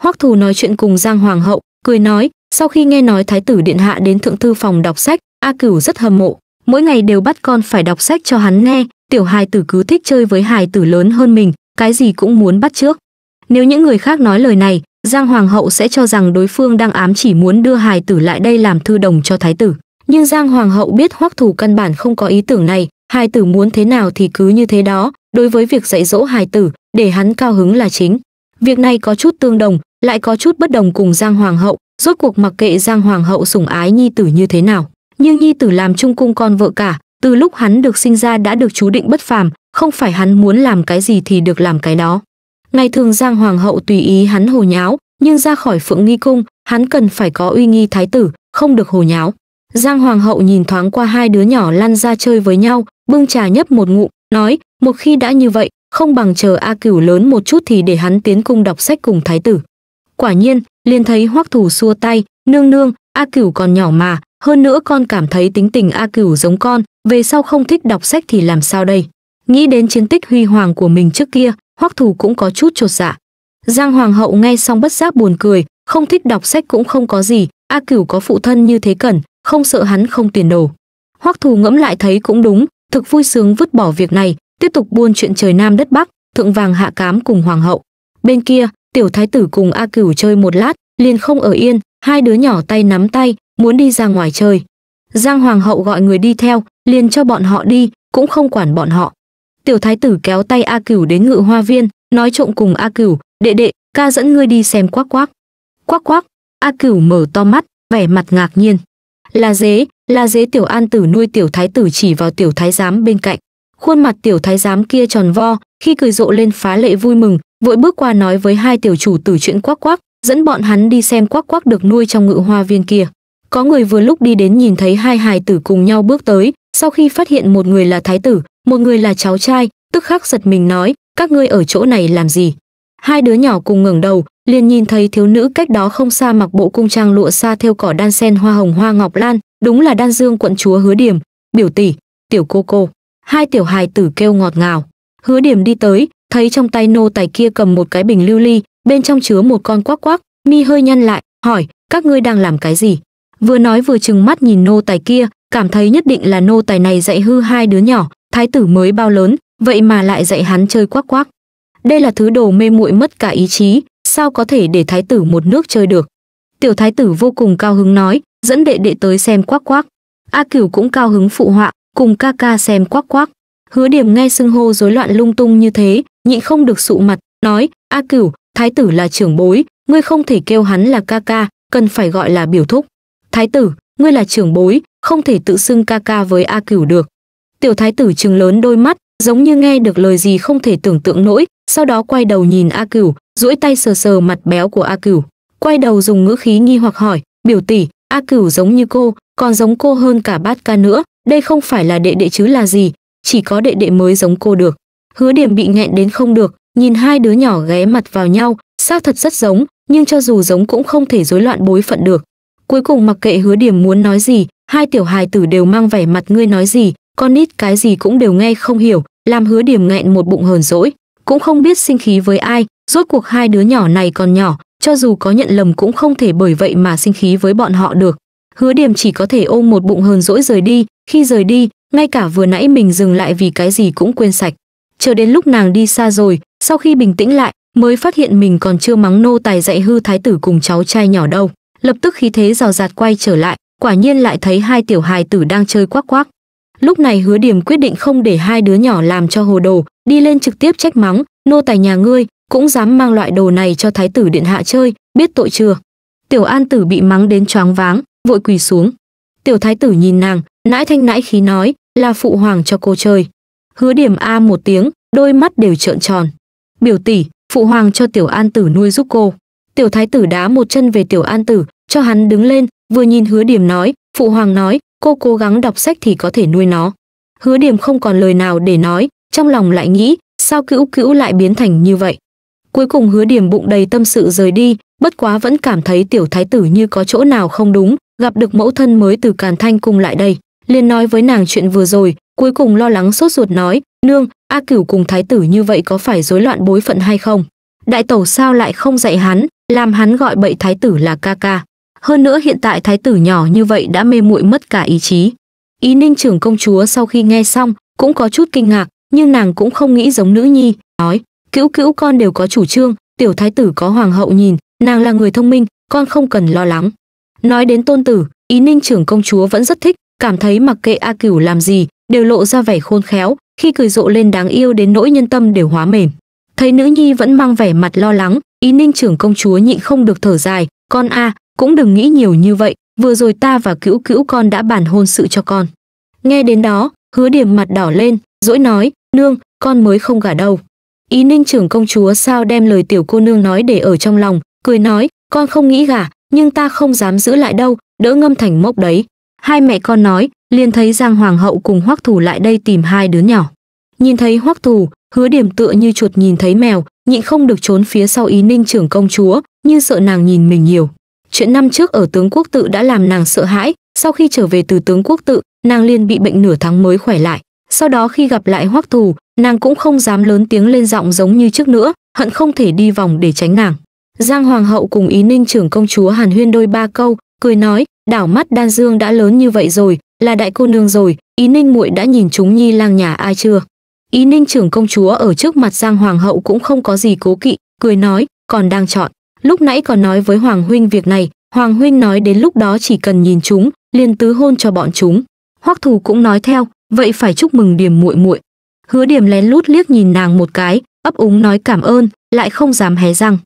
[SPEAKER 1] Hoắc Thù nói chuyện cùng Giang Hoàng hậu, cười nói, sau khi nghe nói thái tử điện hạ đến thượng thư phòng đọc sách, A Cửu rất hâm mộ, mỗi ngày đều bắt con phải đọc sách cho hắn nghe, tiểu hài tử cứ thích chơi với hài tử lớn hơn mình, cái gì cũng muốn bắt trước. Nếu những người khác nói lời này, Giang Hoàng hậu sẽ cho rằng đối phương đang ám chỉ muốn đưa hài tử lại đây làm thư đồng cho thái tử. Nhưng Giang Hoàng hậu biết Hoắc Thù căn bản không có ý tưởng này, hài tử muốn thế nào thì cứ như thế đó, đối với việc dạy dỗ hài tử, để hắn cao hứng là chính. Việc này có chút tương đồng, lại có chút bất đồng cùng giang hoàng hậu rốt cuộc mặc kệ giang hoàng hậu sủng ái nhi tử như thế nào nhưng nhi tử làm trung cung con vợ cả từ lúc hắn được sinh ra đã được chú định bất phàm không phải hắn muốn làm cái gì thì được làm cái đó ngày thường giang hoàng hậu tùy ý hắn hồ nháo nhưng ra khỏi phượng nghi cung hắn cần phải có uy nghi thái tử không được hồ nháo giang hoàng hậu nhìn thoáng qua hai đứa nhỏ lăn ra chơi với nhau bưng trà nhấp một ngụm nói một khi đã như vậy không bằng chờ a cửu lớn một chút thì để hắn tiến cung đọc sách cùng thái tử quả nhiên liền thấy hoắc thủ xua tay nương nương a cửu còn nhỏ mà hơn nữa con cảm thấy tính tình a cửu giống con về sau không thích đọc sách thì làm sao đây nghĩ đến chiến tích huy hoàng của mình trước kia hoắc thủ cũng có chút chột dạ giang hoàng hậu nghe xong bất giác buồn cười không thích đọc sách cũng không có gì a cửu có phụ thân như thế cẩn không sợ hắn không tiền đồ hoắc thủ ngẫm lại thấy cũng đúng thực vui sướng vứt bỏ việc này tiếp tục buôn chuyện trời nam đất bắc thượng vàng hạ cám cùng hoàng hậu bên kia tiểu thái tử cùng a cửu chơi một lát liền không ở yên hai đứa nhỏ tay nắm tay muốn đi ra ngoài chơi giang hoàng hậu gọi người đi theo liền cho bọn họ đi cũng không quản bọn họ tiểu thái tử kéo tay a cửu đến ngự hoa viên nói trộm cùng a cửu đệ đệ ca dẫn ngươi đi xem quắc quắc quắc quắc a cửu mở to mắt vẻ mặt ngạc nhiên là dế là dế tiểu an tử nuôi tiểu thái tử chỉ vào tiểu thái giám bên cạnh khuôn mặt tiểu thái giám kia tròn vo khi cười rộ lên phá lệ vui mừng vội bước qua nói với hai tiểu chủ tử chuyện quắc quắc, dẫn bọn hắn đi xem quắc quắc được nuôi trong ngự hoa viên kia. Có người vừa lúc đi đến nhìn thấy hai hài tử cùng nhau bước tới, sau khi phát hiện một người là thái tử, một người là cháu trai, tức khắc giật mình nói, các ngươi ở chỗ này làm gì? Hai đứa nhỏ cùng ngẩng đầu, liền nhìn thấy thiếu nữ cách đó không xa mặc bộ cung trang lụa xa theo cỏ đan sen hoa hồng hoa ngọc lan, đúng là đan dương quận chúa hứa điểm, biểu tỷ, tiểu cô cô. Hai tiểu hài tử kêu ngọt ngào. Hứa điểm đi tới, thấy trong tay nô tài kia cầm một cái bình lưu ly bên trong chứa một con quắc quắc mi hơi nhăn lại hỏi các ngươi đang làm cái gì vừa nói vừa trừng mắt nhìn nô tài kia cảm thấy nhất định là nô tài này dạy hư hai đứa nhỏ thái tử mới bao lớn vậy mà lại dạy hắn chơi quắc quắc đây là thứ đồ mê muội mất cả ý chí sao có thể để thái tử một nước chơi được tiểu thái tử vô cùng cao hứng nói dẫn đệ đệ tới xem quắc quắc a cửu cũng cao hứng phụ họa cùng ca ca xem quắc quắc hứa điểm nghe xưng hô rối loạn lung tung như thế nhịn không được sụ mặt nói a cửu thái tử là trưởng bối ngươi không thể kêu hắn là ca ca cần phải gọi là biểu thúc thái tử ngươi là trưởng bối không thể tự xưng ca ca với a cửu được tiểu thái tử trừng lớn đôi mắt giống như nghe được lời gì không thể tưởng tượng nổi sau đó quay đầu nhìn a cửu duỗi tay sờ sờ mặt béo của a cửu quay đầu dùng ngữ khí nghi hoặc hỏi biểu tỷ a cửu giống như cô còn giống cô hơn cả bát ca nữa đây không phải là đệ đệ chứ là gì chỉ có đệ đệ mới giống cô được Hứa điểm bị nghẹn đến không được, nhìn hai đứa nhỏ ghé mặt vào nhau, xác thật rất giống, nhưng cho dù giống cũng không thể rối loạn bối phận được. Cuối cùng mặc kệ hứa điểm muốn nói gì, hai tiểu hài tử đều mang vẻ mặt ngươi nói gì, con nít cái gì cũng đều nghe không hiểu, làm hứa điểm nghẹn một bụng hờn dỗi, cũng không biết sinh khí với ai, rốt cuộc hai đứa nhỏ này còn nhỏ, cho dù có nhận lầm cũng không thể bởi vậy mà sinh khí với bọn họ được. Hứa điểm chỉ có thể ôm một bụng hờn dỗi rời đi, khi rời đi, ngay cả vừa nãy mình dừng lại vì cái gì cũng quên sạch chờ đến lúc nàng đi xa rồi sau khi bình tĩnh lại mới phát hiện mình còn chưa mắng nô tài dạy hư thái tử cùng cháu trai nhỏ đâu lập tức khí thế rào rạt quay trở lại quả nhiên lại thấy hai tiểu hài tử đang chơi quắc quắc lúc này hứa điểm quyết định không để hai đứa nhỏ làm cho hồ đồ đi lên trực tiếp trách mắng nô tài nhà ngươi cũng dám mang loại đồ này cho thái tử điện hạ chơi biết tội chưa tiểu an tử bị mắng đến choáng váng vội quỳ xuống tiểu thái tử nhìn nàng nãi thanh nãi khí nói là phụ hoàng cho cô chơi Hứa điểm A một tiếng, đôi mắt đều trợn tròn. Biểu tỷ, phụ hoàng cho tiểu an tử nuôi giúp cô. Tiểu thái tử đá một chân về tiểu an tử, cho hắn đứng lên, vừa nhìn hứa điểm nói, phụ hoàng nói, cô cố gắng đọc sách thì có thể nuôi nó. Hứa điểm không còn lời nào để nói, trong lòng lại nghĩ, sao cữu cữu lại biến thành như vậy. Cuối cùng hứa điểm bụng đầy tâm sự rời đi, bất quá vẫn cảm thấy tiểu thái tử như có chỗ nào không đúng, gặp được mẫu thân mới từ Càn Thanh cùng lại đây, liền nói với nàng chuyện vừa rồi, cuối cùng lo lắng sốt ruột nói nương a cửu cùng thái tử như vậy có phải rối loạn bối phận hay không đại tẩu sao lại không dạy hắn làm hắn gọi bậy thái tử là ca ca hơn nữa hiện tại thái tử nhỏ như vậy đã mê muội mất cả ý chí ý ninh trưởng công chúa sau khi nghe xong cũng có chút kinh ngạc nhưng nàng cũng không nghĩ giống nữ nhi nói cữu cữu con đều có chủ trương tiểu thái tử có hoàng hậu nhìn nàng là người thông minh con không cần lo lắng nói đến tôn tử ý ninh trưởng công chúa vẫn rất thích cảm thấy mặc kệ a cửu làm gì đều lộ ra vẻ khôn khéo khi cười rộ lên đáng yêu đến nỗi nhân tâm đều hóa mềm thấy nữ nhi vẫn mang vẻ mặt lo lắng ý ninh trưởng công chúa nhịn không được thở dài con a à, cũng đừng nghĩ nhiều như vậy vừa rồi ta và cữu cữu con đã bàn hôn sự cho con nghe đến đó hứa điểm mặt đỏ lên dỗi nói nương con mới không gả đâu ý ninh trưởng công chúa sao đem lời tiểu cô nương nói để ở trong lòng cười nói con không nghĩ gả nhưng ta không dám giữ lại đâu đỡ ngâm thành mốc đấy hai mẹ con nói liền thấy giang hoàng hậu cùng hoắc thủ lại đây tìm hai đứa nhỏ nhìn thấy hoắc thủ hứa điểm tựa như chuột nhìn thấy mèo nhịn không được trốn phía sau ý ninh trưởng công chúa như sợ nàng nhìn mình nhiều chuyện năm trước ở tướng quốc tự đã làm nàng sợ hãi sau khi trở về từ tướng quốc tự nàng liền bị bệnh nửa tháng mới khỏe lại sau đó khi gặp lại hoắc thủ nàng cũng không dám lớn tiếng lên giọng giống như trước nữa hận không thể đi vòng để tránh nàng giang hoàng hậu cùng ý ninh trưởng công chúa hàn huyên đôi ba câu cười nói đảo mắt đan dương đã lớn như vậy rồi là đại cô nương rồi ý ninh muội đã nhìn chúng nhi lang nhà ai chưa ý ninh trưởng công chúa ở trước mặt giang hoàng hậu cũng không có gì cố kỵ cười nói còn đang chọn lúc nãy còn nói với hoàng huynh việc này hoàng huynh nói đến lúc đó chỉ cần nhìn chúng liền tứ hôn cho bọn chúng hoắc thù cũng nói theo vậy phải chúc mừng điểm muội muội hứa điểm lén lút liếc nhìn nàng một cái ấp úng nói cảm ơn lại không dám hé răng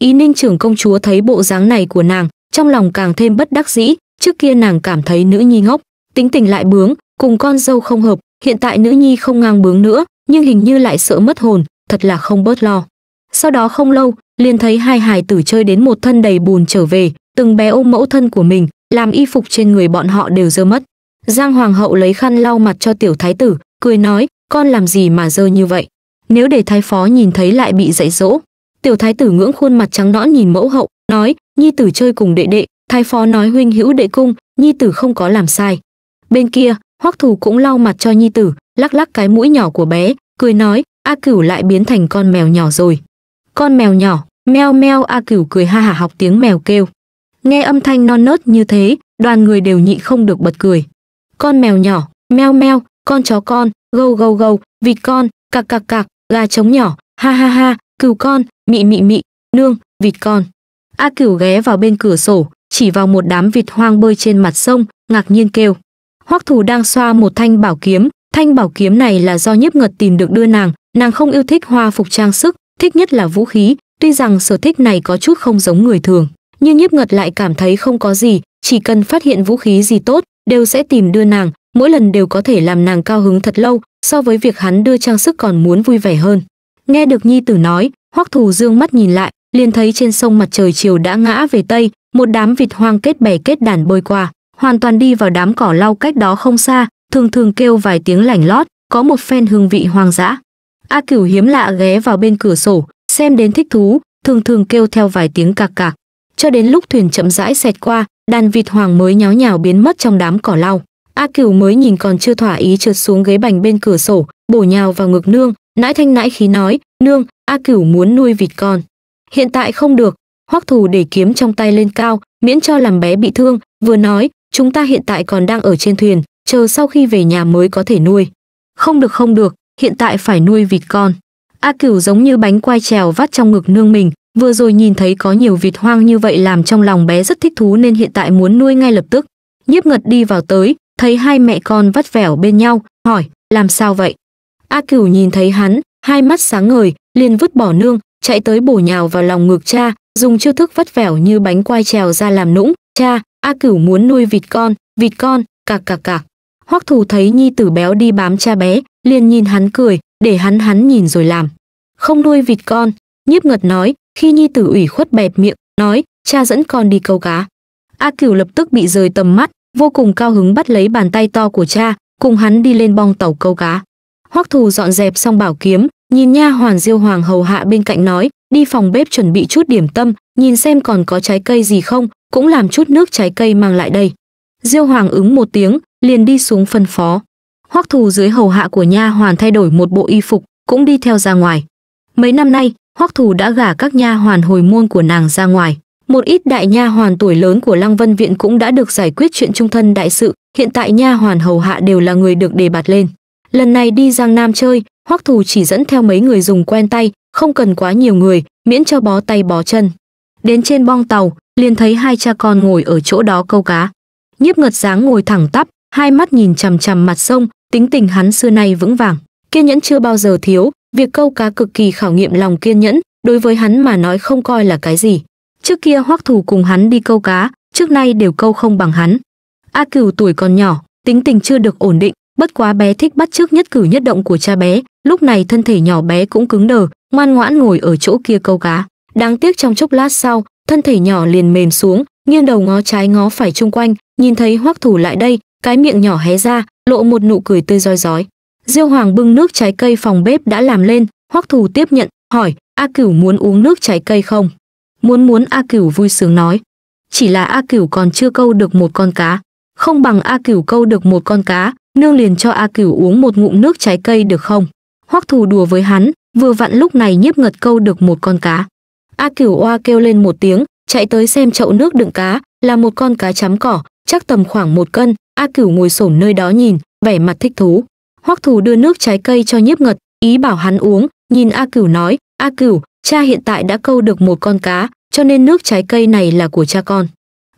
[SPEAKER 1] ý ninh trưởng công chúa thấy bộ dáng này của nàng trong lòng càng thêm bất đắc dĩ Trước kia nàng cảm thấy nữ nhi ngốc, tính tình lại bướng, cùng con dâu không hợp, hiện tại nữ nhi không ngang bướng nữa, nhưng hình như lại sợ mất hồn, thật là không bớt lo. Sau đó không lâu, liền thấy hai hài tử chơi đến một thân đầy bùn trở về, từng bé ôm mẫu thân của mình, làm y phục trên người bọn họ đều dơ mất. Giang hoàng hậu lấy khăn lau mặt cho tiểu thái tử, cười nói, con làm gì mà dơ như vậy? Nếu để thái phó nhìn thấy lại bị dạy dỗ. Tiểu thái tử ngưỡng khuôn mặt trắng nõn nhìn mẫu hậu, nói, nhi tử chơi cùng đệ đệ, thái phó nói huynh hữu đệ cung nhi tử không có làm sai bên kia hoắc thù cũng lau mặt cho nhi tử lắc lắc cái mũi nhỏ của bé cười nói a cửu lại biến thành con mèo nhỏ rồi con mèo nhỏ meo meo a cửu cười ha hả học tiếng mèo kêu nghe âm thanh non nớt như thế đoàn người đều nhịn không được bật cười con mèo nhỏ meo meo con chó con gâu gâu gâu vịt con cạc cạc cạc gà trống nhỏ ha ha ha cừu con mị mị mị nương vịt con a cửu ghé vào bên cửa sổ chỉ vào một đám vịt hoang bơi trên mặt sông, ngạc nhiên kêu. Hoắc Thù đang xoa một thanh bảo kiếm, thanh bảo kiếm này là do Nhiếp Ngật tìm được đưa nàng, nàng không yêu thích hoa phục trang sức, thích nhất là vũ khí, tuy rằng sở thích này có chút không giống người thường, nhưng Nhiếp Ngật lại cảm thấy không có gì, chỉ cần phát hiện vũ khí gì tốt, đều sẽ tìm đưa nàng, mỗi lần đều có thể làm nàng cao hứng thật lâu, so với việc hắn đưa trang sức còn muốn vui vẻ hơn. Nghe được Nhi Tử nói, Hoắc Thù dương mắt nhìn lại, liền thấy trên sông mặt trời chiều đã ngã về tây, một đám vịt hoang kết bè kết đàn bơi qua hoàn toàn đi vào đám cỏ lau cách đó không xa thường thường kêu vài tiếng lảnh lót có một phen hương vị hoang dã a cửu hiếm lạ ghé vào bên cửa sổ xem đến thích thú thường thường kêu theo vài tiếng cạc cạc cho đến lúc thuyền chậm rãi xẹt qua đàn vịt hoàng mới nháo nhào biến mất trong đám cỏ lau a cửu mới nhìn còn chưa thỏa ý trượt xuống ghế bành bên cửa sổ bổ nhào vào ngực nương nãi thanh nãi khí nói nương a cửu muốn nuôi vịt con hiện tại không được hoắc thù để kiếm trong tay lên cao miễn cho làm bé bị thương vừa nói chúng ta hiện tại còn đang ở trên thuyền chờ sau khi về nhà mới có thể nuôi không được không được hiện tại phải nuôi vịt con a cửu giống như bánh quai trèo vắt trong ngực nương mình vừa rồi nhìn thấy có nhiều vịt hoang như vậy làm trong lòng bé rất thích thú nên hiện tại muốn nuôi ngay lập tức nhiếp ngật đi vào tới thấy hai mẹ con vắt vẻo bên nhau hỏi làm sao vậy a cửu nhìn thấy hắn hai mắt sáng ngời liền vứt bỏ nương chạy tới bổ nhào vào lòng ngực cha dùng chiêu thức vắt vẻo như bánh quai trèo ra làm nũng cha a cửu muốn nuôi vịt con vịt con cạc cạc cạc hoắc thù thấy nhi tử béo đi bám cha bé liền nhìn hắn cười để hắn hắn nhìn rồi làm không nuôi vịt con nhiếp ngật nói khi nhi tử ủy khuất bẹp miệng nói cha dẫn con đi câu cá a cửu lập tức bị rời tầm mắt vô cùng cao hứng bắt lấy bàn tay to của cha cùng hắn đi lên bong tàu câu cá hoắc thù dọn dẹp xong bảo kiếm nhìn nha hoàn diêu hoàng hầu hạ bên cạnh nói đi phòng bếp chuẩn bị chút điểm tâm nhìn xem còn có trái cây gì không cũng làm chút nước trái cây mang lại đây diêu hoàng ứng một tiếng liền đi xuống phân phó hoắc thù dưới hầu hạ của nha hoàn thay đổi một bộ y phục cũng đi theo ra ngoài mấy năm nay hoắc thù đã gả các nha hoàn hồi môn của nàng ra ngoài một ít đại nha hoàn tuổi lớn của lăng vân viện cũng đã được giải quyết chuyện trung thân đại sự hiện tại nha hoàn hầu hạ đều là người được đề bạt lên lần này đi giang nam chơi hoắc thủ chỉ dẫn theo mấy người dùng quen tay không cần quá nhiều người miễn cho bó tay bó chân đến trên bong tàu liền thấy hai cha con ngồi ở chỗ đó câu cá nhiếp ngật dáng ngồi thẳng tắp hai mắt nhìn chằm chằm mặt sông tính tình hắn xưa nay vững vàng kiên nhẫn chưa bao giờ thiếu việc câu cá cực kỳ khảo nghiệm lòng kiên nhẫn đối với hắn mà nói không coi là cái gì trước kia hoắc thủ cùng hắn đi câu cá trước nay đều câu không bằng hắn a cửu tuổi còn nhỏ tính tình chưa được ổn định bất quá bé thích bắt chước nhất cử nhất động của cha bé lúc này thân thể nhỏ bé cũng cứng đờ ngoan ngoãn ngồi ở chỗ kia câu cá đáng tiếc trong chốc lát sau thân thể nhỏ liền mềm xuống nghiêng đầu ngó trái ngó phải chung quanh nhìn thấy hoắc thủ lại đây cái miệng nhỏ hé ra lộ một nụ cười tươi rói rói diêu hoàng bưng nước trái cây phòng bếp đã làm lên hoắc thủ tiếp nhận hỏi a cửu muốn uống nước trái cây không muốn muốn a cửu vui sướng nói chỉ là a cửu còn chưa câu được một con cá không bằng a cửu câu được một con cá nương liền cho a cửu uống một ngụm nước trái cây được không hoắc thù đùa với hắn vừa vặn lúc này nhiếp ngật câu được một con cá a cửu oa kêu lên một tiếng chạy tới xem chậu nước đựng cá là một con cá chấm cỏ chắc tầm khoảng một cân a cửu ngồi xổm nơi đó nhìn vẻ mặt thích thú hoắc thù đưa nước trái cây cho nhiếp ngật ý bảo hắn uống nhìn a cửu nói a cửu cha hiện tại đã câu được một con cá cho nên nước trái cây này là của cha con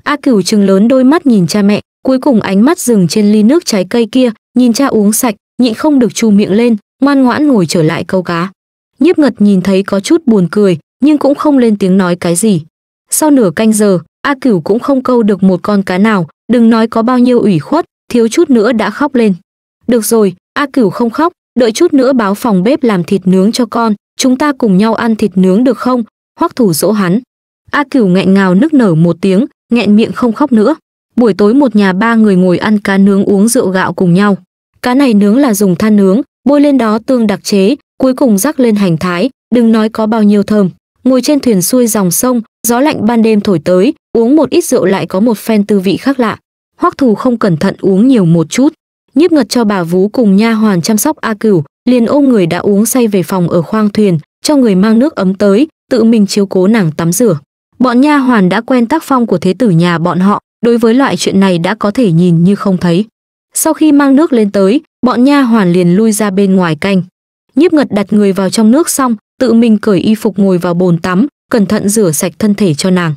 [SPEAKER 1] a cửu chừng lớn đôi mắt nhìn cha mẹ cuối cùng ánh mắt dừng trên ly nước trái cây kia nhìn cha uống sạch nhịn không được chu miệng lên ngoan ngoãn ngồi trở lại câu cá nhiếp ngật nhìn thấy có chút buồn cười nhưng cũng không lên tiếng nói cái gì sau nửa canh giờ a cửu cũng không câu được một con cá nào đừng nói có bao nhiêu ủy khuất thiếu chút nữa đã khóc lên được rồi a cửu không khóc đợi chút nữa báo phòng bếp làm thịt nướng cho con chúng ta cùng nhau ăn thịt nướng được không hoắc thủ dỗ hắn a cửu nghẹn ngào nức nở một tiếng nghẹn miệng không khóc nữa Buổi tối một nhà ba người ngồi ăn cá nướng uống rượu gạo cùng nhau. Cá này nướng là dùng than nướng, bôi lên đó tương đặc chế, cuối cùng rắc lên hành thái, đừng nói có bao nhiêu thơm. Ngồi trên thuyền xuôi dòng sông, gió lạnh ban đêm thổi tới, uống một ít rượu lại có một phen tư vị khác lạ. Hoắc Thù không cẩn thận uống nhiều một chút, nhiếp ngật cho bà vú cùng nha hoàn chăm sóc A Cửu, liền ôm người đã uống say về phòng ở khoang thuyền, cho người mang nước ấm tới, tự mình chiếu cố nàng tắm rửa. Bọn nha hoàn đã quen tác phong của thế tử nhà bọn họ, đối với loại chuyện này đã có thể nhìn như không thấy. Sau khi mang nước lên tới, bọn nha hoàn liền lui ra bên ngoài canh. Nhiếp Ngật đặt người vào trong nước xong, tự mình cởi y phục ngồi vào bồn tắm, cẩn thận rửa sạch thân thể cho nàng.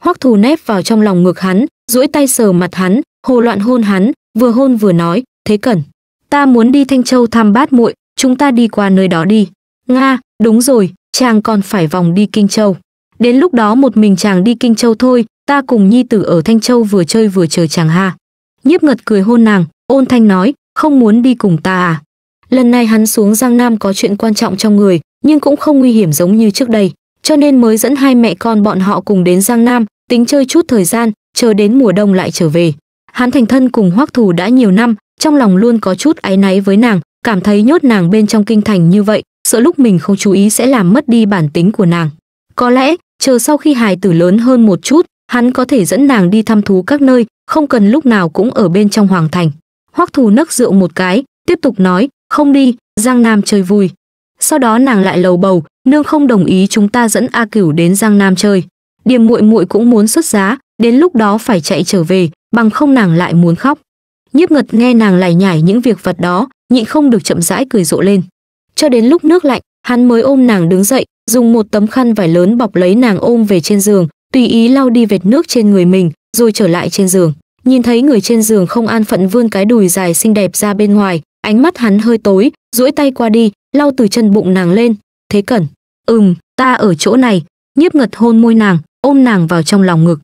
[SPEAKER 1] Hoắc Thù nép vào trong lòng ngực hắn, duỗi tay sờ mặt hắn, hồ loạn hôn hắn, vừa hôn vừa nói, "Thế Cẩn, ta muốn đi Thanh Châu thăm bát muội, chúng ta đi qua nơi đó đi." "Nga, đúng rồi, chàng còn phải vòng đi Kinh Châu. Đến lúc đó một mình chàng đi Kinh Châu thôi, ta cùng nhi tử ở Thanh Châu vừa chơi vừa chờ chàng ha. Nhiếp ngật cười hôn nàng, ôn thanh nói, không muốn đi cùng ta à. Lần này hắn xuống Giang Nam có chuyện quan trọng trong người, nhưng cũng không nguy hiểm giống như trước đây, cho nên mới dẫn hai mẹ con bọn họ cùng đến Giang Nam, tính chơi chút thời gian, chờ đến mùa đông lại trở về. Hắn thành thân cùng hoắc thù đã nhiều năm, trong lòng luôn có chút áy náy với nàng, cảm thấy nhốt nàng bên trong kinh thành như vậy, sợ lúc mình không chú ý sẽ làm mất đi bản tính của nàng. Có lẽ, chờ sau khi hài tử lớn hơn một chút, hắn có thể dẫn nàng đi thăm thú các nơi không cần lúc nào cũng ở bên trong hoàng thành hoắc thù nấc rượu một cái tiếp tục nói không đi giang nam chơi vui sau đó nàng lại lầu bầu nương không đồng ý chúng ta dẫn a cửu đến giang nam chơi điềm muội muội cũng muốn xuất giá đến lúc đó phải chạy trở về bằng không nàng lại muốn khóc nhiếp ngật nghe nàng lải nhải những việc vật đó nhịn không được chậm rãi cười rộ lên cho đến lúc nước lạnh hắn mới ôm nàng đứng dậy dùng một tấm khăn vải lớn bọc lấy nàng ôm về trên giường tùy ý lau đi vệt nước trên người mình, rồi trở lại trên giường. Nhìn thấy người trên giường không an phận vươn cái đùi dài xinh đẹp ra bên ngoài, ánh mắt hắn hơi tối, duỗi tay qua đi, lau từ chân bụng nàng lên. Thế cẩn, ừm, ta ở chỗ này, nhiếp ngật hôn môi nàng, ôm nàng vào trong lòng ngực.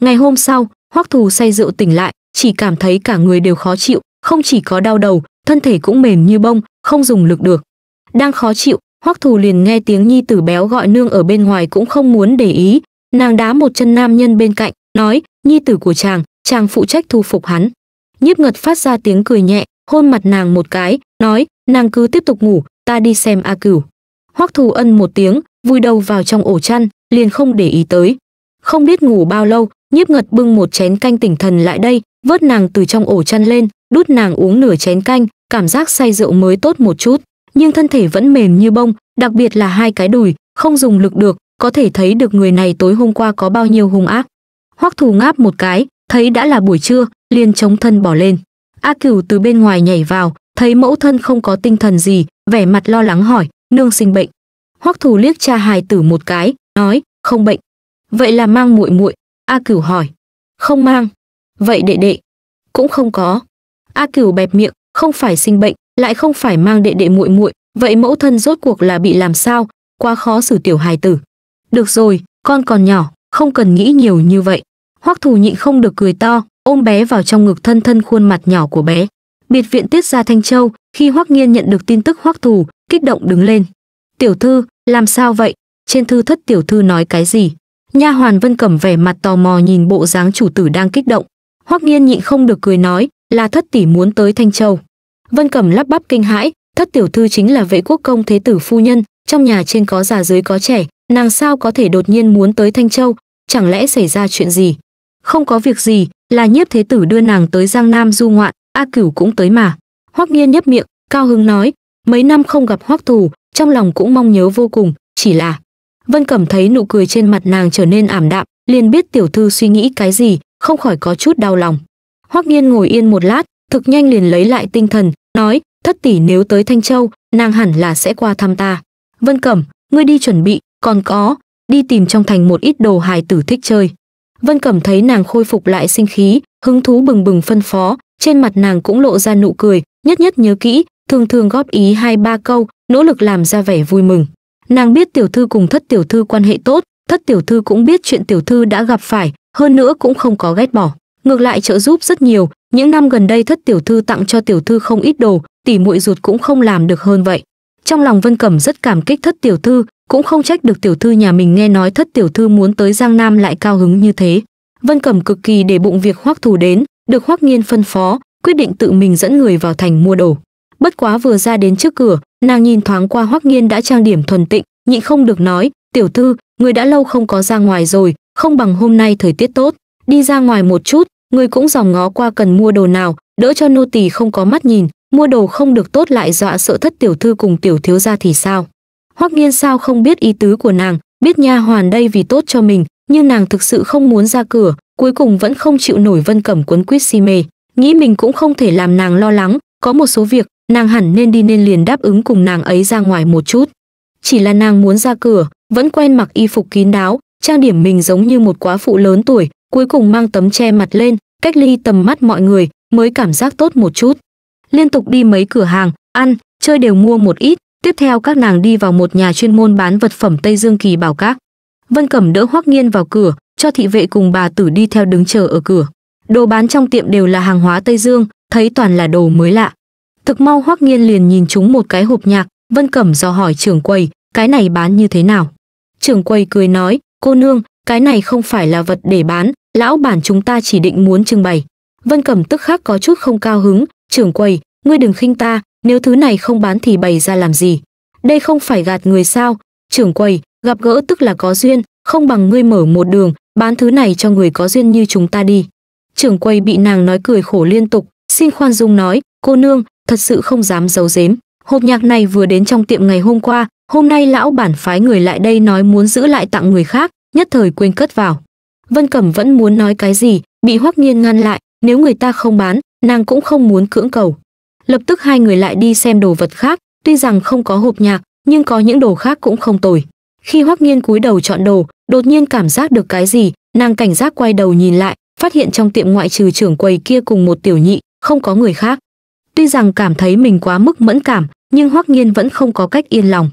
[SPEAKER 1] Ngày hôm sau, hoắc thù say rượu tỉnh lại, chỉ cảm thấy cả người đều khó chịu, không chỉ có đau đầu, thân thể cũng mềm như bông, không dùng lực được. Đang khó chịu, Hoắc Thù liền nghe tiếng nhi tử béo gọi nương ở bên ngoài cũng không muốn để ý, nàng đá một chân nam nhân bên cạnh nói nhi tử của chàng chàng phụ trách thu phục hắn nhiếp ngật phát ra tiếng cười nhẹ hôn mặt nàng một cái nói nàng cứ tiếp tục ngủ ta đi xem a cửu hoắc thù ân một tiếng vùi đầu vào trong ổ chăn liền không để ý tới không biết ngủ bao lâu nhiếp ngật bưng một chén canh tỉnh thần lại đây vớt nàng từ trong ổ chăn lên đút nàng uống nửa chén canh cảm giác say rượu mới tốt một chút nhưng thân thể vẫn mềm như bông đặc biệt là hai cái đùi không dùng lực được có thể thấy được người này tối hôm qua có bao nhiêu hung ác. Hoắc Thù ngáp một cái, thấy đã là buổi trưa, liền chống thân bỏ lên. A Cửu từ bên ngoài nhảy vào, thấy mẫu thân không có tinh thần gì, vẻ mặt lo lắng hỏi, nương sinh bệnh. Hoắc Thù liếc cha hài tử một cái, nói, không bệnh. Vậy là mang muội muội, A Cửu hỏi. Không mang. Vậy đệ đệ? Cũng không có. A Cửu bẹp miệng, không phải sinh bệnh, lại không phải mang đệ đệ muội muội, vậy mẫu thân rốt cuộc là bị làm sao, quá khó xử tiểu hài tử. Được rồi, con còn nhỏ, không cần nghĩ nhiều như vậy. Hoắc Thù nhịn không được cười to, ôm bé vào trong ngực thân thân khuôn mặt nhỏ của bé. Biệt viện tiết ra Thanh Châu, khi Hoắc Nghiên nhận được tin tức Hoắc Thù, kích động đứng lên. "Tiểu thư, làm sao vậy? Trên thư thất tiểu thư nói cái gì?" Nha hoàn Vân Cẩm vẻ mặt tò mò nhìn bộ dáng chủ tử đang kích động. Hoắc Nghiên nhịn không được cười nói, "Là thất tỷ muốn tới Thanh Châu." Vân Cẩm lắp bắp kinh hãi, thất tiểu thư chính là vệ quốc công thế tử phu nhân, trong nhà trên có già dưới có trẻ, Nàng sao có thể đột nhiên muốn tới Thanh Châu, chẳng lẽ xảy ra chuyện gì? Không có việc gì, là nhiếp thế tử đưa nàng tới Giang Nam du ngoạn, A Cửu cũng tới mà. Hoắc Nghiên nhấp miệng, cao hứng nói, mấy năm không gặp Hoắc Thù, trong lòng cũng mong nhớ vô cùng, chỉ là Vân Cẩm thấy nụ cười trên mặt nàng trở nên ảm đạm, liền biết tiểu thư suy nghĩ cái gì, không khỏi có chút đau lòng. Hoắc Nghiên ngồi yên một lát, thực nhanh liền lấy lại tinh thần, nói, "Thất tỷ nếu tới Thanh Châu, nàng hẳn là sẽ qua thăm ta." "Vân Cẩm, ngươi đi chuẩn bị, còn có đi tìm trong thành một ít đồ hài tử thích chơi vân cẩm thấy nàng khôi phục lại sinh khí hứng thú bừng bừng phân phó trên mặt nàng cũng lộ ra nụ cười nhất nhất nhớ kỹ thường thường góp ý hai ba câu nỗ lực làm ra vẻ vui mừng nàng biết tiểu thư cùng thất tiểu thư quan hệ tốt thất tiểu thư cũng biết chuyện tiểu thư đã gặp phải hơn nữa cũng không có ghét bỏ ngược lại trợ giúp rất nhiều những năm gần đây thất tiểu thư tặng cho tiểu thư không ít đồ tỷ muội ruột cũng không làm được hơn vậy trong lòng vân cẩm rất cảm kích thất tiểu thư cũng không trách được tiểu thư nhà mình nghe nói thất tiểu thư muốn tới giang nam lại cao hứng như thế vân cẩm cực kỳ để bụng việc hoắc thù đến được hoắc nghiên phân phó quyết định tự mình dẫn người vào thành mua đồ bất quá vừa ra đến trước cửa nàng nhìn thoáng qua hoắc nghiên đã trang điểm thuần tịnh nhịn không được nói tiểu thư người đã lâu không có ra ngoài rồi không bằng hôm nay thời tiết tốt đi ra ngoài một chút người cũng dòng ngó qua cần mua đồ nào đỡ cho nô tỳ không có mắt nhìn mua đồ không được tốt lại dọa sợ thất tiểu thư cùng tiểu thiếu gia thì sao hoắc nghiên sao không biết ý tứ của nàng biết nha hoàn đây vì tốt cho mình nhưng nàng thực sự không muốn ra cửa cuối cùng vẫn không chịu nổi vân cẩm cuốn quýt si mê nghĩ mình cũng không thể làm nàng lo lắng có một số việc nàng hẳn nên đi nên liền đáp ứng cùng nàng ấy ra ngoài một chút chỉ là nàng muốn ra cửa vẫn quen mặc y phục kín đáo trang điểm mình giống như một quá phụ lớn tuổi cuối cùng mang tấm che mặt lên cách ly tầm mắt mọi người mới cảm giác tốt một chút liên tục đi mấy cửa hàng ăn chơi đều mua một ít Tiếp theo các nàng đi vào một nhà chuyên môn bán vật phẩm Tây Dương kỳ bảo các. Vân Cẩm đỡ Hoắc Nghiên vào cửa, cho thị vệ cùng bà tử đi theo đứng chờ ở cửa. Đồ bán trong tiệm đều là hàng hóa Tây Dương, thấy toàn là đồ mới lạ. Thực mau Hoắc Nghiên liền nhìn chúng một cái hộp nhạc, Vân Cẩm dò hỏi trưởng quầy, cái này bán như thế nào? Trưởng quầy cười nói, cô nương, cái này không phải là vật để bán, lão bản chúng ta chỉ định muốn trưng bày. Vân Cẩm tức khắc có chút không cao hứng, trưởng quầy, ngươi đừng khinh ta nếu thứ này không bán thì bày ra làm gì đây không phải gạt người sao trưởng quầy gặp gỡ tức là có duyên không bằng ngươi mở một đường bán thứ này cho người có duyên như chúng ta đi trưởng quầy bị nàng nói cười khổ liên tục xin khoan dung nói cô nương thật sự không dám giấu giếm hộp nhạc này vừa đến trong tiệm ngày hôm qua hôm nay lão bản phái người lại đây nói muốn giữ lại tặng người khác nhất thời quên cất vào vân cẩm vẫn muốn nói cái gì bị hoắc nghiên ngăn lại nếu người ta không bán nàng cũng không muốn cưỡng cầu lập tức hai người lại đi xem đồ vật khác tuy rằng không có hộp nhạc nhưng có những đồ khác cũng không tồi khi hoắc nghiên cúi đầu chọn đồ đột nhiên cảm giác được cái gì nàng cảnh giác quay đầu nhìn lại phát hiện trong tiệm ngoại trừ trưởng quầy kia cùng một tiểu nhị không có người khác tuy rằng cảm thấy mình quá mức mẫn cảm nhưng hoắc nghiên vẫn không có cách yên lòng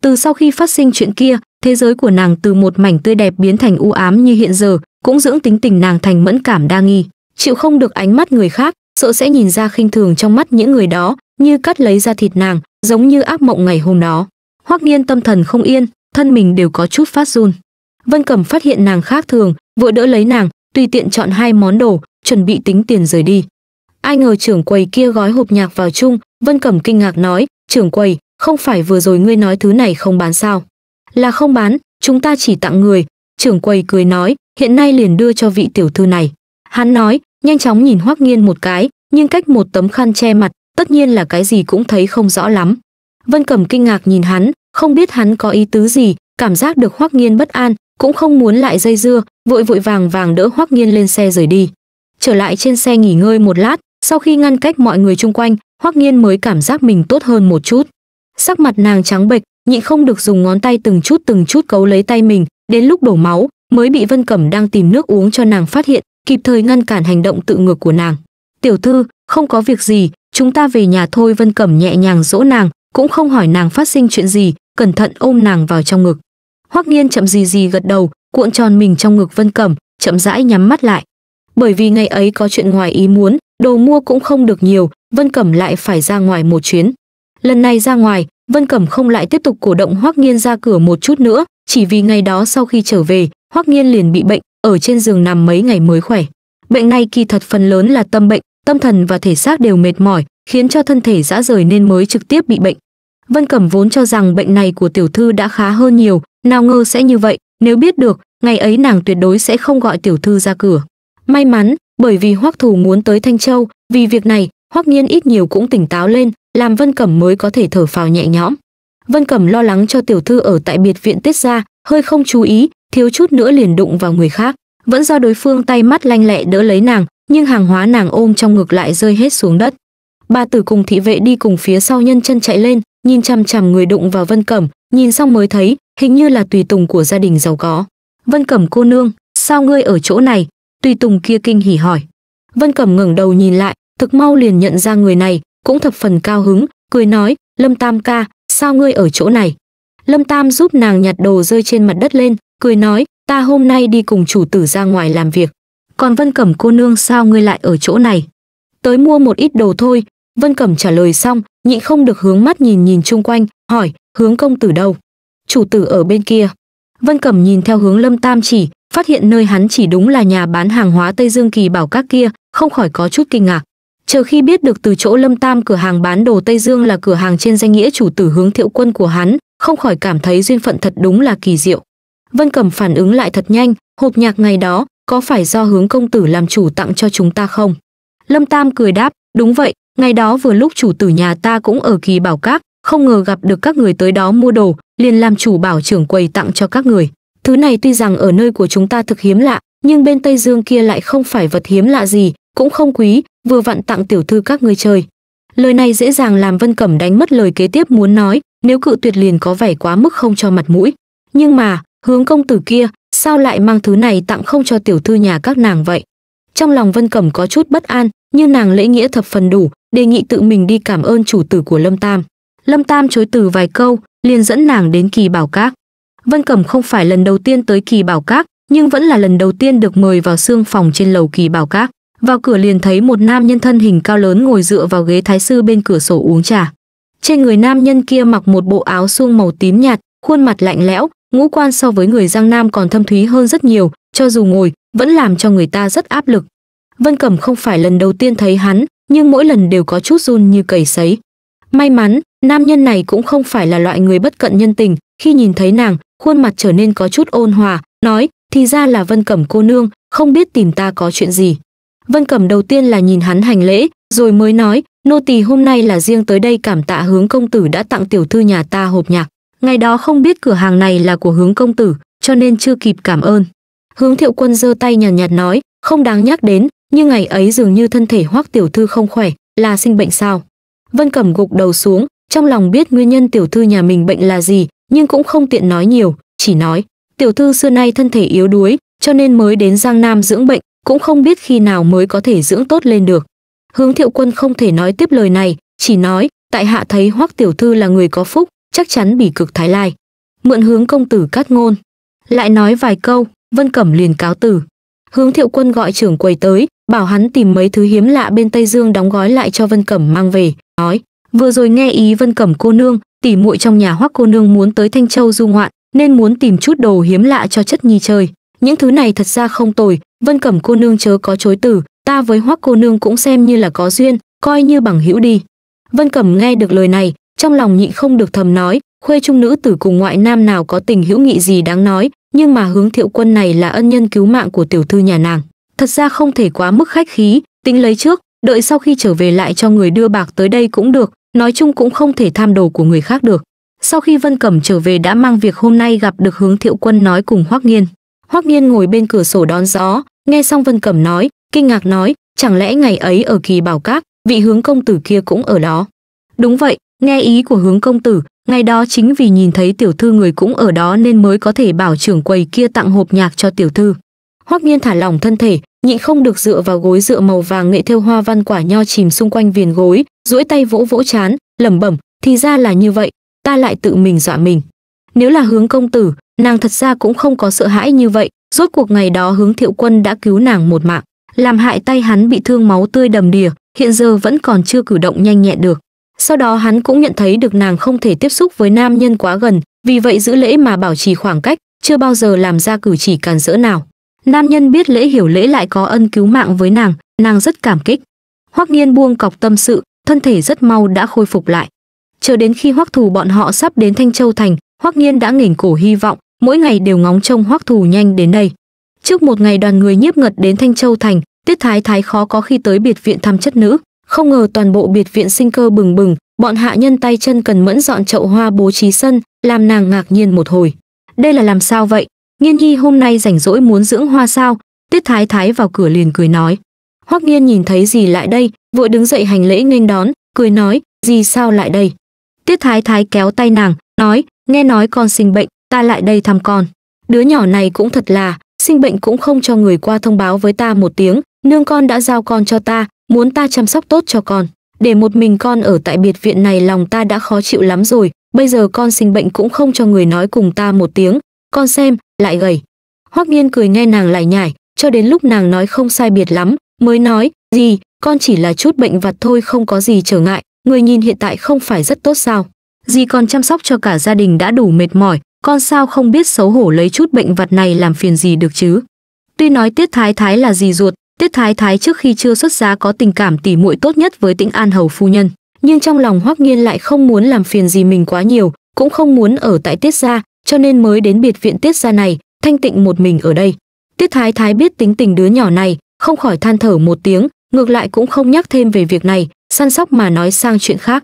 [SPEAKER 1] từ sau khi phát sinh chuyện kia thế giới của nàng từ một mảnh tươi đẹp biến thành u ám như hiện giờ cũng dưỡng tính tình nàng thành mẫn cảm đa nghi chịu không được ánh mắt người khác sợ sẽ nhìn ra khinh thường trong mắt những người đó, như cắt lấy ra thịt nàng, giống như ác mộng ngày hôm đó. Hoắc Nghiên tâm thần không yên, thân mình đều có chút phát run. Vân Cẩm phát hiện nàng khác thường, vừa đỡ lấy nàng, tùy tiện chọn hai món đồ, chuẩn bị tính tiền rời đi. Ai ngờ trưởng quầy kia gói hộp nhạc vào chung, Vân Cẩm kinh ngạc nói, "Trưởng quầy, không phải vừa rồi ngươi nói thứ này không bán sao?" "Là không bán, chúng ta chỉ tặng người." Trưởng quầy cười nói, "Hiện nay liền đưa cho vị tiểu thư này." Hắn nói, nhanh chóng nhìn hoắc nghiên một cái nhưng cách một tấm khăn che mặt tất nhiên là cái gì cũng thấy không rõ lắm vân Cẩm kinh ngạc nhìn hắn không biết hắn có ý tứ gì cảm giác được hoắc nghiên bất an cũng không muốn lại dây dưa vội vội vàng vàng đỡ hoắc nghiên lên xe rời đi trở lại trên xe nghỉ ngơi một lát sau khi ngăn cách mọi người xung quanh hoắc nghiên mới cảm giác mình tốt hơn một chút sắc mặt nàng trắng bệch nhịn không được dùng ngón tay từng chút từng chút cấu lấy tay mình đến lúc đổ máu mới bị vân cẩm đang tìm nước uống cho nàng phát hiện kịp thời ngăn cản hành động tự ngược của nàng. Tiểu thư, không có việc gì, chúng ta về nhà thôi Vân Cẩm nhẹ nhàng dỗ nàng, cũng không hỏi nàng phát sinh chuyện gì, cẩn thận ôm nàng vào trong ngực. Hoắc Nghiên chậm gì gì gật đầu, cuộn tròn mình trong ngực Vân Cẩm, chậm rãi nhắm mắt lại. Bởi vì ngày ấy có chuyện ngoài ý muốn, đồ mua cũng không được nhiều, Vân Cẩm lại phải ra ngoài một chuyến. Lần này ra ngoài, Vân Cẩm không lại tiếp tục cổ động Hoắc Nghiên ra cửa một chút nữa, chỉ vì ngày đó sau khi trở về, Hoắc Nghiên liền bị bệnh, ở trên giường nằm mấy ngày mới khỏe. Bệnh này kỳ thật phần lớn là tâm bệnh, tâm thần và thể xác đều mệt mỏi, khiến cho thân thể dã rời nên mới trực tiếp bị bệnh. Vân Cẩm vốn cho rằng bệnh này của tiểu thư đã khá hơn nhiều, nào ngờ sẽ như vậy, nếu biết được, ngày ấy nàng tuyệt đối sẽ không gọi tiểu thư ra cửa. May mắn, bởi vì Hoắc Thù muốn tới Thanh Châu, vì việc này, Hoắc Nhiên ít nhiều cũng tỉnh táo lên, làm Vân Cẩm mới có thể thở phào nhẹ nhõm. Vân Cẩm lo lắng cho tiểu thư ở tại biệt viện tiết ra, hơi không chú ý, thiếu chút nữa liền đụng vào người khác vẫn do đối phương tay mắt lanh lẹ đỡ lấy nàng nhưng hàng hóa nàng ôm trong ngực lại rơi hết xuống đất ba tử cùng thị vệ đi cùng phía sau nhân chân chạy lên nhìn chằm chằm người đụng vào vân cẩm nhìn xong mới thấy hình như là tùy tùng của gia đình giàu có vân cẩm cô nương sao ngươi ở chỗ này tùy tùng kia kinh hỉ hỏi vân cẩm ngẩng đầu nhìn lại thực mau liền nhận ra người này cũng thập phần cao hứng cười nói lâm tam ca sao ngươi ở chỗ này lâm tam giúp nàng nhặt đồ rơi trên mặt đất lên cười nói, ta hôm nay đi cùng chủ tử ra ngoài làm việc. Còn Vân Cẩm cô nương sao ngươi lại ở chỗ này? Tới mua một ít đồ thôi, Vân Cẩm trả lời xong, nhịn không được hướng mắt nhìn nhìn chung quanh, hỏi, hướng công tử đâu? Chủ tử ở bên kia. Vân Cẩm nhìn theo hướng Lâm Tam chỉ, phát hiện nơi hắn chỉ đúng là nhà bán hàng hóa Tây Dương Kỳ bảo các kia, không khỏi có chút kinh ngạc. Chờ khi biết được từ chỗ Lâm Tam cửa hàng bán đồ Tây Dương là cửa hàng trên danh nghĩa chủ tử hướng thiệu quân của hắn, không khỏi cảm thấy duyên phận thật đúng là kỳ diệu. Vân Cẩm phản ứng lại thật nhanh, hộp nhạc ngày đó có phải do hướng công tử làm chủ tặng cho chúng ta không? Lâm Tam cười đáp, đúng vậy, ngày đó vừa lúc chủ tử nhà ta cũng ở kỳ bảo các, không ngờ gặp được các người tới đó mua đồ, liền làm chủ bảo trưởng quầy tặng cho các người. Thứ này tuy rằng ở nơi của chúng ta thực hiếm lạ, nhưng bên Tây Dương kia lại không phải vật hiếm lạ gì, cũng không quý, vừa vặn tặng tiểu thư các ngươi chơi. Lời này dễ dàng làm Vân Cẩm đánh mất lời kế tiếp muốn nói, nếu cự tuyệt liền có vẻ quá mức không cho mặt mũi. Nhưng mà, hướng công tử kia sao lại mang thứ này tặng không cho tiểu thư nhà các nàng vậy trong lòng vân cẩm có chút bất an nhưng nàng lễ nghĩa thập phần đủ đề nghị tự mình đi cảm ơn chủ tử của lâm tam lâm tam chối từ vài câu liền dẫn nàng đến kỳ bảo các vân cẩm không phải lần đầu tiên tới kỳ bảo các nhưng vẫn là lần đầu tiên được mời vào xương phòng trên lầu kỳ bảo các vào cửa liền thấy một nam nhân thân hình cao lớn ngồi dựa vào ghế thái sư bên cửa sổ uống trà trên người nam nhân kia mặc một bộ áo suông màu tím nhạt khuôn mặt lạnh lẽo ngũ quan so với người giang nam còn thâm thúy hơn rất nhiều cho dù ngồi vẫn làm cho người ta rất áp lực vân cẩm không phải lần đầu tiên thấy hắn nhưng mỗi lần đều có chút run như cầy sấy may mắn nam nhân này cũng không phải là loại người bất cận nhân tình khi nhìn thấy nàng khuôn mặt trở nên có chút ôn hòa nói thì ra là vân cẩm cô nương không biết tìm ta có chuyện gì vân cẩm đầu tiên là nhìn hắn hành lễ rồi mới nói nô tỳ hôm nay là riêng tới đây cảm tạ hướng công tử đã tặng tiểu thư nhà ta hộp nhạc ngày đó không biết cửa hàng này là của hướng công tử cho nên chưa kịp cảm ơn hướng thiệu quân giơ tay nhàn nhạt, nói không đáng nhắc đến nhưng ngày ấy dường như thân thể hoắc tiểu thư không khỏe là sinh bệnh sao vân cẩm gục đầu xuống trong lòng biết nguyên nhân tiểu thư nhà mình bệnh là gì nhưng cũng không tiện nói nhiều chỉ nói tiểu thư xưa nay thân thể yếu đuối cho nên mới đến giang nam dưỡng bệnh cũng không biết khi nào mới có thể dưỡng tốt lên được hướng thiệu quân không thể nói tiếp lời này chỉ nói tại hạ thấy hoắc tiểu thư là người có phúc chắc chắn bỉ cực thái lai mượn hướng công tử cát ngôn lại nói vài câu vân cẩm liền cáo tử hướng thiệu quân gọi trưởng quầy tới bảo hắn tìm mấy thứ hiếm lạ bên tây dương đóng gói lại cho vân cẩm mang về nói vừa rồi nghe ý vân cẩm cô nương tỉ muội trong nhà hoắc cô nương muốn tới thanh châu du ngoạn nên muốn tìm chút đồ hiếm lạ cho chất nhi chơi những thứ này thật ra không tồi vân cẩm cô nương chớ có chối tử ta với hoắc cô nương cũng xem như là có duyên coi như bằng hữu đi vân cẩm nghe được lời này trong lòng nhịn không được thầm nói khuê trung nữ tử cùng ngoại nam nào có tình hữu nghị gì đáng nói nhưng mà hướng thiệu quân này là ân nhân cứu mạng của tiểu thư nhà nàng thật ra không thể quá mức khách khí tính lấy trước đợi sau khi trở về lại cho người đưa bạc tới đây cũng được nói chung cũng không thể tham đồ của người khác được sau khi vân cẩm trở về đã mang việc hôm nay gặp được hướng thiệu quân nói cùng hoắc nghiên hoắc nghiên ngồi bên cửa sổ đón gió nghe xong vân cẩm nói kinh ngạc nói chẳng lẽ ngày ấy ở kỳ bảo cát vị hướng công tử kia cũng ở đó đúng vậy nghe ý của hướng công tử ngày đó chính vì nhìn thấy tiểu thư người cũng ở đó nên mới có thể bảo trưởng quầy kia tặng hộp nhạc cho tiểu thư hoắc nhiên thả lỏng thân thể nhịn không được dựa vào gối dựa màu vàng nghệ thêu hoa văn quả nho chìm xung quanh viền gối duỗi tay vỗ vỗ chán lẩm bẩm thì ra là như vậy ta lại tự mình dọa mình nếu là hướng công tử nàng thật ra cũng không có sợ hãi như vậy rốt cuộc ngày đó hướng thiệu quân đã cứu nàng một mạng làm hại tay hắn bị thương máu tươi đầm đìa hiện giờ vẫn còn chưa cử động nhanh nhẹn được sau đó hắn cũng nhận thấy được nàng không thể tiếp xúc với nam nhân quá gần vì vậy giữ lễ mà bảo trì khoảng cách chưa bao giờ làm ra cử chỉ càn rỡ nào nam nhân biết lễ hiểu lễ lại có ân cứu mạng với nàng nàng rất cảm kích hoắc nghiên buông cọc tâm sự thân thể rất mau đã khôi phục lại chờ đến khi hoắc thù bọn họ sắp đến thanh châu thành hoắc nghiên đã nghển cổ hy vọng mỗi ngày đều ngóng trông hoắc thù nhanh đến đây trước một ngày đoàn người nhiếp ngật đến thanh châu thành tiết thái thái khó có khi tới biệt viện thăm chất nữ không ngờ toàn bộ biệt viện sinh cơ bừng bừng, bọn hạ nhân tay chân cần mẫn dọn chậu hoa bố trí sân, làm nàng ngạc nhiên một hồi. Đây là làm sao vậy? Nghiên Nhi hôm nay rảnh rỗi muốn dưỡng hoa sao? Tiết Thái Thái vào cửa liền cười nói. Hoắc Nghiên nhìn thấy gì lại đây, vội đứng dậy hành lễ nghênh đón, cười nói, "Gì sao lại đây?" Tiết Thái Thái kéo tay nàng, nói, "Nghe nói con sinh bệnh, ta lại đây thăm con. Đứa nhỏ này cũng thật là, sinh bệnh cũng không cho người qua thông báo với ta một tiếng, nương con đã giao con cho ta muốn ta chăm sóc tốt cho con để một mình con ở tại biệt viện này lòng ta đã khó chịu lắm rồi bây giờ con sinh bệnh cũng không cho người nói cùng ta một tiếng con xem lại gầy hoắc nghiên cười nghe nàng lại nhải cho đến lúc nàng nói không sai biệt lắm mới nói gì con chỉ là chút bệnh vặt thôi không có gì trở ngại người nhìn hiện tại không phải rất tốt sao dì còn chăm sóc cho cả gia đình đã đủ mệt mỏi con sao không biết xấu hổ lấy chút bệnh vặt này làm phiền gì được chứ tuy nói tiết thái thái là dì ruột tiết thái thái trước khi chưa xuất giá có tình cảm tỉ muội tốt nhất với tĩnh an hầu phu nhân nhưng trong lòng hoắc nghiên lại không muốn làm phiền gì mình quá nhiều cũng không muốn ở tại tiết gia cho nên mới đến biệt viện tiết gia này thanh tịnh một mình ở đây tiết thái thái biết tính tình đứa nhỏ này không khỏi than thở một tiếng ngược lại cũng không nhắc thêm về việc này săn sóc mà nói sang chuyện khác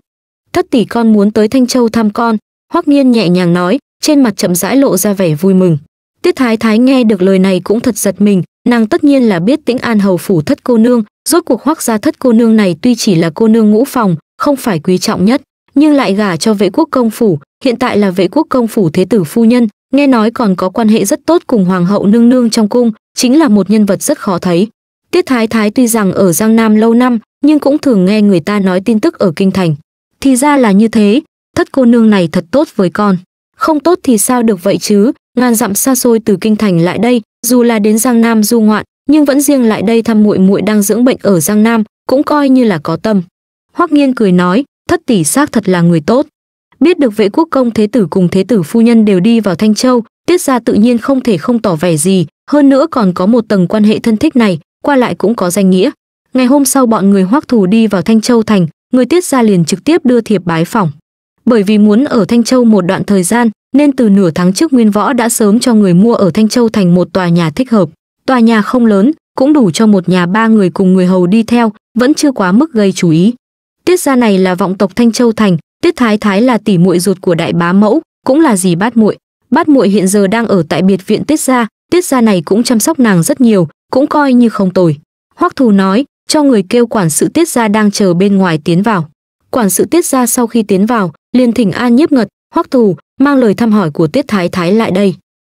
[SPEAKER 1] thất tỷ con muốn tới thanh châu thăm con hoắc nghiên nhẹ nhàng nói trên mặt chậm rãi lộ ra vẻ vui mừng tiết thái thái nghe được lời này cũng thật giật mình nàng tất nhiên là biết tĩnh an hầu phủ thất cô nương rốt cuộc hoác gia thất cô nương này tuy chỉ là cô nương ngũ phòng không phải quý trọng nhất nhưng lại gả cho vệ quốc công phủ hiện tại là vệ quốc công phủ thế tử phu nhân nghe nói còn có quan hệ rất tốt cùng hoàng hậu nương nương trong cung chính là một nhân vật rất khó thấy tiết thái thái tuy rằng ở giang nam lâu năm nhưng cũng thường nghe người ta nói tin tức ở kinh thành thì ra là như thế thất cô nương này thật tốt với con không tốt thì sao được vậy chứ, ngàn dặm xa xôi từ kinh thành lại đây, dù là đến Giang Nam du ngoạn, nhưng vẫn riêng lại đây thăm muội muội đang dưỡng bệnh ở Giang Nam, cũng coi như là có tâm. Hoắc Nghiên cười nói, thất tỷ xác thật là người tốt. Biết được vệ quốc công thế tử cùng thế tử phu nhân đều đi vào Thanh Châu, tiết ra tự nhiên không thể không tỏ vẻ gì, hơn nữa còn có một tầng quan hệ thân thích này, qua lại cũng có danh nghĩa. Ngày hôm sau bọn người Hoắc thủ đi vào Thanh Châu thành, người tiết ra liền trực tiếp đưa thiệp bái phỏng bởi vì muốn ở Thanh Châu một đoạn thời gian, nên từ nửa tháng trước Nguyên Võ đã sớm cho người mua ở Thanh Châu thành một tòa nhà thích hợp. Tòa nhà không lớn, cũng đủ cho một nhà ba người cùng người hầu đi theo, vẫn chưa quá mức gây chú ý. Tiết gia này là vọng tộc Thanh Châu thành, Tiết Thái Thái là tỷ muội ruột của đại bá mẫu, cũng là dì bát muội. Bát muội hiện giờ đang ở tại biệt viện Tiết gia, Tiết gia này cũng chăm sóc nàng rất nhiều, cũng coi như không tồi. Hoắc Thù nói, cho người kêu quản sự Tiết gia đang chờ bên ngoài tiến vào. Quản sự Tiết gia sau khi tiến vào, liền thỉnh an nhiếp ngật hoắc thù mang lời thăm hỏi của tiết thái thái lại đây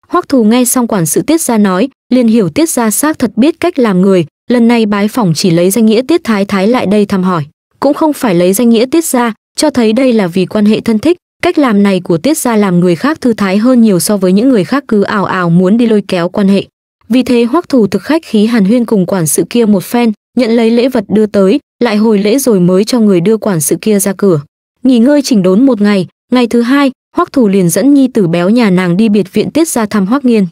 [SPEAKER 1] hoắc thù nghe xong quản sự tiết gia nói liền hiểu tiết gia xác thật biết cách làm người lần này bái phỏng chỉ lấy danh nghĩa tiết thái thái lại đây thăm hỏi cũng không phải lấy danh nghĩa tiết gia cho thấy đây là vì quan hệ thân thích cách làm này của tiết gia làm người khác thư thái hơn nhiều so với những người khác cứ ảo ảo muốn đi lôi kéo quan hệ vì thế hoắc thù thực khách khí hàn huyên cùng quản sự kia một phen nhận lấy lễ vật đưa tới lại hồi lễ rồi mới cho người đưa quản sự kia ra cửa nghỉ ngơi chỉnh đốn một ngày ngày thứ hai hoắc thủ liền dẫn nhi tử béo nhà nàng đi biệt viện tiết ra thăm hoắc nghiên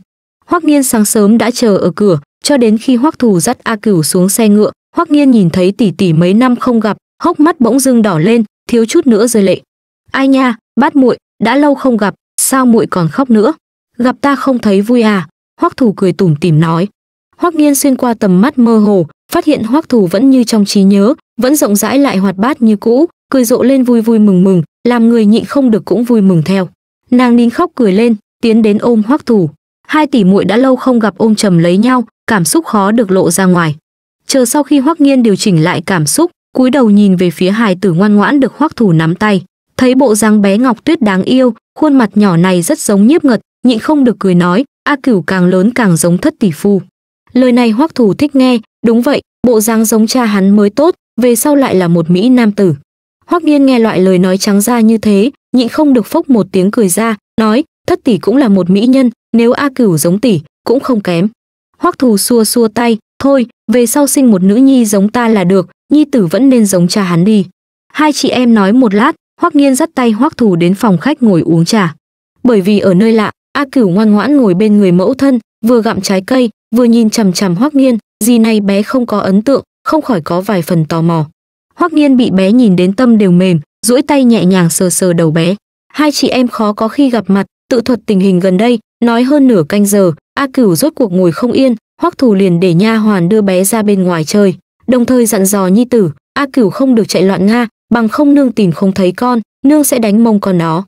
[SPEAKER 1] hoắc nghiên sáng sớm đã chờ ở cửa cho đến khi hoắc thủ dắt a cửu xuống xe ngựa hoắc nghiên nhìn thấy tỷ tỷ mấy năm không gặp hốc mắt bỗng dưng đỏ lên thiếu chút nữa rơi lệ ai nha bát muội đã lâu không gặp sao muội còn khóc nữa gặp ta không thấy vui à hoắc thủ cười tủm tỉm nói hoắc nghiên xuyên qua tầm mắt mơ hồ phát hiện hoắc thủ vẫn như trong trí nhớ vẫn rộng rãi lại hoạt bát như cũ cười rộ lên vui vui mừng mừng, làm người nhịn không được cũng vui mừng theo. Nàng nín khóc cười lên, tiến đến ôm Hoắc Thủ. Hai tỷ muội đã lâu không gặp ôm trầm lấy nhau, cảm xúc khó được lộ ra ngoài. Chờ sau khi Hoắc Nghiên điều chỉnh lại cảm xúc, cúi đầu nhìn về phía hài tử ngoan ngoãn được Hoắc Thủ nắm tay, thấy bộ dáng bé Ngọc Tuyết đáng yêu, khuôn mặt nhỏ này rất giống Nhiếp Ngật, nhịn không được cười nói, A Cửu càng lớn càng giống thất tỷ phu. Lời này Hoắc Thủ thích nghe, đúng vậy, bộ dáng giống cha hắn mới tốt, về sau lại là một mỹ nam tử. Hoắc Nghiên nghe loại lời nói trắng ra như thế, nhịn không được phốc một tiếng cười ra, nói, thất tỷ cũng là một mỹ nhân, nếu A Cửu giống tỷ, cũng không kém. Hoắc Thù xua xua tay, thôi, về sau sinh một nữ nhi giống ta là được, nhi tử vẫn nên giống cha hắn đi. Hai chị em nói một lát, Hoắc Nghiên dắt tay Hoắc Thù đến phòng khách ngồi uống trà. Bởi vì ở nơi lạ, A Cửu ngoan ngoãn ngồi bên người mẫu thân, vừa gặm trái cây, vừa nhìn chằm chằm Hoắc Nghiên, gì này bé không có ấn tượng, không khỏi có vài phần tò mò. Hoắc Niên bị bé nhìn đến tâm đều mềm, duỗi tay nhẹ nhàng sờ sờ đầu bé. Hai chị em khó có khi gặp mặt, tự thuật tình hình gần đây, nói hơn nửa canh giờ, A Cửu rốt cuộc ngồi không yên, Hoắc Thù liền để nha hoàn đưa bé ra bên ngoài chơi, đồng thời dặn dò nhi tử, A Cửu không được chạy loạn nga, bằng không nương tìm không thấy con, nương sẽ đánh mông con nó.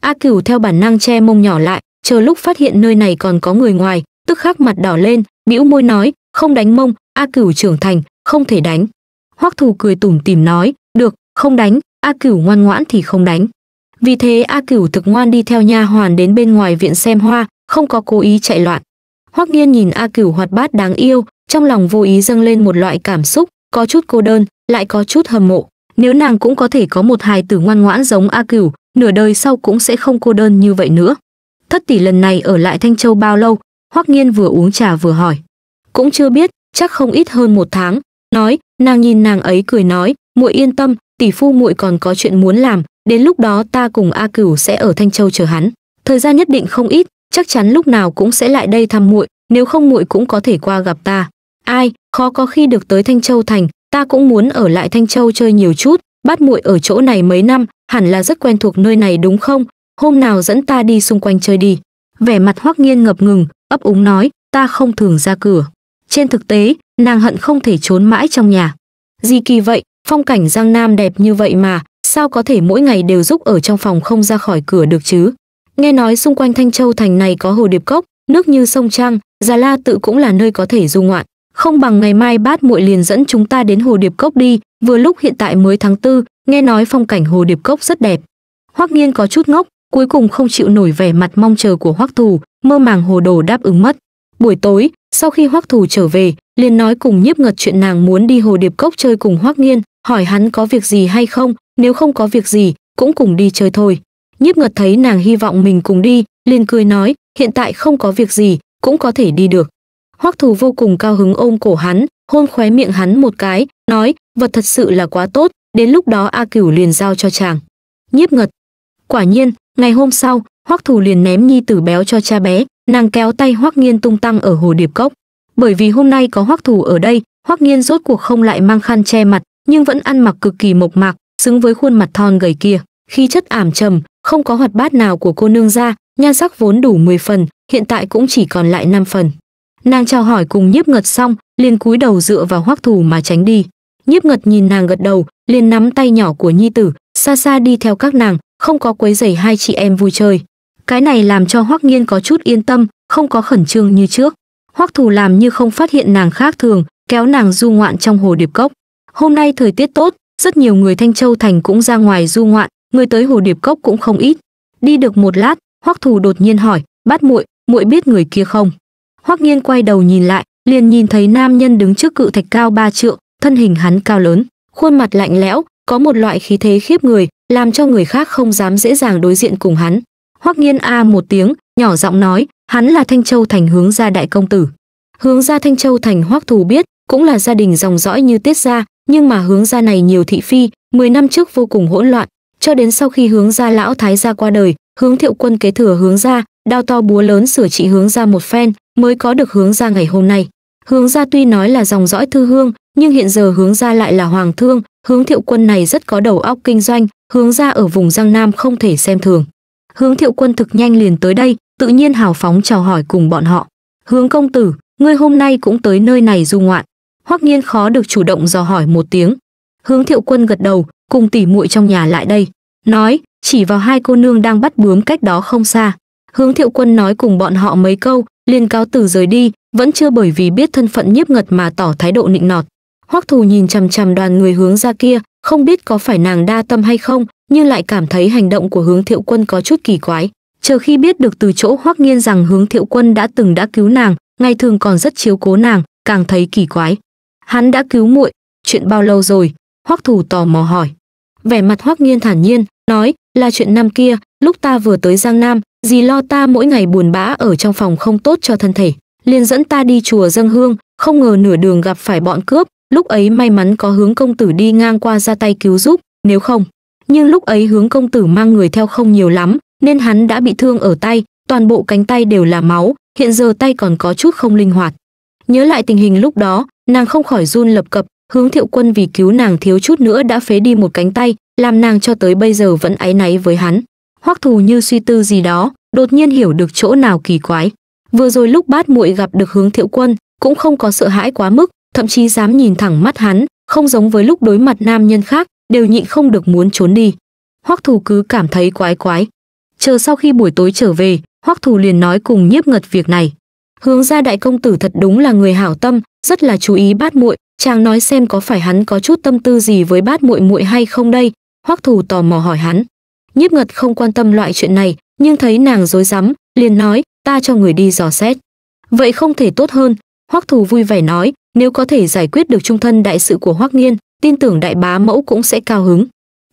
[SPEAKER 1] A Cửu theo bản năng che mông nhỏ lại, chờ lúc phát hiện nơi này còn có người ngoài, tức khắc mặt đỏ lên, bĩu môi nói, không đánh mông, A Cửu trưởng thành, không thể đánh. Hoắc Thù cười tủm tỉm nói, "Được, không đánh, A Cửu ngoan ngoãn thì không đánh." Vì thế A Cửu thực ngoan đi theo nha hoàn đến bên ngoài viện xem hoa, không có cố ý chạy loạn. Hoắc Nghiên nhìn A Cửu hoạt bát đáng yêu, trong lòng vô ý dâng lên một loại cảm xúc, có chút cô đơn, lại có chút hâm mộ. Nếu nàng cũng có thể có một hài tử ngoan ngoãn giống A Cửu, nửa đời sau cũng sẽ không cô đơn như vậy nữa. Thất tỷ lần này ở lại Thanh Châu bao lâu? Hoắc Nghiên vừa uống trà vừa hỏi. Cũng chưa biết, chắc không ít hơn một tháng. Nói, nàng nhìn nàng ấy cười nói muội yên tâm tỷ phu muội còn có chuyện muốn làm đến lúc đó ta cùng a cửu sẽ ở thanh châu chờ hắn thời gian nhất định không ít chắc chắn lúc nào cũng sẽ lại đây thăm muội nếu không muội cũng có thể qua gặp ta ai khó có khi được tới thanh châu thành ta cũng muốn ở lại thanh châu chơi nhiều chút bắt muội ở chỗ này mấy năm hẳn là rất quen thuộc nơi này đúng không hôm nào dẫn ta đi xung quanh chơi đi vẻ mặt hoắc nghiên ngập ngừng ấp úng nói ta không thường ra cửa trên thực tế nàng hận không thể trốn mãi trong nhà. Gì kỳ vậy, phong cảnh Giang Nam đẹp như vậy mà, sao có thể mỗi ngày đều giúp ở trong phòng không ra khỏi cửa được chứ? Nghe nói xung quanh Thanh Châu thành này có hồ điệp cốc, nước như sông Trăng, Già La tự cũng là nơi có thể du ngoạn. Không bằng ngày mai bát muội liền dẫn chúng ta đến hồ điệp cốc đi, vừa lúc hiện tại mới tháng tư, nghe nói phong cảnh hồ điệp cốc rất đẹp. Hoắc Nghiên có chút ngốc, cuối cùng không chịu nổi vẻ mặt mong chờ của Hoắc Thù, mơ màng hồ đồ đáp ứng mất buổi tối sau khi hoắc thù trở về liền nói cùng nhiếp ngật chuyện nàng muốn đi hồ điệp cốc chơi cùng hoắc nghiên hỏi hắn có việc gì hay không nếu không có việc gì cũng cùng đi chơi thôi nhiếp ngật thấy nàng hy vọng mình cùng đi liền cười nói hiện tại không có việc gì cũng có thể đi được hoắc thù vô cùng cao hứng ôm cổ hắn hôn khóe miệng hắn một cái nói vật thật sự là quá tốt đến lúc đó a cửu liền giao cho chàng nhiếp ngật quả nhiên ngày hôm sau hoắc thù liền ném nhi tử béo cho cha bé nàng kéo tay hoắc nghiên tung tăng ở hồ điệp cốc bởi vì hôm nay có hoắc thủ ở đây hoắc nghiên rốt cuộc không lại mang khăn che mặt nhưng vẫn ăn mặc cực kỳ mộc mạc xứng với khuôn mặt thon gầy kia khi chất ảm trầm không có hoạt bát nào của cô nương ra nhan sắc vốn đủ 10 phần hiện tại cũng chỉ còn lại 5 phần nàng chào hỏi cùng nhiếp ngật xong liền cúi đầu dựa vào hoắc thủ mà tránh đi nhiếp ngật nhìn nàng gật đầu liền nắm tay nhỏ của nhi tử xa xa đi theo các nàng không có quấy rầy hai chị em vui chơi cái này làm cho Hoắc Nghiên có chút yên tâm, không có khẩn trương như trước. Hoắc Thù làm như không phát hiện nàng khác thường, kéo nàng du ngoạn trong hồ điệp cốc. Hôm nay thời tiết tốt, rất nhiều người Thanh Châu thành cũng ra ngoài du ngoạn, người tới hồ điệp cốc cũng không ít. Đi được một lát, Hoắc Thù đột nhiên hỏi, "Bát muội, muội biết người kia không?" Hoắc Nghiên quay đầu nhìn lại, liền nhìn thấy nam nhân đứng trước cự thạch cao ba trượng, thân hình hắn cao lớn, khuôn mặt lạnh lẽo, có một loại khí thế khiếp người, làm cho người khác không dám dễ dàng đối diện cùng hắn hoắc nghiên a một tiếng nhỏ giọng nói hắn là thanh châu thành hướng gia đại công tử hướng gia thanh châu thành hoắc thù biết cũng là gia đình dòng dõi như tiết gia nhưng mà hướng gia này nhiều thị phi 10 năm trước vô cùng hỗn loạn cho đến sau khi hướng gia lão thái gia qua đời hướng thiệu quân kế thừa hướng gia đao to búa lớn sửa trị hướng gia một phen mới có được hướng gia ngày hôm nay hướng gia tuy nói là dòng dõi thư hương nhưng hiện giờ hướng gia lại là hoàng thương hướng thiệu quân này rất có đầu óc kinh doanh hướng gia ở vùng giang nam không thể xem thường Hướng Thiệu Quân thực nhanh liền tới đây, tự nhiên hào phóng chào hỏi cùng bọn họ. "Hướng công tử, ngươi hôm nay cũng tới nơi này du ngoạn?" Hoắc Nhiên khó được chủ động dò hỏi một tiếng. Hướng Thiệu Quân gật đầu, cùng tỉ muội trong nhà lại đây, nói, chỉ vào hai cô nương đang bắt bướm cách đó không xa. Hướng Thiệu Quân nói cùng bọn họ mấy câu, liền cáo từ rời đi, vẫn chưa bởi vì biết thân phận nhiếp ngật mà tỏ thái độ nịnh nọt. Hoắc Thù nhìn chằm chằm đoàn người hướng ra kia, không biết có phải nàng đa tâm hay không nhưng lại cảm thấy hành động của hướng thiệu quân có chút kỳ quái chờ khi biết được từ chỗ hoắc nghiên rằng hướng thiệu quân đã từng đã cứu nàng ngày thường còn rất chiếu cố nàng càng thấy kỳ quái hắn đã cứu muội chuyện bao lâu rồi hoắc thủ tò mò hỏi vẻ mặt hoắc nghiên thản nhiên nói là chuyện năm kia lúc ta vừa tới giang nam dì lo ta mỗi ngày buồn bã ở trong phòng không tốt cho thân thể liền dẫn ta đi chùa dâng hương không ngờ nửa đường gặp phải bọn cướp lúc ấy may mắn có hướng công tử đi ngang qua ra tay cứu giúp nếu không nhưng lúc ấy hướng công tử mang người theo không nhiều lắm nên hắn đã bị thương ở tay toàn bộ cánh tay đều là máu hiện giờ tay còn có chút không linh hoạt nhớ lại tình hình lúc đó nàng không khỏi run lập cập hướng thiệu quân vì cứu nàng thiếu chút nữa đã phế đi một cánh tay làm nàng cho tới bây giờ vẫn áy náy với hắn hoắc thù như suy tư gì đó đột nhiên hiểu được chỗ nào kỳ quái vừa rồi lúc bát muội gặp được hướng thiệu quân cũng không có sợ hãi quá mức thậm chí dám nhìn thẳng mắt hắn, không giống với lúc đối mặt nam nhân khác, đều nhịn không được muốn trốn đi. Hoắc Thù cứ cảm thấy quái quái. Chờ sau khi buổi tối trở về, Hoắc Thù liền nói cùng Nhiếp Ngật việc này. Hướng ra đại công tử thật đúng là người hảo tâm, rất là chú ý bát muội, chàng nói xem có phải hắn có chút tâm tư gì với bát muội muội hay không đây? Hoắc Thù tò mò hỏi hắn. Nhiếp Ngật không quan tâm loại chuyện này, nhưng thấy nàng rối rắm, liền nói, ta cho người đi dò xét. Vậy không thể tốt hơn, Hoắc Thù vui vẻ nói, nếu có thể giải quyết được trung thân đại sự của Hoắc Nghiên, tin tưởng đại bá mẫu cũng sẽ cao hứng.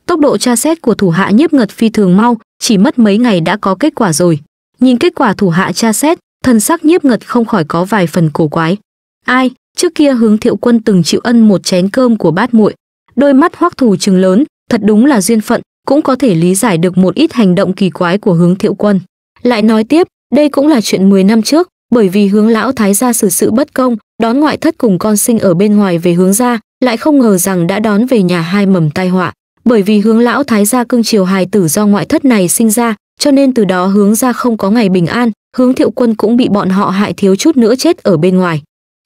[SPEAKER 1] Tốc độ tra xét của thủ hạ nhiếp ngật phi thường mau, chỉ mất mấy ngày đã có kết quả rồi. Nhìn kết quả thủ hạ tra xét, thân sắc nhiếp ngật không khỏi có vài phần cổ quái. Ai, trước kia hướng thiệu quân từng chịu ân một chén cơm của bát muội. Đôi mắt hoắc Thủ trừng lớn, thật đúng là duyên phận, cũng có thể lý giải được một ít hành động kỳ quái của hướng thiệu quân. Lại nói tiếp, đây cũng là chuyện 10 năm trước, bởi vì hướng lão thái gia xử sự bất công, đón ngoại thất cùng con sinh ở bên ngoài về hướng ra, lại không ngờ rằng đã đón về nhà hai mầm tai họa, bởi vì hướng lão thái gia cưng chiều hài tử do ngoại thất này sinh ra, cho nên từ đó hướng ra không có ngày bình an, hướng thiệu quân cũng bị bọn họ hại thiếu chút nữa chết ở bên ngoài.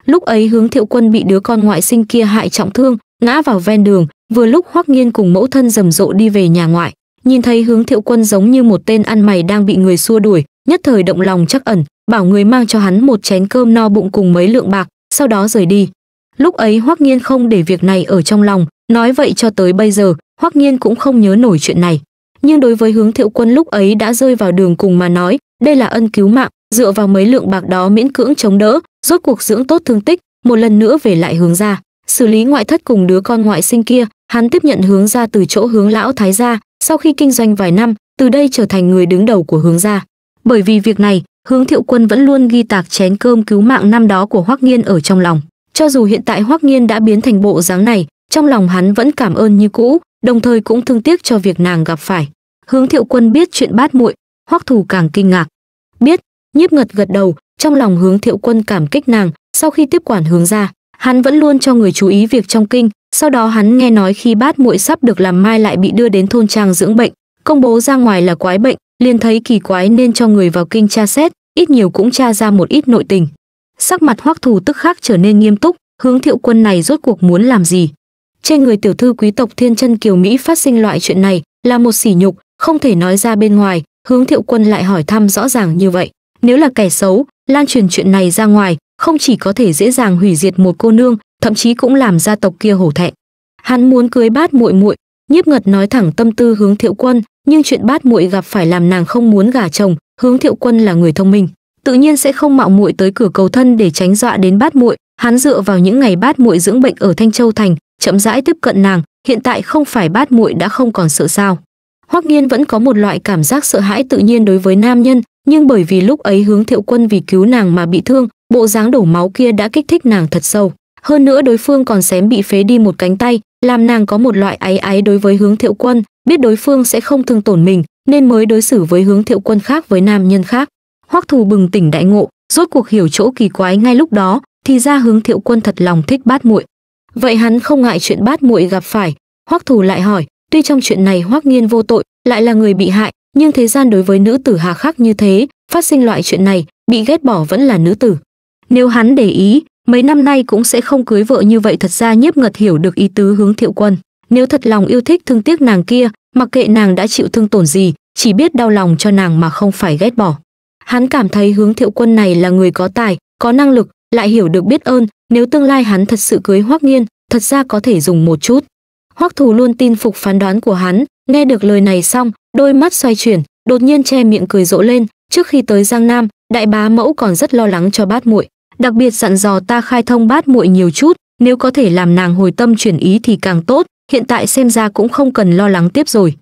[SPEAKER 1] Lúc ấy hướng thiệu quân bị đứa con ngoại sinh kia hại trọng thương, ngã vào ven đường, vừa lúc hoắc nghiên cùng mẫu thân rầm rộ đi về nhà ngoại, nhìn thấy hướng thiệu quân giống như một tên ăn mày đang bị người xua đuổi, nhất thời động lòng chắc ẩn, bảo người mang cho hắn một chén cơm no bụng cùng mấy lượng bạc, sau đó rời đi. Lúc ấy Hoắc Nghiên không để việc này ở trong lòng, nói vậy cho tới bây giờ, Hoắc Nghiên cũng không nhớ nổi chuyện này. Nhưng đối với Hướng Thiệu Quân lúc ấy đã rơi vào đường cùng mà nói, đây là ân cứu mạng, dựa vào mấy lượng bạc đó miễn cưỡng chống đỡ, rốt cuộc dưỡng tốt thương tích, một lần nữa về lại hướng ra, xử lý ngoại thất cùng đứa con ngoại sinh kia, hắn tiếp nhận hướng ra từ chỗ hướng lão thái gia, sau khi kinh doanh vài năm, từ đây trở thành người đứng đầu của hướng gia. Bởi vì việc này, Hướng Thiệu Quân vẫn luôn ghi tạc chén cơm cứu mạng năm đó của Hoắc Nghiên ở trong lòng. Cho dù hiện tại Hoắc Nghiên đã biến thành bộ dáng này, trong lòng hắn vẫn cảm ơn như cũ, đồng thời cũng thương tiếc cho việc nàng gặp phải. Hướng Thiệu Quân biết chuyện bát muội, Hoắc Thù càng kinh ngạc. Biết, Nhiếp Ngật gật đầu, trong lòng Hướng Thiệu Quân cảm kích nàng, sau khi tiếp quản hướng ra, hắn vẫn luôn cho người chú ý việc trong kinh, sau đó hắn nghe nói khi bát muội sắp được làm mai lại bị đưa đến thôn trang dưỡng bệnh, công bố ra ngoài là quái bệnh, liền thấy kỳ quái nên cho người vào kinh tra xét, ít nhiều cũng tra ra một ít nội tình. Sắc mặt Hoắc Thù tức khắc trở nên nghiêm túc, hướng Thiệu Quân này rốt cuộc muốn làm gì? Trên người tiểu thư quý tộc Thiên Chân Kiều Mỹ phát sinh loại chuyện này, là một sỉ nhục, không thể nói ra bên ngoài, hướng Thiệu Quân lại hỏi thăm rõ ràng như vậy. Nếu là kẻ xấu, lan truyền chuyện này ra ngoài, không chỉ có thể dễ dàng hủy diệt một cô nương, thậm chí cũng làm gia tộc kia hổ thẹn. Hắn muốn cưới bát muội muội, Nhiếp Ngật nói thẳng tâm tư hướng Thiệu Quân, nhưng chuyện bát muội gặp phải làm nàng không muốn gả chồng, hướng Thiệu Quân là người thông minh, tự nhiên sẽ không mạo muội tới cửa cầu thân để tránh dọa đến bát muội, hắn dựa vào những ngày bát muội dưỡng bệnh ở Thanh Châu thành, chậm rãi tiếp cận nàng, hiện tại không phải bát muội đã không còn sợ sao? Hoắc Nhiên vẫn có một loại cảm giác sợ hãi tự nhiên đối với nam nhân, nhưng bởi vì lúc ấy hướng Thiệu Quân vì cứu nàng mà bị thương, bộ dáng đổ máu kia đã kích thích nàng thật sâu. Hơn nữa đối phương còn xém bị phế đi một cánh tay, làm nàng có một loại áy áy đối với hướng thiệu quân, biết đối phương sẽ không thương tổn mình, nên mới đối xử với hướng thiệu quân khác với nam nhân khác. Hoắc thù bừng tỉnh đại ngộ, rốt cuộc hiểu chỗ kỳ quái ngay lúc đó, thì ra hướng thiệu quân thật lòng thích bát muội. Vậy hắn không ngại chuyện bát muội gặp phải. Hoắc thù lại hỏi, tuy trong chuyện này Hoắc nghiên vô tội, lại là người bị hại, nhưng thế gian đối với nữ tử hà khắc như thế, phát sinh loại chuyện này, bị ghét bỏ vẫn là nữ tử. Nếu hắn để ý, mấy năm nay cũng sẽ không cưới vợ như vậy thật ra nhiếp ngật hiểu được ý tứ hướng thiệu quân nếu thật lòng yêu thích thương tiếc nàng kia mặc kệ nàng đã chịu thương tổn gì chỉ biết đau lòng cho nàng mà không phải ghét bỏ hắn cảm thấy hướng thiệu quân này là người có tài có năng lực lại hiểu được biết ơn nếu tương lai hắn thật sự cưới hoắc nghiên thật ra có thể dùng một chút hoắc thù luôn tin phục phán đoán của hắn nghe được lời này xong đôi mắt xoay chuyển đột nhiên che miệng cười rộ lên trước khi tới giang nam đại bá mẫu còn rất lo lắng cho bát muội đặc biệt dặn dò ta khai thông bát muội nhiều chút, nếu có thể làm nàng hồi tâm chuyển ý thì càng tốt, hiện tại xem ra cũng không cần lo lắng tiếp rồi.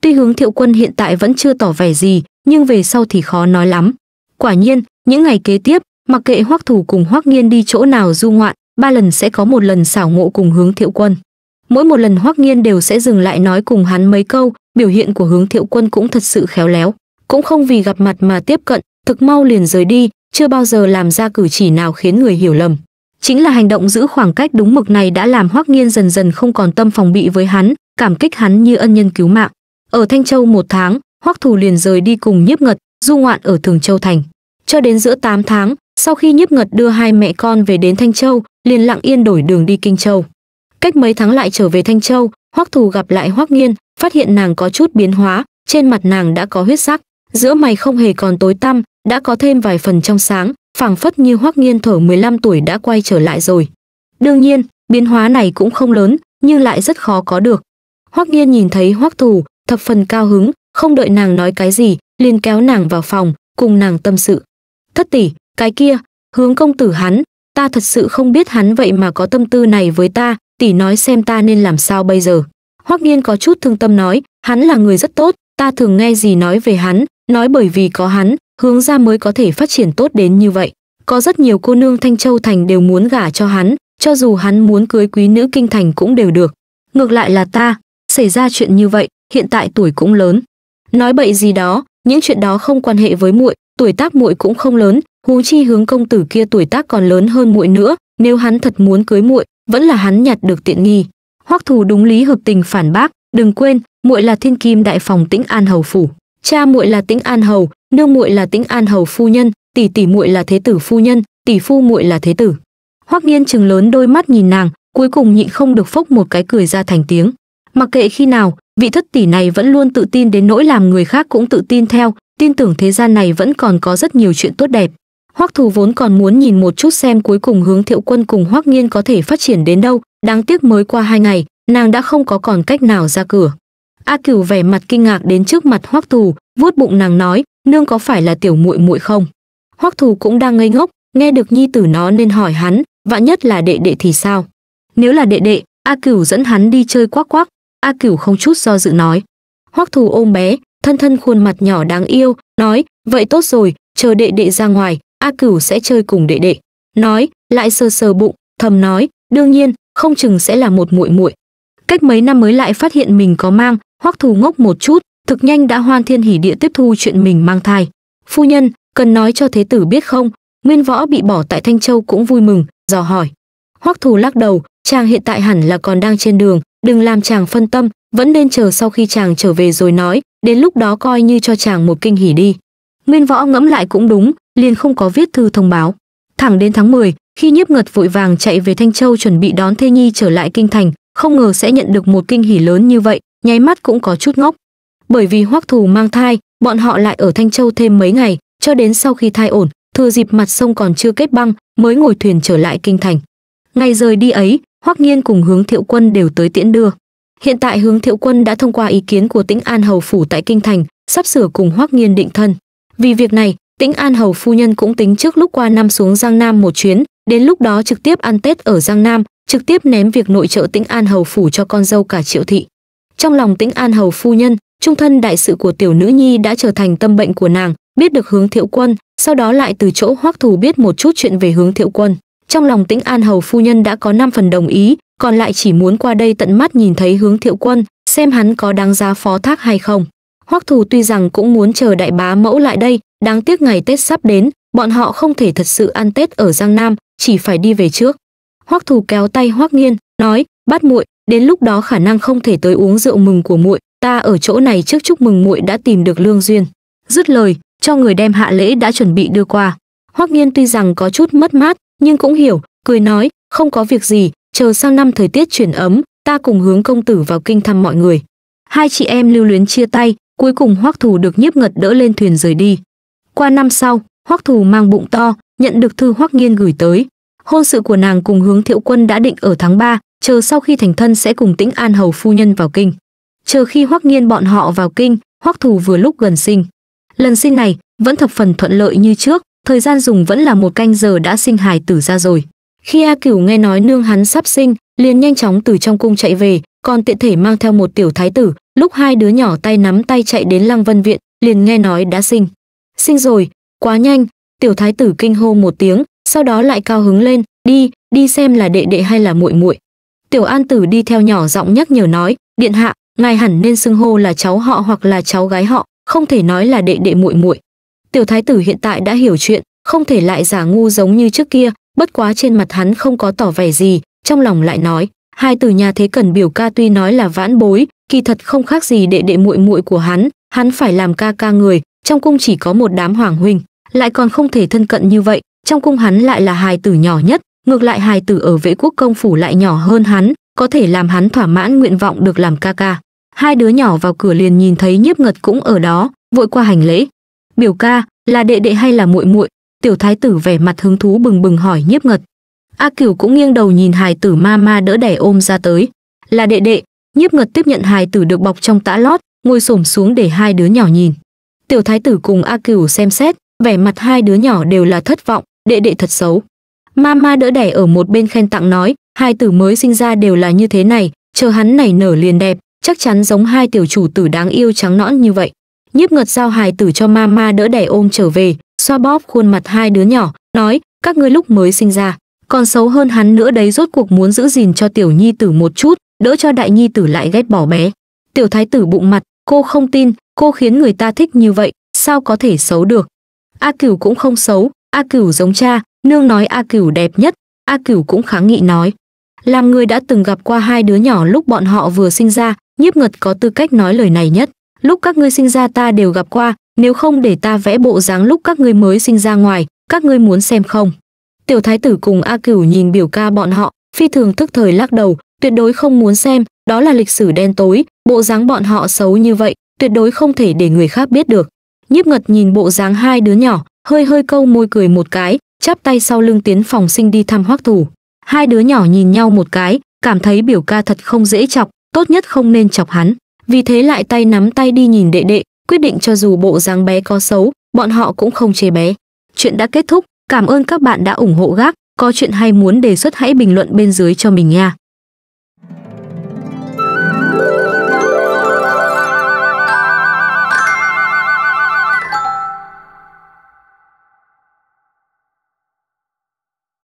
[SPEAKER 1] Tuy hướng thiệu quân hiện tại vẫn chưa tỏ vẻ gì, nhưng về sau thì khó nói lắm. Quả nhiên, những ngày kế tiếp, mặc kệ hoắc thủ cùng hoắc nghiên đi chỗ nào du ngoạn, ba lần sẽ có một lần xảo ngộ cùng hướng thiệu quân. Mỗi một lần hoắc nghiên đều sẽ dừng lại nói cùng hắn mấy câu, biểu hiện của hướng thiệu quân cũng thật sự khéo léo. Cũng không vì gặp mặt mà tiếp cận, thực mau liền rời đi, chưa bao giờ làm ra cử chỉ nào khiến người hiểu lầm. Chính là hành động giữ khoảng cách đúng mực này đã làm Hoắc Nghiên dần dần không còn tâm phòng bị với hắn, cảm kích hắn như ân nhân cứu mạng. Ở Thanh Châu một tháng, Hoắc Thù liền rời đi cùng Nhiếp Ngật, du ngoạn ở Thường Châu thành. Cho đến giữa 8 tháng, sau khi Nhiếp Ngật đưa hai mẹ con về đến Thanh Châu, liền lặng yên đổi đường đi Kinh Châu. Cách mấy tháng lại trở về Thanh Châu, Hoắc Thù gặp lại Hoắc Nghiên, phát hiện nàng có chút biến hóa, trên mặt nàng đã có huyết sắc, giữa mày không hề còn tối tăm, đã có thêm vài phần trong sáng, phảng phất như Hoắc Nghiên thở 15 tuổi đã quay trở lại rồi. Đương nhiên, biến hóa này cũng không lớn, nhưng lại rất khó có được. Hoắc Nghiên nhìn thấy Hoắc Thù, thập phần cao hứng, không đợi nàng nói cái gì, liền kéo nàng vào phòng, cùng nàng tâm sự. "Thất tỷ, cái kia, hướng công tử hắn, ta thật sự không biết hắn vậy mà có tâm tư này với ta, tỷ nói xem ta nên làm sao bây giờ?" Hoắc Nghiên có chút thương tâm nói, hắn là người rất tốt, ta thường nghe gì nói về hắn, nói bởi vì có hắn, hướng ra mới có thể phát triển tốt đến như vậy. Có rất nhiều cô nương Thanh Châu Thành đều muốn gả cho hắn, cho dù hắn muốn cưới quý nữ kinh thành cũng đều được. Ngược lại là ta, xảy ra chuyện như vậy, hiện tại tuổi cũng lớn. Nói bậy gì đó, những chuyện đó không quan hệ với muội, tuổi tác muội cũng không lớn, huống chi hướng công tử kia tuổi tác còn lớn hơn muội nữa, nếu hắn thật muốn cưới muội, vẫn là hắn nhặt được tiện nghi. Hoắc Thù đúng lý hợp tình phản bác, đừng quên, muội là Thiên Kim đại phòng Tĩnh An hầu phủ, cha muội là Tĩnh An hầu, nương muội là tĩnh an hầu phu nhân tỷ tỷ muội là thế tử phu nhân tỷ phu muội là thế tử hoắc nghiên chừng lớn đôi mắt nhìn nàng cuối cùng nhịn không được phốc một cái cười ra thành tiếng mặc kệ khi nào vị thất tỷ này vẫn luôn tự tin đến nỗi làm người khác cũng tự tin theo tin tưởng thế gian này vẫn còn có rất nhiều chuyện tốt đẹp hoắc thù vốn còn muốn nhìn một chút xem cuối cùng hướng thiệu quân cùng hoắc nghiên có thể phát triển đến đâu đáng tiếc mới qua hai ngày nàng đã không có còn cách nào ra cửa A Cửu vẻ mặt kinh ngạc đến trước mặt Hoắc Thù, vuốt bụng nàng nói, "Nương có phải là tiểu muội muội không?" Hoắc Thù cũng đang ngây ngốc, nghe được nhi tử nó nên hỏi hắn, vạn nhất là đệ đệ thì sao? Nếu là đệ đệ, A Cửu dẫn hắn đi chơi quắc quắc, A Cửu không chút do dự nói. Hoắc Thù ôm bé, thân thân khuôn mặt nhỏ đáng yêu, nói, "Vậy tốt rồi, chờ đệ đệ ra ngoài, A Cửu sẽ chơi cùng đệ đệ." Nói, lại sờ sờ bụng, thầm nói, "Đương nhiên, không chừng sẽ là một muội muội." Cách mấy năm mới lại phát hiện mình có mang, Hoắc Thù ngốc một chút, thực nhanh đã hoan thiên hỉ địa tiếp thu chuyện mình mang thai. Phu nhân, cần nói cho thế tử biết không, Nguyên Võ bị bỏ tại Thanh Châu cũng vui mừng, dò hỏi. Hoắc Thù lắc đầu, chàng hiện tại hẳn là còn đang trên đường, đừng làm chàng phân tâm, vẫn nên chờ sau khi chàng trở về rồi nói, đến lúc đó coi như cho chàng một kinh hỉ đi. Nguyên Võ ngẫm lại cũng đúng, liền không có viết thư thông báo. Thẳng đến tháng 10, khi Nhiếp Ngật vội vàng chạy về Thanh Châu chuẩn bị đón Thê Nhi trở lại kinh thành, không ngờ sẽ nhận được một kinh hỉ lớn như vậy, nháy mắt cũng có chút ngốc. Bởi vì Hoắc Thù mang thai, bọn họ lại ở Thanh Châu thêm mấy ngày, cho đến sau khi thai ổn, thừa dịp mặt sông còn chưa kết băng, mới ngồi thuyền trở lại kinh thành. Ngày rời đi ấy, Hoắc Nghiên cùng Hướng Thiệu Quân đều tới tiễn đưa. Hiện tại Hướng Thiệu Quân đã thông qua ý kiến của Tĩnh An hầu phủ tại kinh thành, sắp sửa cùng Hoắc Nghiên định thân. Vì việc này, Tĩnh An hầu phu nhân cũng tính trước lúc qua năm xuống Giang Nam một chuyến, đến lúc đó trực tiếp ăn Tết ở Giang Nam, trực tiếp ném việc nội trợ Tĩnh An hầu phủ cho con dâu cả Triệu thị trong lòng tĩnh an hầu phu nhân trung thân đại sự của tiểu nữ nhi đã trở thành tâm bệnh của nàng biết được hướng thiệu quân sau đó lại từ chỗ hoắc thù biết một chút chuyện về hướng thiệu quân trong lòng tĩnh an hầu phu nhân đã có năm phần đồng ý còn lại chỉ muốn qua đây tận mắt nhìn thấy hướng thiệu quân xem hắn có đáng giá phó thác hay không hoắc thù tuy rằng cũng muốn chờ đại bá mẫu lại đây đáng tiếc ngày tết sắp đến bọn họ không thể thật sự ăn tết ở giang nam chỉ phải đi về trước hoắc thù kéo tay hoắc nghiên nói bát muội đến lúc đó khả năng không thể tới uống rượu mừng của muội ta ở chỗ này trước chúc mừng muội đã tìm được lương duyên dứt lời cho người đem hạ lễ đã chuẩn bị đưa qua hoắc nghiên tuy rằng có chút mất mát nhưng cũng hiểu cười nói không có việc gì chờ sang năm thời tiết chuyển ấm ta cùng hướng công tử vào kinh thăm mọi người hai chị em lưu luyến chia tay cuối cùng hoắc thù được nhiếp ngật đỡ lên thuyền rời đi qua năm sau hoắc thù mang bụng to nhận được thư hoắc nghiên gửi tới hôn sự của nàng cùng hướng thiệu quân đã định ở tháng 3, chờ sau khi thành thân sẽ cùng tĩnh an hầu phu nhân vào kinh chờ khi hoắc nghiên bọn họ vào kinh hoắc thù vừa lúc gần sinh lần sinh này vẫn thập phần thuận lợi như trước thời gian dùng vẫn là một canh giờ đã sinh hài tử ra rồi khi a cửu nghe nói nương hắn sắp sinh liền nhanh chóng từ trong cung chạy về còn tiện thể mang theo một tiểu thái tử lúc hai đứa nhỏ tay nắm tay chạy đến lăng vân viện liền nghe nói đã sinh sinh rồi quá nhanh tiểu thái tử kinh hô một tiếng sau đó lại cao hứng lên, "Đi, đi xem là đệ đệ hay là muội muội." Tiểu An Tử đi theo nhỏ giọng nhắc nhở nói, "Điện hạ, ngài hẳn nên xưng hô là cháu họ hoặc là cháu gái họ, không thể nói là đệ đệ muội muội." Tiểu thái tử hiện tại đã hiểu chuyện, không thể lại giả ngu giống như trước kia, bất quá trên mặt hắn không có tỏ vẻ gì, trong lòng lại nói, hai từ nhà thế cần biểu ca tuy nói là vãn bối, kỳ thật không khác gì đệ đệ muội muội của hắn, hắn phải làm ca ca người, trong cung chỉ có một đám hoàng huynh, lại còn không thể thân cận như vậy, trong cung hắn lại là hài tử nhỏ nhất ngược lại hài tử ở vệ quốc công phủ lại nhỏ hơn hắn có thể làm hắn thỏa mãn nguyện vọng được làm ca ca hai đứa nhỏ vào cửa liền nhìn thấy nhiếp ngật cũng ở đó vội qua hành lễ biểu ca là đệ đệ hay là muội muội tiểu thái tử vẻ mặt hứng thú bừng bừng hỏi nhiếp ngật a cửu cũng nghiêng đầu nhìn hài tử ma ma đỡ đẻ ôm ra tới là đệ đệ nhiếp ngật tiếp nhận hài tử được bọc trong tã lót ngồi xổm xuống để hai đứa nhỏ nhìn tiểu thái tử cùng a cửu xem xét vẻ mặt hai đứa nhỏ đều là thất vọng đệ đệ thật xấu mama đỡ đẻ ở một bên khen tặng nói hai tử mới sinh ra đều là như thế này chờ hắn này nở liền đẹp chắc chắn giống hai tiểu chủ tử đáng yêu trắng nõn như vậy nhiếp ngật giao hài tử cho mama đỡ đẻ ôm trở về xoa bóp khuôn mặt hai đứa nhỏ nói các ngươi lúc mới sinh ra còn xấu hơn hắn nữa đấy rốt cuộc muốn giữ gìn cho tiểu nhi tử một chút đỡ cho đại nhi tử lại ghét bỏ bé tiểu thái tử bụng mặt cô không tin cô khiến người ta thích như vậy sao có thể xấu được a cửu cũng không xấu A Cửu giống cha, nương nói A Cửu đẹp nhất, A Cửu cũng kháng nghị nói. Làm người đã từng gặp qua hai đứa nhỏ lúc bọn họ vừa sinh ra, nhiếp ngật có tư cách nói lời này nhất. Lúc các ngươi sinh ra ta đều gặp qua, nếu không để ta vẽ bộ dáng lúc các ngươi mới sinh ra ngoài, các ngươi muốn xem không? Tiểu thái tử cùng A Cửu nhìn biểu ca bọn họ, phi thường thức thời lắc đầu, tuyệt đối không muốn xem, đó là lịch sử đen tối, bộ dáng bọn họ xấu như vậy, tuyệt đối không thể để người khác biết được. Nhiếp Ngật nhìn bộ dáng hai đứa nhỏ, hơi hơi câu môi cười một cái chắp tay sau lưng tiến phòng sinh đi thăm hoắc thủ hai đứa nhỏ nhìn nhau một cái cảm thấy biểu ca thật không dễ chọc tốt nhất không nên chọc hắn vì thế lại tay nắm tay đi nhìn đệ đệ quyết định cho dù bộ dáng bé có xấu bọn họ cũng không chê bé chuyện đã kết thúc cảm ơn các bạn đã ủng hộ gác có chuyện hay muốn đề xuất hãy bình luận bên dưới cho mình nha